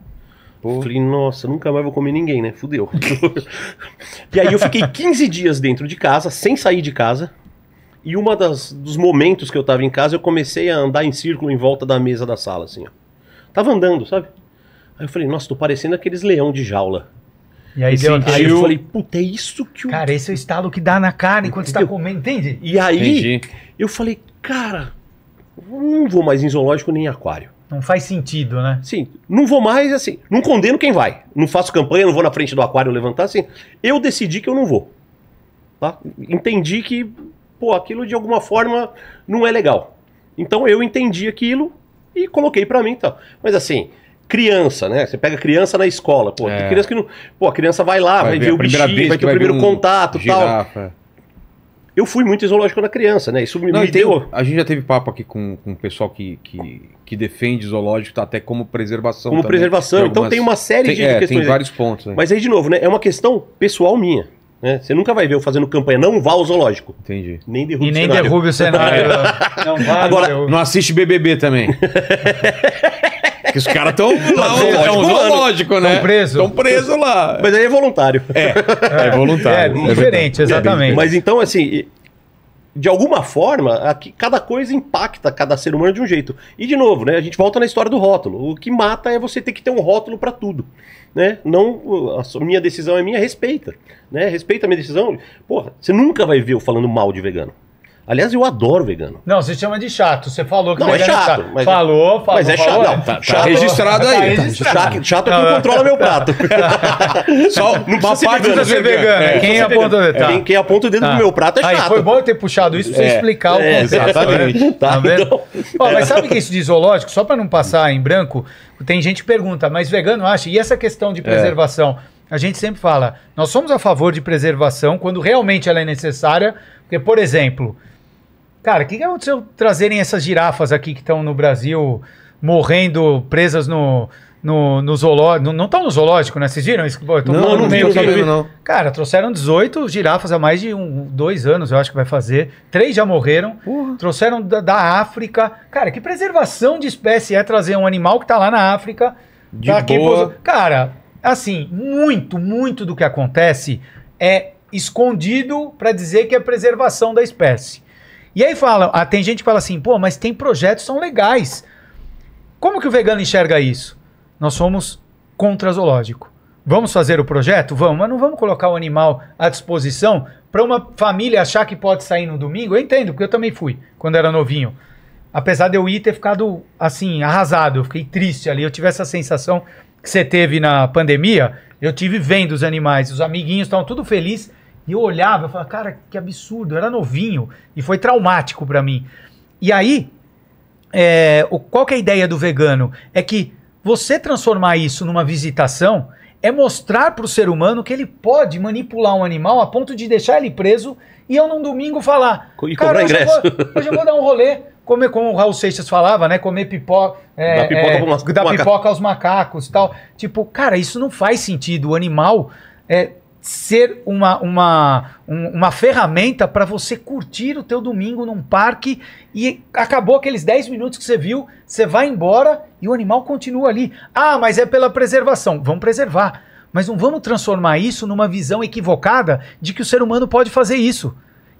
Pô. Falei, nossa, nunca mais vou comer ninguém, né? Fudeu. e aí eu fiquei 15 dias dentro de casa, sem sair de casa. E uma das dos momentos que eu tava em casa, eu comecei a andar em círculo em volta da mesa da sala, assim, ó. Tava andando, sabe? Aí eu falei, nossa, tô parecendo aqueles leão de jaula. E aí, deu, aí eu falei, puta, é isso que o. Cara, esse é o estalo que dá na cara enquanto Entendeu? você tá comendo, entende? E aí, Entendi. eu falei, cara, não vou mais em zoológico nem em aquário. Não faz sentido, né? Sim. Não vou mais, assim. Não condeno quem vai. Não faço campanha, não vou na frente do aquário levantar, assim. Eu decidi que eu não vou. Tá? Entendi que, pô, aquilo de alguma forma não é legal. Então eu entendi aquilo e coloquei para mim, tá? Mas assim, criança, né? Você pega criança na escola, pô, é. criança que não, pô, a criança vai lá, vai, vai ver, o bichinho, vai, ter o primeiro um contato, e tal eu fui muito zoológico na criança, né? Isso me, Não, me tem, deu. A gente já teve papo aqui com, com o pessoal que, que, que defende zoológico, tá até como preservação. Como também, preservação. Então algumas... Então tem uma série tem, de, é, questões. Tem vários aí. pontos. Né? Mas aí, de novo, né? É uma questão pessoal minha. Né? Você nunca vai ver eu fazendo campanha, não vá ao zoológico. Entendi. Nem derrube e nem o derrube o cenário. não, vai, Agora, não assiste BBB também. que os caras estão lá, é um zoológico, né? Estão né? presos. Estão presos lá. Mas aí é voluntário. É, é, é voluntário. É, é diferente, é exatamente. Mas então, assim, de alguma forma, aqui, cada coisa impacta cada ser humano de um jeito. E de novo, né, a gente volta na história do rótulo. O que mata é você ter que ter um rótulo para tudo, né? Não a minha decisão é minha, respeita, né? Respeita a minha decisão. Porra, você nunca vai ver eu falando mal de vegano. Aliás, eu adoro vegano. Não, você chama de chato. Você falou que não, é, é chato, chato. Mas falou, é- falou. Mas é chato. Falou, não, tá, tá chato, tá registrado aí. Tá registrado. Tá chato, chato é quem controla meu prato. Só não uma parte vegano, ser vegano. É, quem, aponta, é, tá. quem, quem aponta o dedo do tá. meu prato é aí, Foi bom eu ter puxado isso pra você explicar o conceito. Né? Exatamente. Tá, vendo? Então. Ó, mas sabe que isso de zoológico, só para não passar em branco, tem gente que pergunta, mas vegano acha? E essa questão de preservação? A gente sempre fala, nós somos a favor de preservação quando realmente ela é necessária, porque, por exemplo, Cara, o que, que aconteceu trazerem essas girafas aqui que estão no Brasil morrendo presas no, no, no zoológico? Não estão no zoológico, né? Vocês viram isso? não, não, não meio sabendo, não. Cara, trouxeram 18 girafas há mais de um, dois anos, eu acho que vai fazer. Três já morreram. Trouxeram da, da, África. Cara, que preservação de espécie é trazer um animal que está lá na África? De tá boa. Aqui, cara, assim, muito, muito do que acontece é escondido para dizer que é preservação da espécie. E aí fala, ah, tem gente que fala assim, pô, mas tem projetos que são legais. Como que o vegano enxerga isso? Nós somos contra zoológico. Vamos fazer o projeto? Vamos, mas não vamos colocar o animal à disposição para uma família achar que pode sair no domingo. Eu entendo, porque eu também fui quando era novinho. Apesar de eu ir ter ficado assim, arrasado, eu fiquei triste ali. Eu tive essa sensação que você teve na pandemia. Eu tive vendo os animais, os amiguinhos estavam tudo felizes e eu olhava, eu falava, cara, que absurdo, eu era novinho. E foi traumático para mim. E aí, é, o, qual que é a ideia do vegano? É que você transformar isso numa visitação é mostrar para o ser humano que ele pode manipular um animal a ponto de deixar ele preso e eu num domingo falar. E cara, hoje ingresso. Eu vou, hoje eu vou dar um rolê, comer como o Raul Seixas falava, né? Comer pipoca. É, pipoca, é, pipoca aos macacos e tal. Tipo, cara, isso não faz sentido. O animal. É, ser uma, uma, um, uma ferramenta para você curtir o teu domingo num parque e acabou aqueles 10 minutos que você viu, você vai embora e o animal continua ali. Ah, mas é pela preservação. Vamos preservar. Mas não vamos transformar isso numa visão equivocada de que o ser humano pode fazer isso.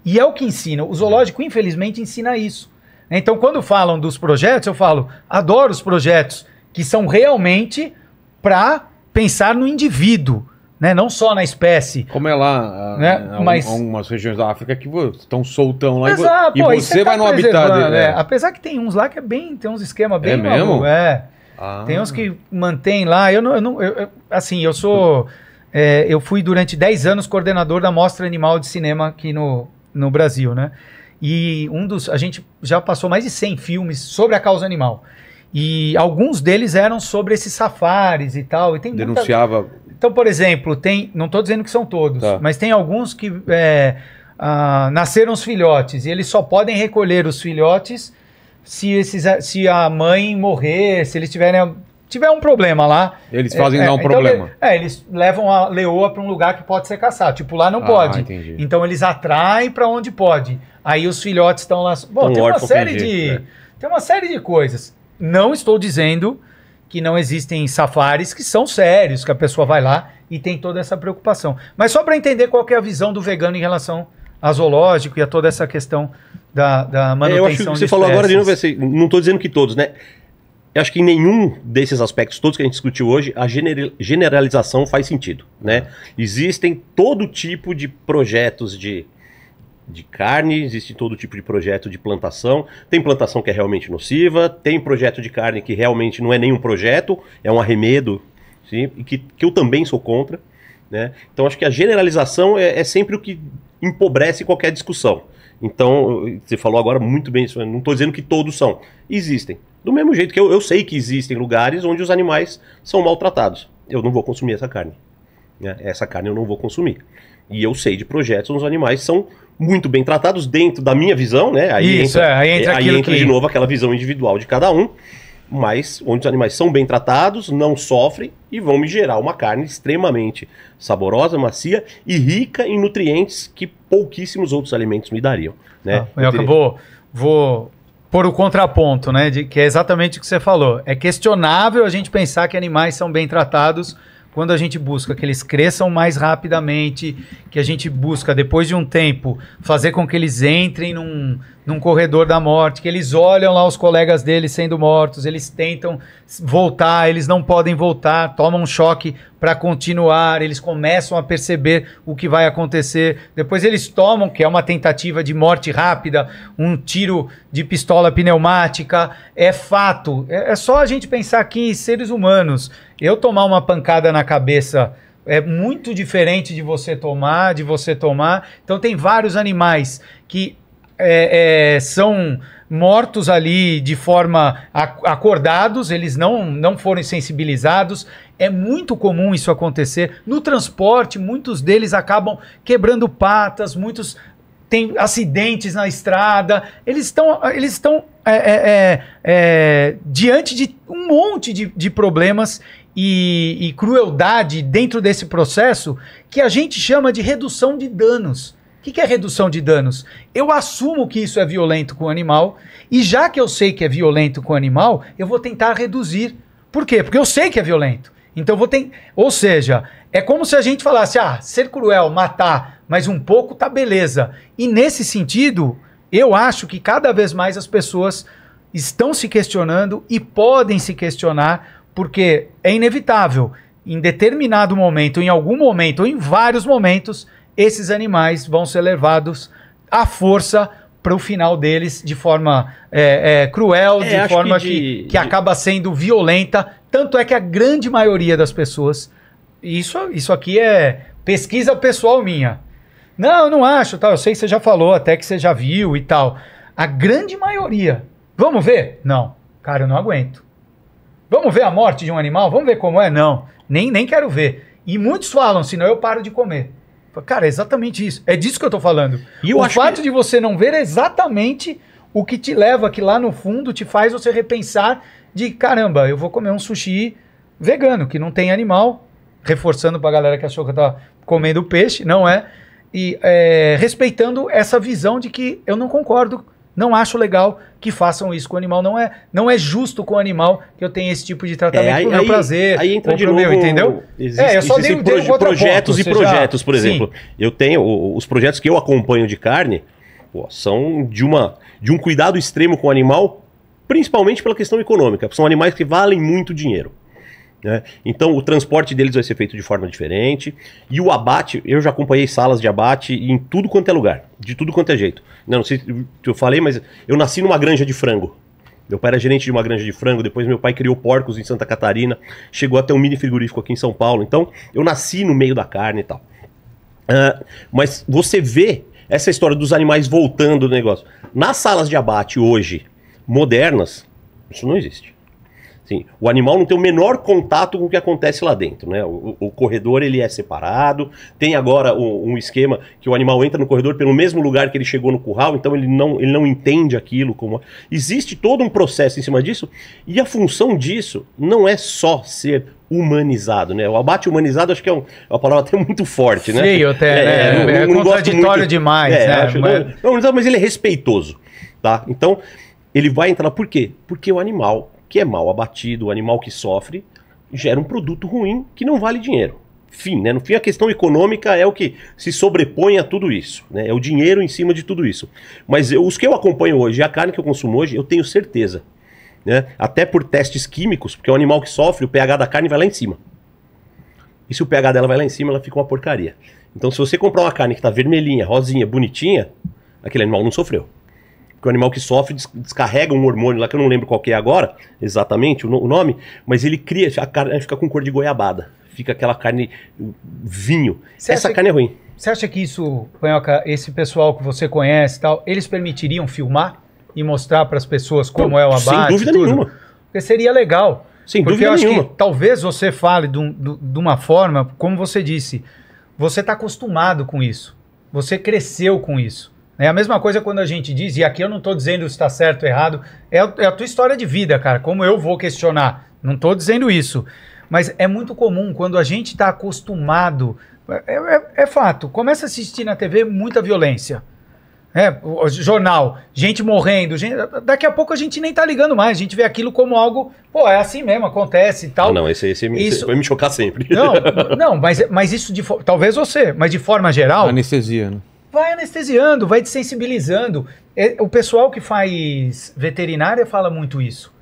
E é o que ensina. O zoológico, infelizmente, ensina isso. Então, quando falam dos projetos, eu falo, adoro os projetos que são realmente para pensar no indivíduo né? Não só na espécie. Como é lá, ah, né? há, Mas... algumas regiões da África que estão soltão lá Exato, e, pô, e você tá vai no habitat né? dele. Né? É. Apesar que tem uns lá que é bem, tem uns esquema bem é mesmo? Maluco, é. Ah. Tem uns que mantém lá. Eu não, eu não eu, eu, assim, eu sou é, eu fui durante 10 anos coordenador da Mostra Animal de Cinema aqui no, no Brasil, né? E um dos a gente já passou mais de 100 filmes sobre a causa animal. E alguns deles eram sobre esses safaris e tal. E tem Denunciava muita... Então, por exemplo, tem. Não estou dizendo que são todos, tá. mas tem alguns que é, ah, nasceram os filhotes e eles só podem recolher os filhotes se, esses, se a mãe morrer, se eles tiverem tiver um problema lá. Eles fazem é, é dar um então problema. Ele, é, é, eles levam a leoa para um lugar que pode ser caçado. Tipo, lá não ah, pode. Entendi. Então eles atraem para onde pode. Aí os filhotes estão lá. Bom, então tem uma série de. Jeito, né? Tem uma série de coisas. Não estou dizendo que não existem safaris que são sérios, que a pessoa vai lá e tem toda essa preocupação. Mas só para entender qual é a visão do vegano em relação a zoológico e a toda essa questão da, da manutenção é, Eu acho que você falou agora de novo, assim, não estou dizendo que todos, né? Eu acho que em nenhum desses aspectos todos que a gente discutiu hoje, a generalização faz sentido, né? Existem todo tipo de projetos de de carne, existe todo tipo de projeto de plantação. Tem plantação que é realmente nociva, tem projeto de carne que realmente não é nenhum projeto, é um arremedo, sim, e que, que eu também sou contra. Né? Então acho que a generalização é, é sempre o que empobrece qualquer discussão. Então, você falou agora muito bem isso, não estou dizendo que todos são, existem. Do mesmo jeito que eu, eu sei que existem lugares onde os animais são maltratados. Eu não vou consumir essa carne. Né? Essa carne eu não vou consumir e eu sei de projetos onde os animais são muito bem tratados dentro da minha visão, né? Aí Isso, entra, é, aí entra, aí entra que... de novo aquela visão individual de cada um, mas onde os animais são bem tratados, não sofrem e vão me gerar uma carne extremamente saborosa, macia e rica em nutrientes que pouquíssimos outros alimentos me dariam, né? Ah, eu acabou, vou por o contraponto, né? De, que é exatamente o que você falou. É questionável a gente pensar que animais são bem tratados quando a gente busca que eles cresçam mais rapidamente, que a gente busca, depois de um tempo, fazer com que eles entrem num, num corredor da morte, que eles olham lá os colegas deles sendo mortos, eles tentam voltar, eles não podem voltar, tomam um choque para continuar, eles começam a perceber o que vai acontecer. Depois eles tomam, que é uma tentativa de morte rápida, um tiro de pistola pneumática, é fato. É, é só a gente pensar que seres humanos, eu tomar uma pancada na cabeça é muito diferente de você tomar, de você tomar. Então tem vários animais que é, é, são mortos ali de forma acordados, eles não, não foram sensibilizados. É muito comum isso acontecer. No transporte, muitos deles acabam quebrando patas, muitos têm acidentes na estrada. Eles estão eles estão é, é, é, é diante de um monte de, de problemas e, e crueldade dentro desse processo que a gente chama de redução de danos que, que é redução de danos? Eu assumo que isso é violento com o animal, e já que eu sei que é violento com o animal, eu vou tentar reduzir. Por quê? Porque eu sei que é violento. Então vou ter. Ou seja, é como se a gente falasse: ah, ser cruel, matar, mas um pouco tá beleza. E nesse sentido, eu acho que cada vez mais as pessoas estão se questionando e podem se questionar, porque é inevitável. Em determinado momento, em algum momento, ou em vários momentos, esses animais vão ser levados à força para o final deles de forma é, é, cruel, é, de forma que, de, que, que de... acaba sendo violenta. Tanto é que a grande maioria das pessoas. Isso, isso aqui é pesquisa pessoal minha. Não, não acho, tal. Eu sei que você já falou, até que você já viu e tal. A grande maioria. Vamos ver? Não. Cara, eu não aguento. Vamos ver a morte de um animal? Vamos ver como é? Não. Nem, nem quero ver. E muitos falam, senão eu paro de comer. Cara, é exatamente isso. É disso que eu tô falando. E eu o fato que... de você não ver é exatamente o que te leva, que lá no fundo te faz você repensar de caramba, eu vou comer um sushi vegano, que não tem animal. Reforçando pra galera que achou que eu tava comendo peixe, não é. E é, respeitando essa visão de que eu não concordo não acho legal que façam isso com o animal. Não é, não é justo com o animal que eu tenha esse tipo de tratamento é, aí, pro meu aí, prazer. Aí entra de novo, meu, entendeu? Existe, é, eu só dei, dei projetos e projetos, já... por exemplo. Sim. Eu tenho os projetos que eu acompanho de carne, pô, são de uma de um cuidado extremo com o animal, principalmente pela questão econômica. São animais que valem muito dinheiro. Né? Então o transporte deles vai ser feito de forma diferente. E o abate, eu já acompanhei salas de abate em tudo quanto é lugar, de tudo quanto é jeito. Não, não sei se eu falei, mas eu nasci numa granja de frango. Meu pai era gerente de uma granja de frango, depois meu pai criou porcos em Santa Catarina, chegou até um mini frigorífico aqui em São Paulo. Então eu nasci no meio da carne e tal. Uh, mas você vê essa história dos animais voltando do negócio. Nas salas de abate hoje, modernas, isso não existe. Sim, o animal não tem o menor contato com o que acontece lá dentro, né? O, o corredor ele é separado, tem agora um, um, esquema que o animal entra no corredor pelo mesmo lugar que ele chegou no curral, então ele não, ele não entende aquilo como existe todo um processo em cima disso e a função disso não é só ser humanizado, né? O abate humanizado acho que é, um, é uma palavra até muito forte, né? Feio até, é, É, não, é não contraditório muito, demais, é, né? Acho, mas... Não, não, mas ele é respeitoso, tá? Então ele vai entrar por quê? Porque o animal que é mal abatido, o animal que sofre, gera um produto ruim que não vale dinheiro. Fim, né? No fim, a questão econômica é o que se sobrepõe a tudo isso, né? É o dinheiro em cima de tudo isso. Mas eu, os que eu acompanho hoje, a carne que eu consumo hoje, eu tenho certeza, né? Até por testes químicos, porque o é animal que sofre, o pH da carne vai lá em cima. E se o pH dela vai lá em cima, ela fica uma porcaria. Então, se você comprar uma carne que está vermelhinha, rosinha, bonitinha, aquele animal não sofreu que o animal que sofre descarrega um hormônio lá, que eu não lembro qual que é agora, exatamente o, o nome, mas ele cria, a carne fica com cor de goiabada. Fica aquela carne vinho. Essa carne que, é ruim. Você acha que isso, Panhoca, esse pessoal que você conhece tal, eles permitiriam filmar e mostrar para as pessoas como é o abate? Sem dúvida tudo? nenhuma. Porque seria legal. Sem porque eu acho nenhuma. que talvez você fale de, um, de uma forma, como você disse, você está acostumado com isso. Você cresceu com isso. É a mesma coisa quando a gente diz, e aqui eu não estou dizendo se está certo ou errado, é a, é a, tua história de vida, cara, como eu vou questionar. Não estou dizendo isso. Mas é muito comum quando a gente está acostumado. É, é, é, fato, começa a assistir na TV muita violência. É, o, jornal, gente morrendo, gente, daqui a pouco a gente nem tá ligando mais, a gente vê aquilo como algo, pô, é assim mesmo, acontece e tal. não, esse, esse, isso esse vai me chocar sempre. Não, não mas, mas isso de talvez você, mas de forma geral. Anestesia, né? vai anestesiando, vai desensibilizando. É, o pessoal que faz veterinária fala muito isso.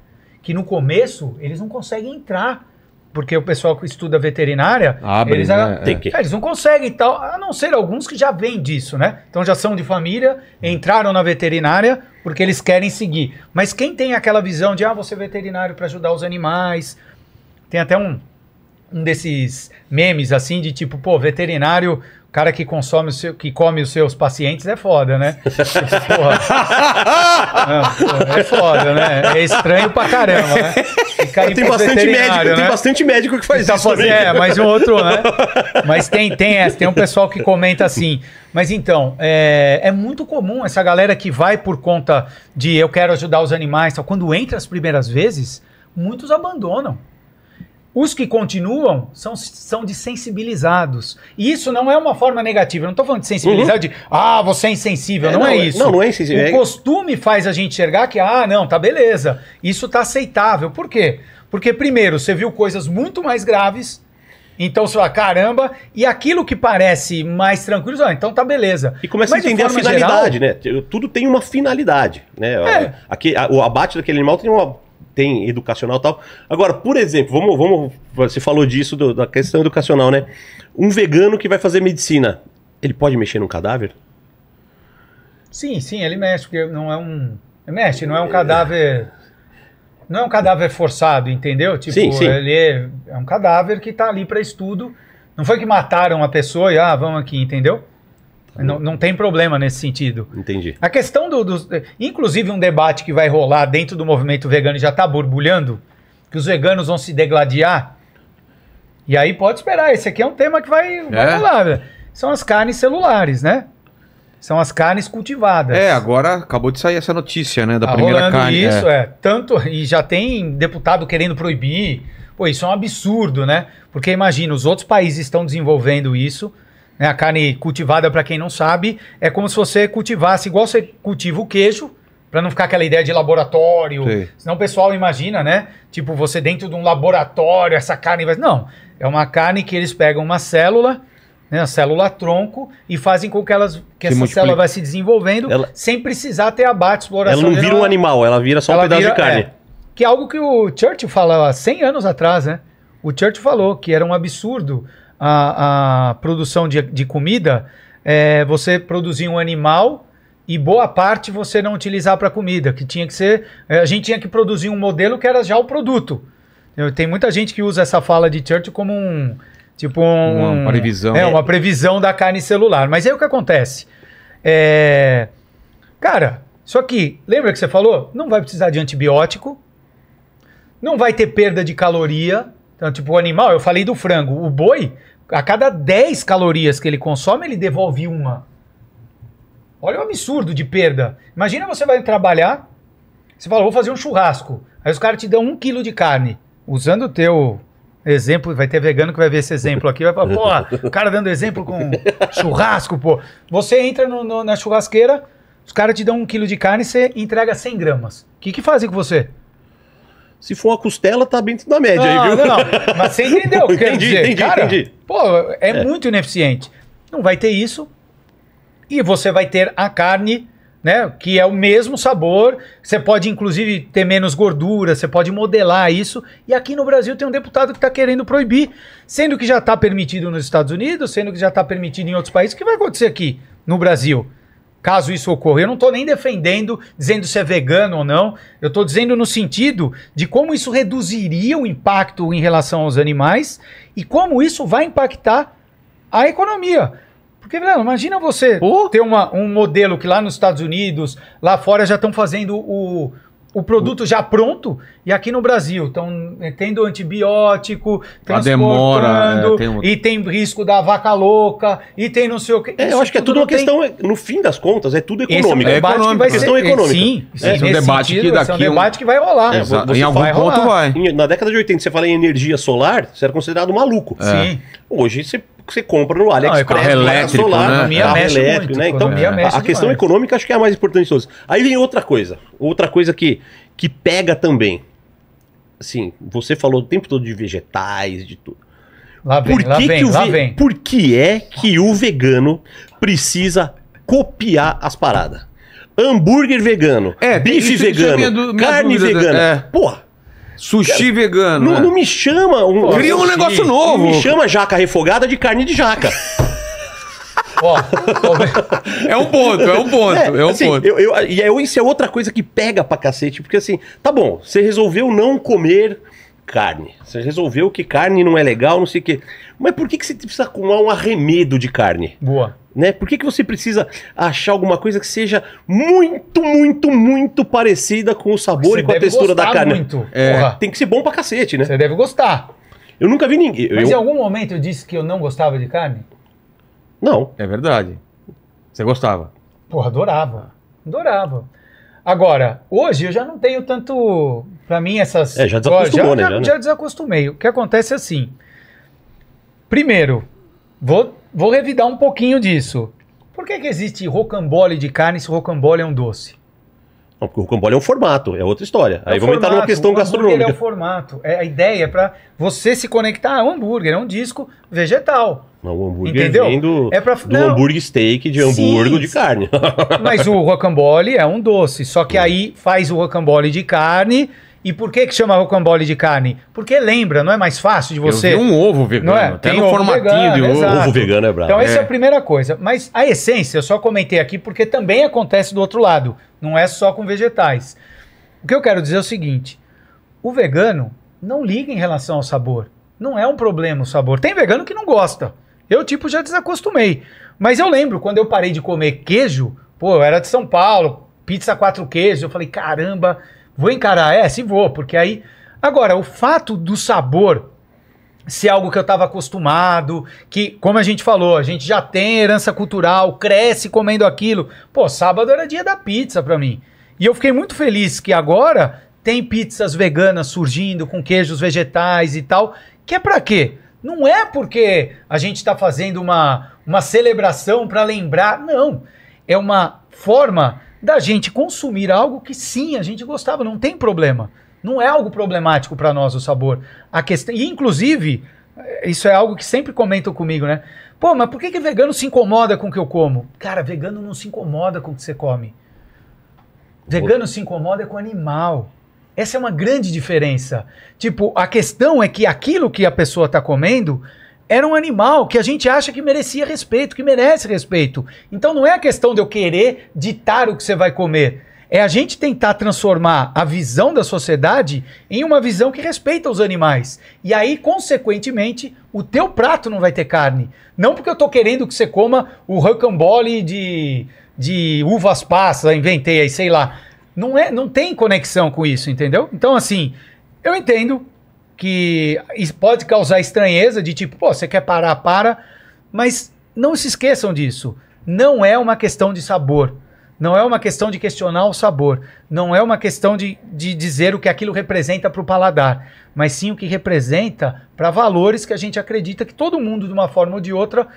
Que no começo eles não conseguem entrar. Porque o pessoal que estuda veterinária, Abre, eles, né? É, eles não conseguem e tal, a não ser alguns que já vêm disso, né? Então já são de família, entraram na veterinária porque eles querem seguir. Mas quem tem aquela visão de, ah, você é veterinário para ajudar os animais, tem até um, um desses memes assim de tipo, pô, veterinário cara que consome o seu, que come os seus pacientes é foda, né? Não, ah, é foda, né? É estranho pra caramba, né? Tem bastante, médico, né? tem bastante médico que faz tá isso. Fazendo, é, mas um outro, né? Mas tem, tem essa, tem um pessoal que comenta assim. Mas então, é, é muito comum essa galera que vai por conta de eu quero ajudar os animais, tal. quando entra as primeiras vezes, muitos abandonam. Os que continuam são, são desensibilizados. E isso não é uma forma negativa. Eu não estou falando de sensibilizar uhum. de, ah, você é insensível. É, não, é não, é isso. Não, não é insensível. O costume faz a gente enxergar que, ah, não, tá beleza. Isso tá aceitável. Por quê? Porque, primeiro, você viu coisas muito mais graves. Então você fala, caramba, e aquilo que parece mais tranquilo, ah, então tá beleza. E começa Mas a entender a finalidade, geral, né? Tudo tem uma finalidade, né? É. Aqui, a, o abate daquele animal tem uma tem educacional e tal. Agora, por exemplo, vamos, vamos você falou disso, do, da questão educacional, né? Um vegano que vai fazer medicina, ele pode mexer num cadáver? Sim, sim, ele mexe, porque não é um. Mexe, não é um cadáver. Não é um cadáver forçado, entendeu? Tipo, sim, sim. ele é, é um cadáver que está ali para estudo. Não foi que mataram a pessoa e, ah, vamos aqui, entendeu? Não, uhum. não tem problema nesse sentido. Entendi. A questão do, do, Inclusive, um debate que vai rolar dentro do movimento vegano já está borbulhando, que os veganos vão se degladiar. E aí pode esperar, esse aqui é um tema que vai, vai é. rolar. São as carnes celulares, né? São as carnes cultivadas. É, agora acabou de sair essa notícia, né? Da tá primeira carne. É. Isso, é. é. Tanto. E já tem deputado querendo proibir. Pô, isso é um absurdo, né? Porque imagina, os outros países estão desenvolvendo isso. Né? A carne cultivada, para quem não sabe, é como se você cultivasse, igual você cultiva o queijo, para não ficar aquela ideia de laboratório. Sim. Senão o pessoal imagina, né? Tipo, você dentro de um laboratório, essa carne vai. Não. É uma carne que eles pegam uma célula, né? A célula tronco, e fazem com que, elas, que essa multiplica. célula vai se desenvolvendo ela... sem precisar ter abate, exploração. Ela não vira um animal, ela vira só ela um pedaço vira, de é, carne. É, que é algo que o Churchill falava 100 anos atrás, né? O Churchill falou que era um absurdo a, a produção de, de comida, é, você produzir um animal e boa parte você não utilizar para comida, que tinha que ser. É, a gente tinha que produzir um modelo que era já o produto. Tem muita gente que usa essa fala de Churchill como um. Tipo um, uma previsão. É, uma previsão da carne celular. Mas aí o que acontece? É, cara, só que lembra que você falou? Não vai precisar de antibiótico, não vai ter perda de caloria. Então, tipo, o animal, eu falei do frango, o boi, a cada 10 calorias que ele consome, ele devolve uma. Olha o absurdo de perda. Imagina você vai trabalhar, você fala, vou fazer um churrasco. Aí os caras te dão um quilo de carne. Usando o teu exemplo, vai ter vegano que vai ver esse exemplo aqui, vai falar, pô, o cara dando exemplo com churrasco, pô. Você entra no, no, na churrasqueira, os caras te dão um quilo de carne e você entrega 100 gramas. O que que fazem com você? Se for uma costela, tá dentro da média não, aí, viu? Não, não. Mas você entendeu o que entendi, dizer. Entendi, Cara, entendi. Pô, é, é muito ineficiente. Não vai ter isso. E você vai ter a carne né? Que é o mesmo sabor. Você pode, inclusive, ter menos gordura, você pode modelar isso. E aqui no Brasil tem um deputado que está querendo proibir, sendo que já está permitido nos Estados Unidos, sendo que já está permitido em outros países. O que vai acontecer aqui no Brasil? caso isso ocorra. Eu não estou nem defendendo, dizendo se é vegano ou não. Eu estou dizendo no sentido de como isso reduziria o impacto em relação aos animais e como isso vai impactar a economia. Porque, Vilano, imagina você oh. ter uma, um modelo que lá nos Estados Unidos, lá fora já estão fazendo o, o produto já pronto e aqui no Brasil. Então, eh, tendo antibiótico, a demora, é, tem um... e tem risco da vaca louca, e tem não sei o que. É, eu acho que é tudo uma tem... questão, no fim das contas, é tudo econômico. é, um debate é Que vai né? ser, questão é, econômica. Sim, sim é, um debate sentido, que daqui. É um debate que vai rolar. Exato. Em algum vai ponto rolar. vai. Na década de 80, você fala em energia solar, você era considerado maluco. Sim. Hoje você que você compra no AliExpress, não, é elétrico, solar, né? Economia carro né? Então, né? mexe elétrico, muito, né? Então, é. a, questão econômica acho que é a mais importante de todas. Aí vem outra coisa, outra coisa que, que pega também. Assim, você falou o tempo todo de vegetais, de tudo. Lá vem, por que lá que vem, ve... vem. Por que é que o vegano precisa copiar as paradas? Hambúrguer vegano, é, bife é vegano, carne vegana. É. Porra, Sushi cara, vegano. Não, né? não, me chama. Um, Pô, cria um sushi. negócio novo. Não me chama jaca refogada de carne de jaca. é um ponto, é um ponto, é, é um assim, ponto. Eu, eu, e eu, é, isso é outra coisa que pega pra cacete, porque assim, tá bom, você resolveu não comer carne. Você resolveu que carne não é legal, não sei o quê. Mas por que, que você precisa acumular um arremedo de carne? Boa. Né? Por que, que você precisa achar alguma coisa que seja muito, muito, muito parecida com o sabor você e com a textura da carne? Muito. É, tem que ser bom pra cacete, né? Você deve gostar. Eu nunca vi ninguém. Mas eu... em algum momento eu disse que eu não gostava de carne? Não. É verdade. Você gostava? Porra, adorava. Adorava. Agora, hoje eu já não tenho tanto. Para mim, essas. É, já desacostumou, já, né? Já, já, né? já desacostumei. O que acontece é assim. Primeiro, vou Vou revidar um pouquinho disso. Por que, que existe rocambole de carne se rocambole é um doce? Não, porque o rocambole é um formato, é outra história. É Aí vamos entrar numa questão é gastronômica. é o formato, é a ideia é para você se conectar a um hambúrguer, é um disco vegetal. Não, o hambúrguer Entendeu? vem do, é pra, do não, hambúrguer steak, de hambúrguer sim, de carne. mas o rocambole é um doce, só que aí faz o rocambole de carne e por que que chama rocambole de carne? Porque lembra, não é mais fácil de você... Eu vi um ovo vegano, é? Tem um formatinho vegano, de ovo. Ovo vegano é brabo. Então é. essa é a é. primeira coisa. Mas a essência, eu só comentei aqui porque também acontece do outro lado. Não é só com vegetais. O que eu quero dizer é o seguinte. O vegano não liga em relação ao sabor. Não é um problema o sabor. Tem vegano que não gosta. Eu, tipo, já desacostumei. Mas eu lembro, quando eu parei de comer queijo, pô, eu era de São Paulo, pizza quatro queijos, eu falei, caramba... Vou encarar essa e vou, porque aí. Agora, o fato do sabor ser algo que eu estava acostumado, que, como a gente falou, a gente já tem herança cultural, cresce comendo aquilo. Pô, sábado era dia da pizza para mim. E eu fiquei muito feliz que agora tem pizzas veganas surgindo com queijos vegetais e tal. Que é para quê? Não é porque a gente está fazendo uma, uma celebração para lembrar. Não. É uma forma da gente consumir algo que sim a gente gostava, não tem problema. Não é algo problemático para nós o sabor. A questão, e inclusive, eh, isso é algo que sempre comentam comigo, né? Pô, mas por que, que vegano se incomoda com o que eu como? Cara, vegano não se incomoda com o que você come. Vegano se incomoda com animal. Essa é uma grande diferença. Tipo, a questão é que aquilo que a pessoa está comendo era um animal que a gente acha que merecia respeito, que merece respeito. Então não é a questão de eu querer ditar o que você vai comer. É a gente tentar transformar a visão da sociedade em uma visão que respeita os animais. E aí, consequentemente, o teu prato não vai ter carne. Não porque eu estou querendo que você coma o rocambole de, de uvas passas, inventei aí, sei lá. Não, é, não tem conexão com isso, entendeu? Então, assim, eu entendo, que pode causar estranheza de tipo, pô, você quer parar, para. Mas não se esqueçam disso. Não é uma questão de sabor. Não é uma questão de questionar o sabor. Não é uma questão de, de dizer o que aquilo representa para o paladar. Mas sim o que representa para valores que a gente acredita que todo mundo, de uma forma ou de outra,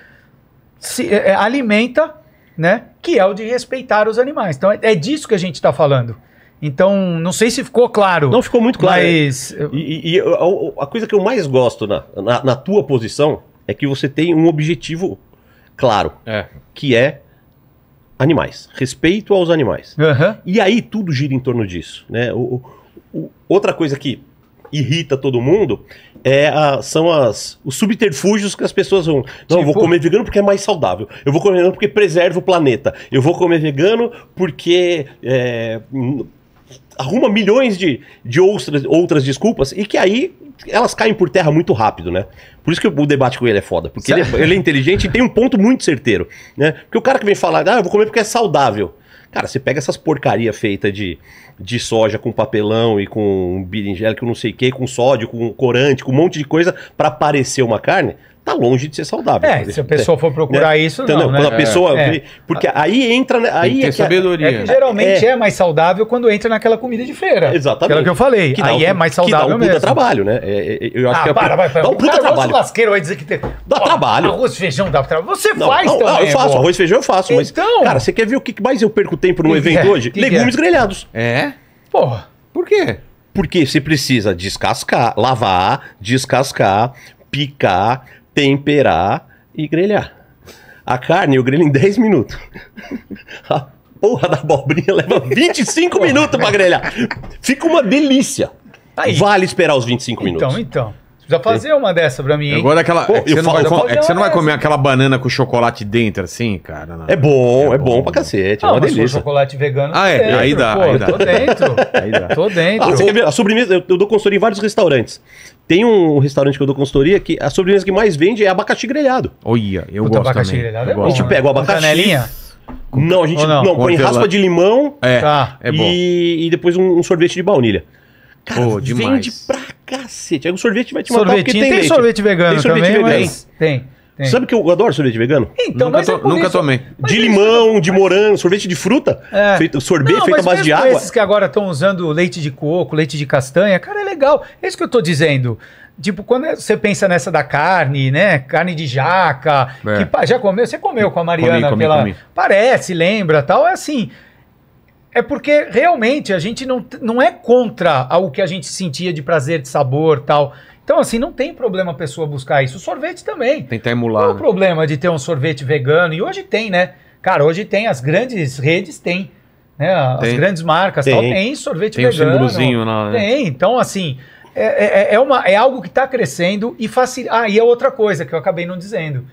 se é, é, alimenta, né? Que é o de respeitar os animais. Então é, é disso que a gente está falando. Então, não sei se ficou claro. Não ficou muito claro. É. Mas... E, e, e, a, coisa que eu mais gosto na, na, na, tua posição é que você tem um objetivo claro, é. que é animais, respeito aos animais. Uhum. E aí tudo gira em torno disso. Né? O, o, outra coisa que irrita todo mundo é a, são as, os subterfúgios que as pessoas vão. Não, tipo... eu vou tipo- comer vegano porque é mais saudável. Eu vou comer vegano porque preserva o planeta. Eu vou comer vegano porque é, arruma milhões de, de outras, outras desculpas e que aí elas caem por terra muito rápido, né? Por isso que o debate com ele é foda, porque ele é, ele é, inteligente e tem um ponto muito certeiro, né? Porque o cara que vem falar, ah, eu vou comer porque é saudável. Cara, você pega essas porcaria feita de, de soja com papelão e com berinjela, que eu não sei o que, com sódio, com corante, com um monte de coisa para parecer uma carne, tá longe de ser saudável. É, se a pessoa for né? procurar então, isso, não, não né? Quando a né? pessoa... É. Porque aí entra... Né, aí é que sabedoria. É que geralmente é. é. mais saudável quando entra naquela comida de feira. Exatamente. Aquela que eu falei. Que aí um, é mais saudável que dá um mesmo. trabalho, né? É, é, eu acho ah, que é, para, vai, para. Dá um puta trabalho. o lasqueiro vai dizer que tem... Dá trabalho. Arroz feijão dá trabalho. Você não, faz não, também. eu faço. Arroz feijão eu faço. Mas, então. cara, você quer ver o que mais eu perco tempo num evento hoje? Legumes grelhados. É? Porra. Por quê? Porque você precisa descascar, lavar, descascar, picar, temperar e grelhar. A carne eu grelho em 10 minutos. A porra da abobrinha leva 25 minutos pra grelhar. Fica uma delícia. Tá aí. Vale esperar os 25 então, minutos. Então, então. Precisa fazer uma dessa pra mim, hein? Agora aquela. Pô, é que você, não, vai, é que você não vai comer aquela banana com chocolate dentro, assim, cara. Não. É bom, é, é bom, bom pra cacete. é uma delícia. chocolate vegano. Ah, é. Dentro, aí dá, pô, aí dá. Tô dentro. aí dá. Tô ah, dentro. Ah, você quer ver? A sobremesa, eu, eu dou consultoria em vários restaurantes. Tem um restaurante que eu dou consultoria que a sobremesa que mais vende é abacaxi grelhado. Olha, eu Puta, gosto abacaxi também. Grelhado é bom, a gente né? pega o abacaxi. canelinha? Não, a gente não, não põe raspa de limão é, tá, é bom. E, depois um, um sorvete de baunilha. Cara, oh, demais. vende pra cacete. Aí o sorvete vai te matar porque tem, tem leite. sorvete vegano tem sorvete também, vegano. mas tem. Tem. Sabe que eu adoro sorvete vegano? Então, nunca, é to, é nunca tomei. Mas de é limão, de morango, sorvete de fruta, é. feito, sorvete não, feito à base de água. Esses que agora estão usando leite de coco, leite de castanha, cara, é legal. É isso que eu tô dizendo. Tipo, quando é- você pensa nessa da carne, né? Carne de jaca, é. que já comeu, você comeu com a Mariana comi, comi, pela... comi. Parece, lembra, tal, é assim. É porque realmente a gente não, não é contra o que a gente sentia de prazer, de sabor, tal. Então, assim, não tem problema a pessoa buscar isso. O sorvete também. Tentar emular. Qual é o problema de ter um sorvete vegano? E hoje tem, né? Cara, hoje tem, as grandes redes têm. Né? As tem. marcas tem. tal, tem sorvete tem vegano. Tem um lá. Né? Tem, então assim, é, é, é, é uma, é algo que está crescendo e facilita. Ah, e é outra coisa que eu acabei não dizendo.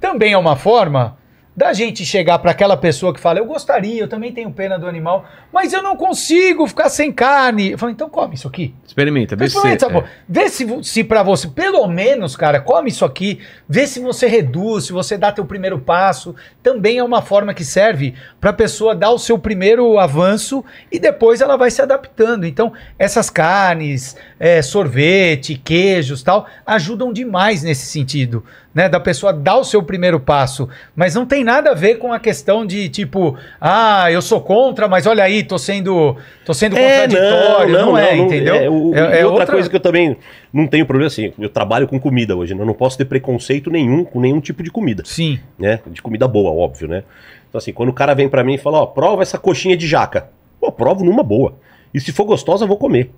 Também é uma forma da gente chegar para aquela pessoa que fala, eu gostaria, eu também tenho pena do animal, mas eu não consigo ficar sem carne. Eu falo, então come isso aqui. Experimenta, vê se... É. Vê se, se para você, pelo menos, cara, come isso aqui, vê se você reduz, se você dá teu primeiro passo. Também é uma forma que serve para a pessoa dar o seu primeiro avanço e depois ela vai se adaptando. Então, essas carnes, é, sorvete, queijos tal, ajudam demais nesse sentido né, da pessoa dar o seu primeiro passo, mas não tem nada a ver com a questão de tipo, ah, eu sou contra, mas olha aí, tô sendo, tô sendo é, contraditório, não, não, não é, não, entendeu? É, o, é, é outra, outra, coisa que eu também não tenho problema assim, eu trabalho com comida hoje, né? eu não posso ter preconceito nenhum com nenhum tipo de comida. Sim. Né? De comida boa, óbvio, né? Então assim, quando o cara vem para mim e fala, ó, oh, prova essa coxinha de jaca. Pô, provo numa boa. E se for gostosa, eu vou comer.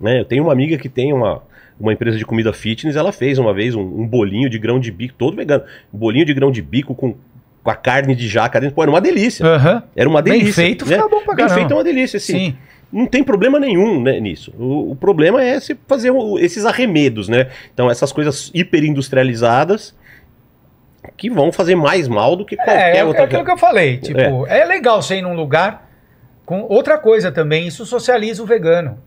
Né? Eu tenho uma amiga que tem uma uma empresa de comida fitness, ela fez uma vez um, um bolinho de grão de bico, todo vegano, um bolinho de grão de bico com com a carne de jaca dentro. Pô, era uma delícia. Uhum. Era uma delícia. Né? Bem feito, né? fica bom pra caramba. Bem feito é uma delícia, assim. Sim. Não tem problema nenhum né, nisso. O, o, problema é se fazer o, esses arremedos, né? Então, essas coisas hiperindustrializadas que vão fazer mais mal do que é, qualquer é, é outra coisa. É aquilo que eu falei. É. Tipo, é. é legal ser em um lugar com outra coisa também. Isso socializa o vegano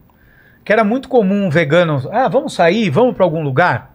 que era muito comum um vegano, ah, vamos sair, vamos para algum lugar.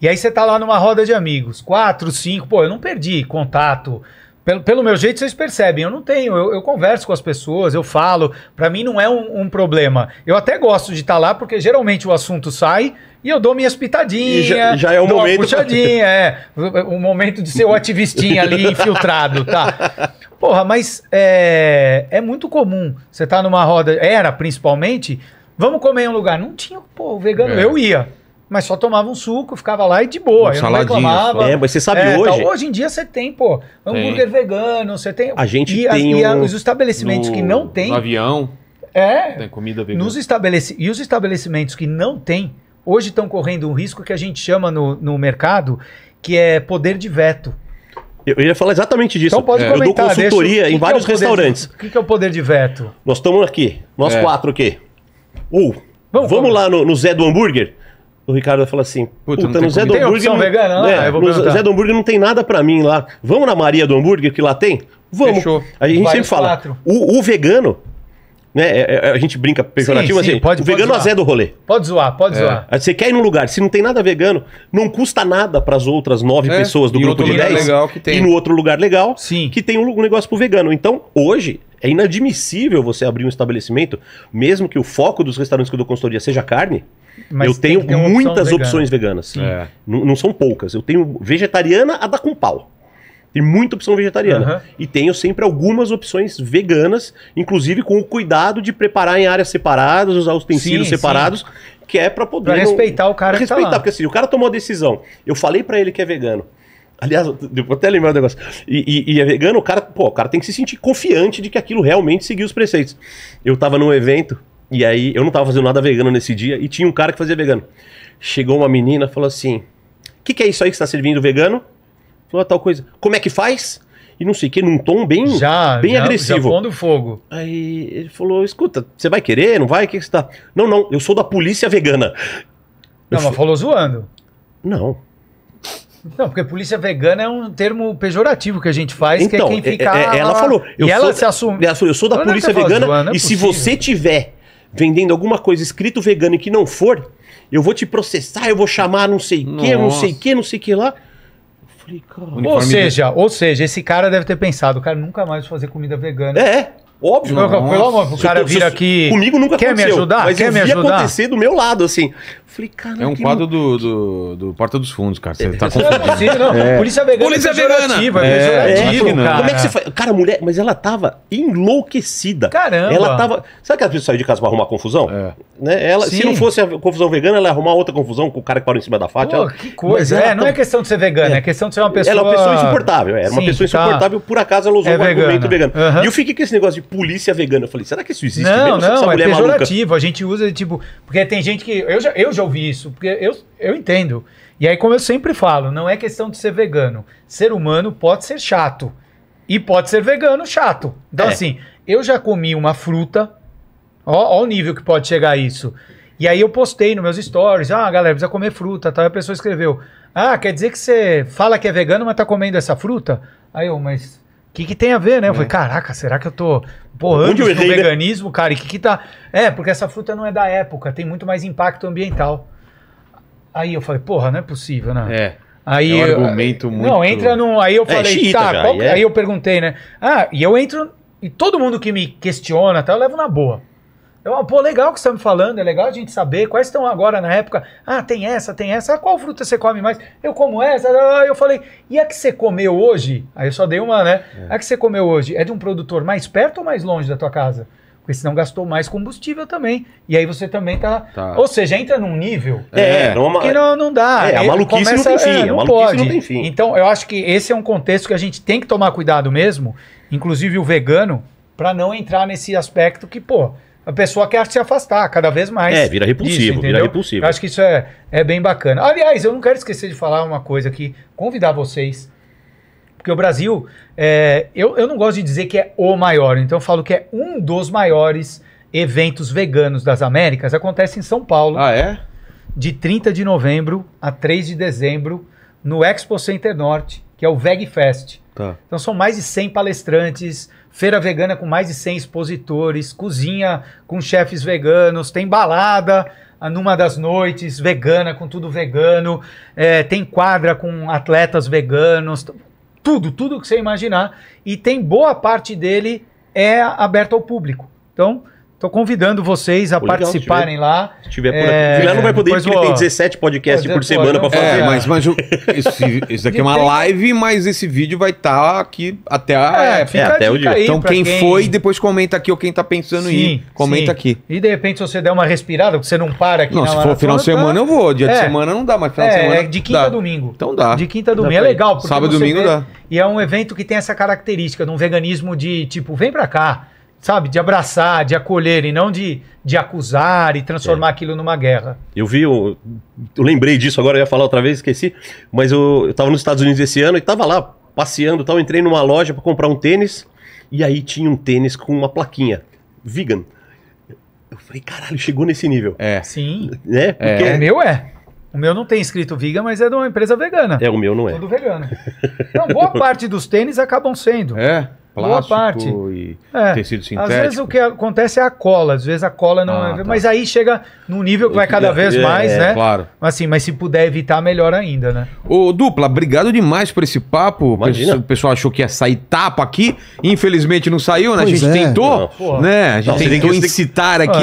E aí você tá lá numa roda de amigos, quatro, cinco, pô, eu não perdi contato. Pelo, pelo meu jeito, vocês percebem, eu não tenho, eu, eu converso com as pessoas, eu falo, para mim não é um, um, problema. Eu até gosto de estar tá lá, porque geralmente o assunto sai e eu dou minhas pitadinhas. Já, já, é o momento. puxadinha, é. O momento de ser o ativistinha ali infiltrado, tá? Porra, mas é, é muito comum você tá numa roda, era principalmente, Vamos comer em um lugar. Não tinha, pô, vegano. É. Eu ia. Mas só tomava um suco, ficava lá e de boa. Um eu não reclamava. É, mas você sabe é, tá, hoje. Tal. Hoje em dia você tem, pô, hambúrguer tem. vegano, você tem. A gente e, tem. e um... os estabelecimentos no... que não tem. No avião. É. Tem comida vegana. Nos estabeleci... E os estabelecimentos que não tem, hoje estão correndo um risco que a gente chama no, no mercado, que é poder de veto. Eu ia falar exatamente disso. Então pode é. Eu dou consultoria deixa, em é vários é restaurantes. o que, que é o poder de veto? Nós estamos aqui, nós é. quatro aqui. Ou, vamos, vamos lá no, no, Zé do Hambúrguer? O Ricardo falar assim: Puta, né? é, no Zé do Hambúrguer. Não, vegana, não, Zé do Hambúrguer não tem nada para mim lá. Vamos na Maria do Hambúrguer, que lá tem? Vamos. Fechou. A gente Vários sempre fala: o, o vegano né? É, é, a gente brinca pejorativo, mas assim, pode, o vegano azé do rolê. Pode zoar, pode é. zoar. Ah, você quer ir num lugar, se não tem nada vegano, não custa nada para as outras nove é. pessoas do e grupo de dez E no outro lugar legal, sim. que tem um negócio pro vegano. Então, hoje, é inadmissível você abrir um estabelecimento, mesmo que o foco dos restaurantes que eu dou consultoria seja carne. Mas eu tenho muitas opções veganas. É. Não, não são poucas. Eu tenho vegetariana a dar com pau. Tem muita opção vegetariana. Uhum. E tenho sempre algumas opções veganas, inclusive com o cuidado de preparar em áreas separadas, usar os utensílios sim, separados, sim. que é para poder. Pra respeitar não, o cara respeitar, que tá lá. porque assim, o cara tomou a decisão. Eu falei para ele que é vegano. Aliás, vou até lembrar um negócio. E, e, e, é vegano, o cara, pô, o cara tem que se sentir confiante de que aquilo realmente seguiu os preceitos. Eu tava num evento, e aí eu não tava fazendo nada vegano nesse dia, e tinha um cara que fazia vegano. Chegou uma menina falou assim: O que, que é isso aí que está servindo vegano? Falou tal coisa. Como é que faz? E não sei o que, num tom bem, já, bem já, agressivo. Já fogo. Aí ele falou: escuta, você vai querer? Não vai? O que você tá. Não, não, eu sou da polícia vegana. Não, eu mas falou zoando. Não. Não, porque polícia vegana é um termo pejorativo que a gente faz, então, que é então, quem é, fica. É, é, ela falou. Eu e ela se assume. Eu sou da polícia vegana zoando, é e se você tiver vendendo alguma coisa escrito vegano e que não for, eu vou te processar, eu vou chamar não sei o que, não sei o que, não sei o que lá. Falei, cara. Ou seja, dele. ou seja, esse cara deve ter pensado, cara, nunca mais vou fazer comida vegana. É. Óbvio. Não, pelo amor, o cara vira aqui. Comigo nunca quer aconteceu. Quer me ajudar? Mas quer eu me acontecer do meu lado, assim. falei, cara. É um quadro do, do, do, Porta dos Fundos, cara. Você é, tá é, confundindo. É, não, é. Polícia vegana. É Polícia vegana. É, é, é, cara. Como é que você faz? Cara, mulher, mas ela tava enlouquecida. Caramba. Ela tava. Sabe que a pessoa sair de casa pra arrumar confusão? É. Né? Ela, se não fosse a confusão vegana, ela ia arrumar outra confusão com o cara que parou em cima da faixa. Ela... Que coisa. É, não é questão de ser vegana, é questão de ser uma pessoa. Ela é uma pessoa insuportável. Era uma pessoa tá. insuportável, por acaso ela usou o argumento vegano. E eu fiquei com esse negócio de polícia vegana. Eu falei, será que isso existe não, mesmo? Não, não, é, é pejorativo. A gente usa, tipo... Porque tem gente que... Eu já, eu já ouvi isso, porque eu, eu entendo. E aí, como eu sempre falo, não é questão de ser vegano. Ser humano pode ser chato. E pode ser vegano chato. Então, é. assim, eu já comi uma fruta. Ó, ó o nível que pode chegar isso. E aí eu postei nos meus stories, ah, galera, precisa comer fruta, tal. E a pessoa escreveu, ah, quer dizer que você fala que é vegano, mas tá comendo essa fruta? Aí eu, mas que, que tem a ver, né? Eu é. falei, caraca, será que eu tô. Pô, antes no veganismo, né? cara, e que que tá. É, porque essa fruta não é da época, tem muito mais impacto ambiental. Aí eu falei, porra, não é possível, né? É. Aí, é um argumento eu, muito. Não, entra num. Aí eu é, falei, é, tá, já, qual... é. aí eu perguntei, né? Ah, e eu entro. E todo mundo que me questiona, tá, eu levo na boa. Eu, pô, legal que você está me falando, é legal a gente saber quais estão agora na época. Ah, tem essa, tem essa. Ah, qual fruta você come mais? Eu como essa. Ah, eu falei, e a que você comeu hoje? Aí eu só dei uma, né? É. A que você comeu hoje é de um produtor mais perto ou mais longe da tua casa? Porque senão gastou mais combustível também. E aí você também tá. tá. Ou seja, entra num nível é, que é, é não, não dá. É, a é, maluquice começa, não tem fim. É, não maluquice pode. não tem fim. Então, eu acho que esse é um contexto que a gente tem que tomar cuidado mesmo, inclusive o vegano, para não entrar nesse aspecto que, pô, a pessoa quer se afastar cada vez mais. É, vira repulsivo, disso, vira repulsivo. Eu acho que isso é, é bem bacana. Aliás, eu não quero esquecer de falar uma coisa aqui, convidar vocês. Porque o Brasil, é, eu, eu não gosto de dizer que é o maior, então eu falo que é um dos maiores eventos veganos das Américas. Acontece em São Paulo. Ah, é? De 30 de novembro a 3 de dezembro, no Expo Center Norte, que é o VegFest. Tá. Então são mais de 100 palestrantes, feira vegana com mais de 100 expositores, cozinha com chefes veganos, tem balada ah, numa das noites vegana com tudo vegano, é, tem quadra com atletas veganos, tudo, tudo que você imaginar. E tem boa parte dele é aberto ao público. Então, Estou convidando vocês a Pô, participarem se lá. Se tiver por aqui. É, não vai poder ir, porque vou... ele tem 17 podcasts por semana para né? fazer. É, mas, mas esse, esse daqui é uma live, mas esse vídeo vai estar tá aqui até, a, é, é, é até o dia. Então quem, quem, foi, depois comenta aqui, ou quem tá pensando sim, em ir, comenta sim. aqui. E de repente, se você der uma respirada, porque você não para aqui não, na se for final de semana, tá... eu vou. Dia de é. semana não dá, mas final de é, semana. É de quinta dá. a domingo. Então dá. De quinta a domingo. é legal, porque. Sábado e domingo dá. E é um evento que tem essa característica de um veganismo de tipo, vem para cá sabe, de abraçar, de acolher, e não de, de acusar e transformar é. aquilo numa guerra. Eu vi, eu, eu, lembrei disso agora, eu ia falar outra vez, esqueci, mas eu, eu tava nos Estados Unidos esse ano e tava lá passeando tal, entrei numa loja para comprar um tênis, e aí tinha um tênis com uma plaquinha, vegan. Eu falei, caralho, chegou nesse nível. É. Sim. Né? É. Porque... É. O meu é. O meu não tem escrito vegan, mas é de uma empresa vegana. É, o meu não é. Tudo vegano. Então, boa parte dos tênis acabam sendo. É plástico Boa parte. e é. tecido sintético. Às vezes o que acontece é a cola, às vezes a cola não ah, é, tá. mas aí chega num nível que vai é, cada é, vez é, mais, é, né? Claro. Assim, mas se puder evitar, melhor ainda, né? Ô, dupla, obrigado demais por esse papo. Imagina. O pessoal achou que ia sair tapa aqui, infelizmente não saiu, né? Pois a gente é. tentou, não, né? A gente não, tentou tem que, incitar aqui.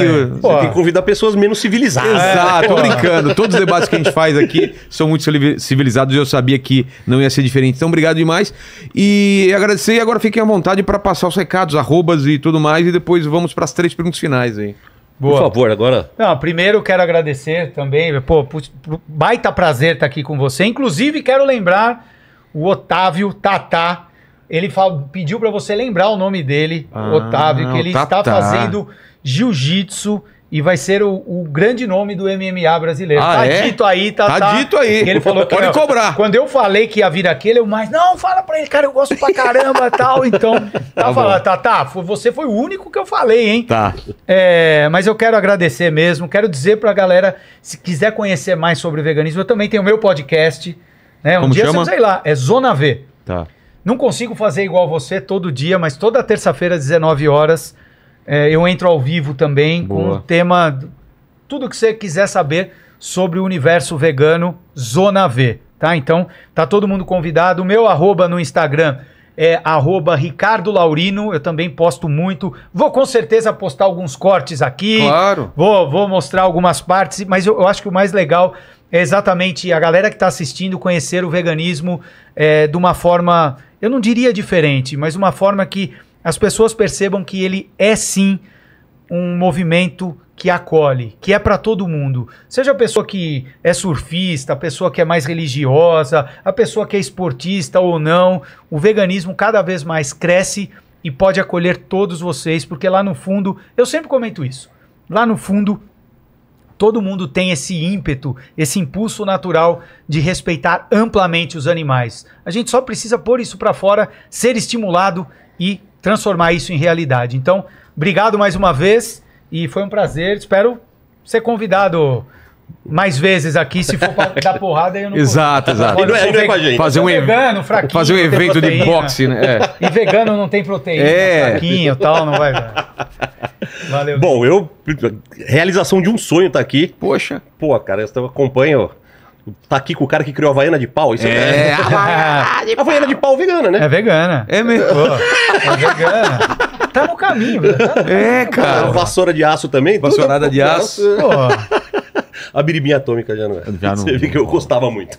Você tem que convidar pessoas menos civilizadas. Exato, tô brincando. Todos os debates que a gente faz aqui são muito civilizados e eu sabia que não ia ser diferente. Então, obrigado demais e agradecer e agora fiquem à vontade vontade para passar os recados, arrobas e tudo mais, e depois vamos para as três perguntas finais aí. Boa. Por favor, agora. Não, primeiro quero agradecer também, pô, baita prazer estar tá aqui com você. Inclusive, quero lembrar o Otávio Tatá. Ele fala, pediu para você lembrar o nome dele, ah, Otávio, que ele está fazendo jiu-jitsu e vai ser o, o, grande nome do MMA brasileiro. Ah, tá é? dito aí, tá, tá, tá dito aí. ele falou que, Pode cobrar. Quando eu falei que ia vir aquele, eu é mais, não, fala pra ele, cara, eu gosto pra caramba tal. Então, tá, tá falando, tá, tá, você foi o único que eu falei, hein? Tá. É, mas eu quero agradecer mesmo, quero dizer pra galera, se quiser conhecer mais sobre veganismo, eu também tenho meu podcast, né? Um Como dia, chama? sei lá, é Zona V. Tá. Não consigo fazer igual você todo dia, mas toda terça-feira, às 19 horas, é, eu entro ao vivo também Boa. com o tema. Tudo que você quiser saber sobre o universo vegano Zona V, tá? Então, tá todo mundo convidado. O meu arroba no Instagram é arroba Ricardo Laurino, eu também posto muito. Vou com certeza postar alguns cortes aqui. Claro. Vou, vou mostrar algumas partes, mas eu, eu acho que o mais legal é exatamente a galera que está assistindo conhecer o veganismo é, de uma forma, eu não diria diferente, mas uma forma que as pessoas percebam que ele é sim um movimento que acolhe, que é para todo mundo. Seja a pessoa que é surfista, a pessoa que é mais religiosa, a pessoa que é esportista ou não, o veganismo cada vez mais cresce e pode acolher todos vocês, porque lá no fundo, eu sempre comento isso. Lá no fundo, todo mundo tem esse ímpeto, esse impulso natural de respeitar amplamente os animais. A gente só precisa pôr isso para fora, ser estimulado e transformar isso em realidade. Então, obrigado mais uma vez e foi um prazer. Espero ser convidado mais vezes aqui, se for pra dar porrada, eu não Exato, exato. Não não é, é com a gente. Fazer um, vegano, fazer um evento proteína. de boxe, né? É. E vegano não tem proteína, é. fraquinho e tal, não vai Valeu. Bom, eu. Realização de um sonho tá aqui. Poxa. Pô, cara, eu acompanho tá aqui com o cara que criou a vaiana de pau. Isso é, é... Havaiana, de pau. de pau vegana, né? É vegana. É mesmo. é vegana. Tá no caminho, velho. Tá é, cara. Vassoura de aço também. Vassourada de aço. Pô a biribinha atômica já não é. Já não, Você viu que eu gostava muito.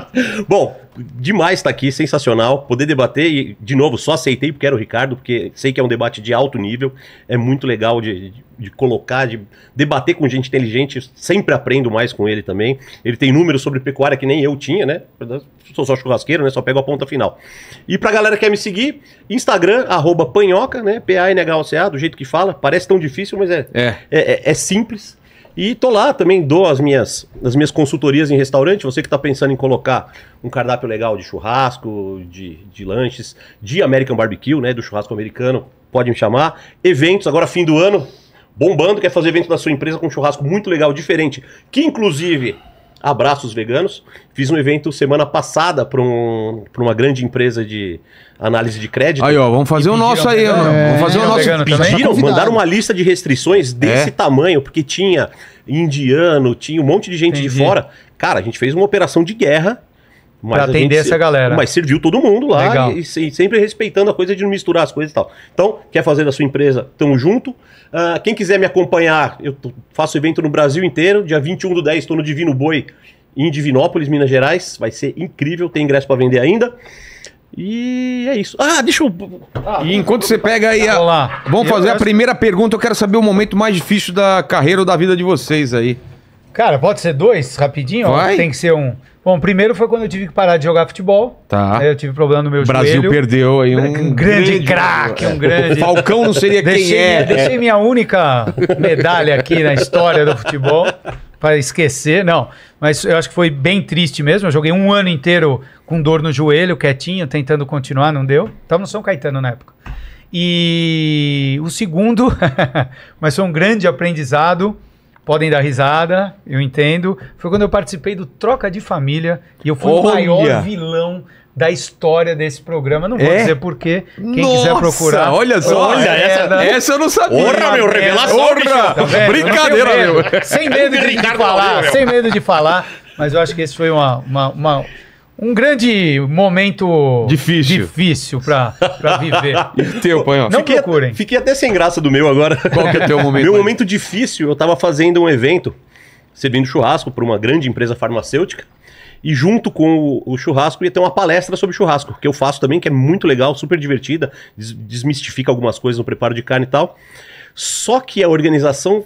Bom, demais estar tá aqui, sensacional. Poder debater e, de novo, só aceitei porque era o Ricardo, porque sei que é um debate de alto nível. É muito legal de, de, colocar, de debater com gente inteligente. Sempre aprendo mais com ele também. Ele tem números sobre pecuária que nem eu tinha, né? Sou só churrasqueiro, né? Só pego a ponta final. E pra galera que quer me seguir, Instagram, arroba panhoca, né? P-A-N-H-O-C-A, do jeito que fala. Parece tão difícil, mas é, é, é, é, é simples. E tô lá também, dou as minhas, as minhas consultorias em restaurante. Você que está pensando em colocar um cardápio legal de churrasco, de, de lanches, de American Barbecue, né? Do churrasco americano, pode me chamar. Eventos, agora fim do ano, bombando, quer fazer evento da sua empresa com um churrasco muito legal, diferente, que inclusive Abraços veganos. Fiz um evento semana passada para um, uma grande empresa de análise de crédito. Aí, ó, vamos fazer o nosso aí, mano. É, vamos fazer o nosso. Pediram, tá mandaram uma lista de restrições desse é. tamanho, porque tinha indiano, tinha um monte de gente Entendi. de fora. Cara, a gente fez uma operação de guerra mas pra atender essa se... galera. Mas serviu todo mundo lá e, e, sempre respeitando a coisa de não misturar as coisas e tal. Então, quer fazer da sua empresa, tamo junto. Uh, quem quiser me acompanhar, eu faço evento no Brasil inteiro. Dia 21 do 10, estou no Divino Boi, em Divinópolis, Minas Gerais. Vai ser incrível, tem ingresso para vender ainda. E é isso. Ah, deixa eu. Ah, e enquanto você pega aí. A... Lá. Vamos fazer a primeira pergunta. Eu quero saber o momento mais difícil da carreira ou da vida de vocês aí. Cara, pode ser dois, rapidinho? Vai. Ou tem que ser um. Bom, primeiro foi quando eu tive que parar de jogar futebol. Tá. Aí eu tive problema no meu o Brasil joelho. perdeu aí um, um grande, grande craque, um grande. É. O Falcão não seria quem deixei, é. Deixei minha única medalha aqui na história do futebol para esquecer, não. Mas eu acho que foi bem triste mesmo. Eu joguei um ano inteiro com dor no joelho, quietinho, tentando continuar, não deu. Tava no São Caetano na época. E o segundo, mas foi um grande aprendizado podem dar risada, eu entendo. Foi quando eu participei do Troca de Família e eu fui Olha. o maior vilão da história desse programa. Não vou é? dizer porquê. Quem Nossa, quiser procurar. Olha só, olha, é, essa, essa eu não sabia. Porra, meu, revelação. Tá Brincadeira, meu. Sem medo de, de falar, sem medo de falar. Mas eu acho que esse foi uma, uma, uma um grande momento difícil, difícil para viver. e o teu, Panhão? Não fiquei procurem. Até, fiquei até sem graça do meu agora. Qual que é o teu momento? meu aí? momento difícil, eu estava fazendo um evento, servindo churrasco para uma grande empresa farmacêutica. E junto com o, o, churrasco ia ter uma palestra sobre churrasco, que eu faço também, que é muito legal, super divertida, des desmistifica algumas coisas no preparo de carne e tal. Só que a organização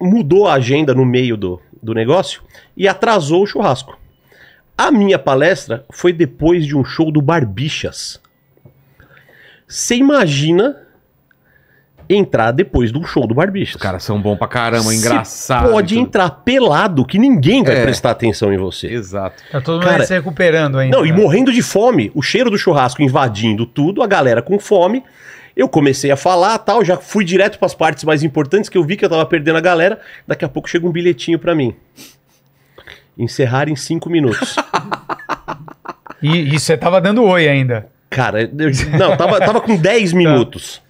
mudou a agenda no meio do, do negócio e atrasou o churrasco. A minha palestra foi depois de um show do Barbixas. Você imagina entrar depois do show do Barbixas. Os caras são bons pra caramba, engraçado. Pode entrar pelado, que ninguém vai é. prestar atenção em você. Exato. Tá todo mundo se recuperando ainda. Não, e né? morrendo de fome. O cheiro do churrasco invadindo tudo, a galera com fome. Eu comecei a falar tal, já fui direto para as partes mais importantes que eu vi que eu tava perdendo a galera. Daqui a pouco chega um bilhetinho para mim. Encerrar em cinco minutos. e, você tava dando oi ainda. Cara, eu, não, tava, tava com 10 tá. minutos.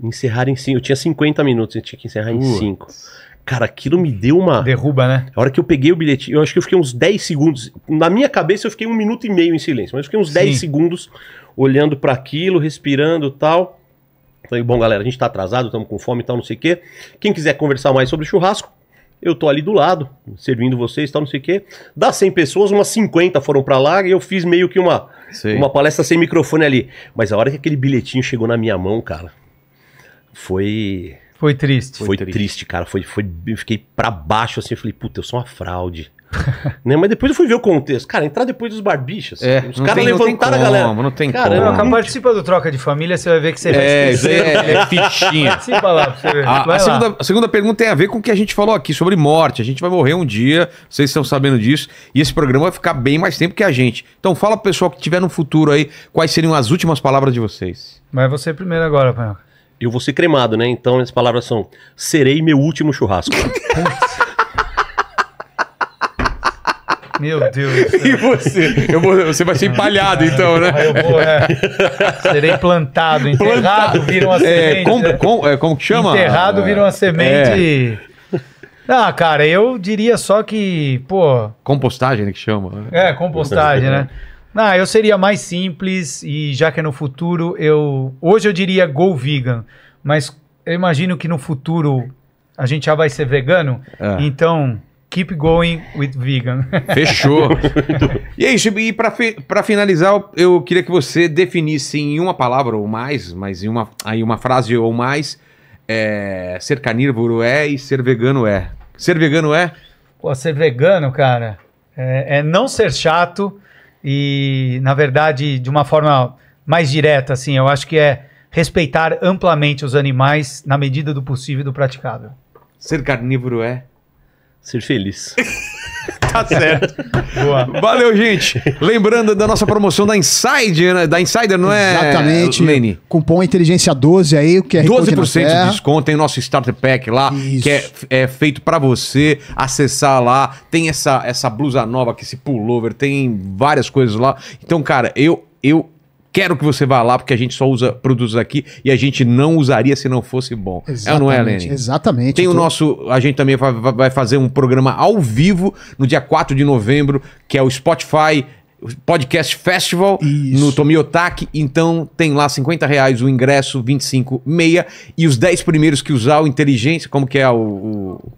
Encerrar em 5. Eu tinha 50 minutos, eu tinha que encerrar Putz. em 5. Cara, aquilo me deu uma. Derruba, né? A hora que eu peguei o bilhete, eu acho que eu fiquei uns 10 segundos. Na minha cabeça, eu fiquei um minuto e meio em silêncio, mas eu fiquei uns Sim. 10 segundos olhando para aquilo, respirando tal. Falei, bom, galera, a gente tá atrasado, estamos com fome e tal, não sei o quê. Quem quiser conversar mais sobre churrasco, eu tô ali do lado, servindo vocês, tal, não sei o quê. Das 100 pessoas, umas 50 foram para lá e eu fiz meio que uma, uma palestra sem microfone ali. Mas a hora que aquele bilhetinho chegou na minha mão, cara, foi. Foi triste. Foi, foi triste. triste. cara. Foi, foi, eu fiquei pra baixo assim. Eu falei, puta, eu sou uma fraude. né? Mas depois eu fui ver o contexto. Cara, entrar depois dos barbichas. É, os caras levantaram a galera. Não tem Caramba, como. Cara, participa do Troca de Família, você vai ver que você é, vai é, é fichinha. Participa lá pra você ver. A, a, segunda, a, segunda, pergunta tem a ver com o que a gente falou aqui sobre morte. A gente vai morrer um dia, vocês estão sabendo disso. E esse programa vai ficar bem mais tempo que a gente. Então fala pro pessoal que tiver no futuro aí quais seriam as últimas palavras de vocês. Mas você primeiro agora, Panhoca. Eu vou ser cremado, né? Então as palavras são: serei meu último churrasco. Meu Deus. E você? Eu vou, você vai ser empalhado, então, né? Eu vou, é. Serei plantado. Enterrado vira uma é, semente. É, como, né? com, é, como que chama? Enterrado vira uma é. semente. É. Ah, cara, eu diria só que, pô. Compostagem, né, que chama. Né? É, compostagem, né? Não, eu seria mais simples e já que é no futuro, eu. Hoje eu diria go vegan, mas eu imagino que no futuro a gente já vai ser vegano, é. então Keep going with vegan. Fechou. e aí, é Chibi, e finalizar, eu queria que você definisse em uma palavra ou mais, mas em uma, aí uma frase ou mais, é, ser carnívoro é e ser vegano é. Ser vegano é? Pô, ser vegano, cara, é, é não ser chato e, na verdade, de uma forma mais direta, assim, eu acho que é respeitar amplamente os animais na medida do possível e do praticável. Ser carnívoro é? ser feliz. tá certo. Boa. Valeu, gente. Lembrando da nossa promoção da Insider, né? da Insider, não é? Exatamente. Lenny. Cupom Inteligência 12 aí, o que é 12% de desconto, tem nosso Starter Pack lá, Isso. que é, é feito para você acessar lá. Tem essa, essa blusa nova que esse pullover, tem várias coisas lá. Então, cara, eu eu quero que você vá lá, porque a gente só usa produtos aqui e a gente não usaria se não fosse bom. Exatamente, é, não é, Lenny? Exatamente. Tem tô... o nosso. A gente também vai fazer um programa ao vivo no dia 4 de novembro, que é o Spotify. Podcast Festival Isso. no Tomiotaki. Então tem lá 50 reais o ingresso, 25 meia. E os 10 primeiros que usar o inteligência, como que é o, o...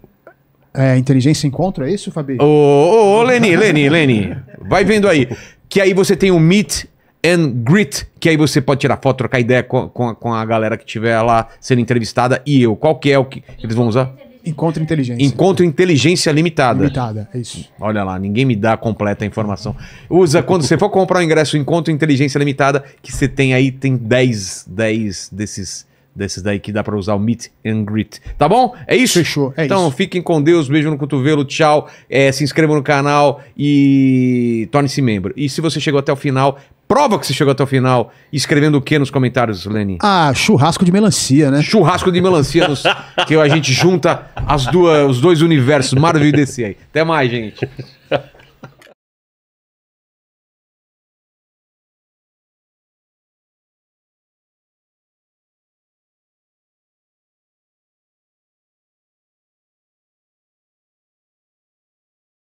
É, inteligência encontro, é isso, Fabi? Ô, ô, ô Leni, Leni, Leni. Vai vendo aí. Que aí você tem o Meet and Grit, que aí você pode tirar foto, trocar ideia com, com, com a galera que estiver lá sendo entrevistada e eu. Qual que é o que eles vão usar? Encontro inteligência. Encontro inteligência limitada. Limitada, é isso. Olha lá, ninguém me dá completa a informação. Usa quando você for comprar o ingresso Encontro Inteligência Limitada, que você tem aí, tem 10, 10 desses desses daí que dá para usar o meet and greet. Tá bom? É isso? Fechou. É então isso. fiquem com Deus, beijo no cotovelo, tchau. É, se inscrevam no canal e torne-se membro. E se você chegou até o final, prova que você chegou até o final, escrevendo o que nos comentários, Lenin? Ah, churrasco de melancia, né? Churrasco de melancia, nos, que a gente junta as duas, os dois universos, Marvel e DC aí. Até mais, gente.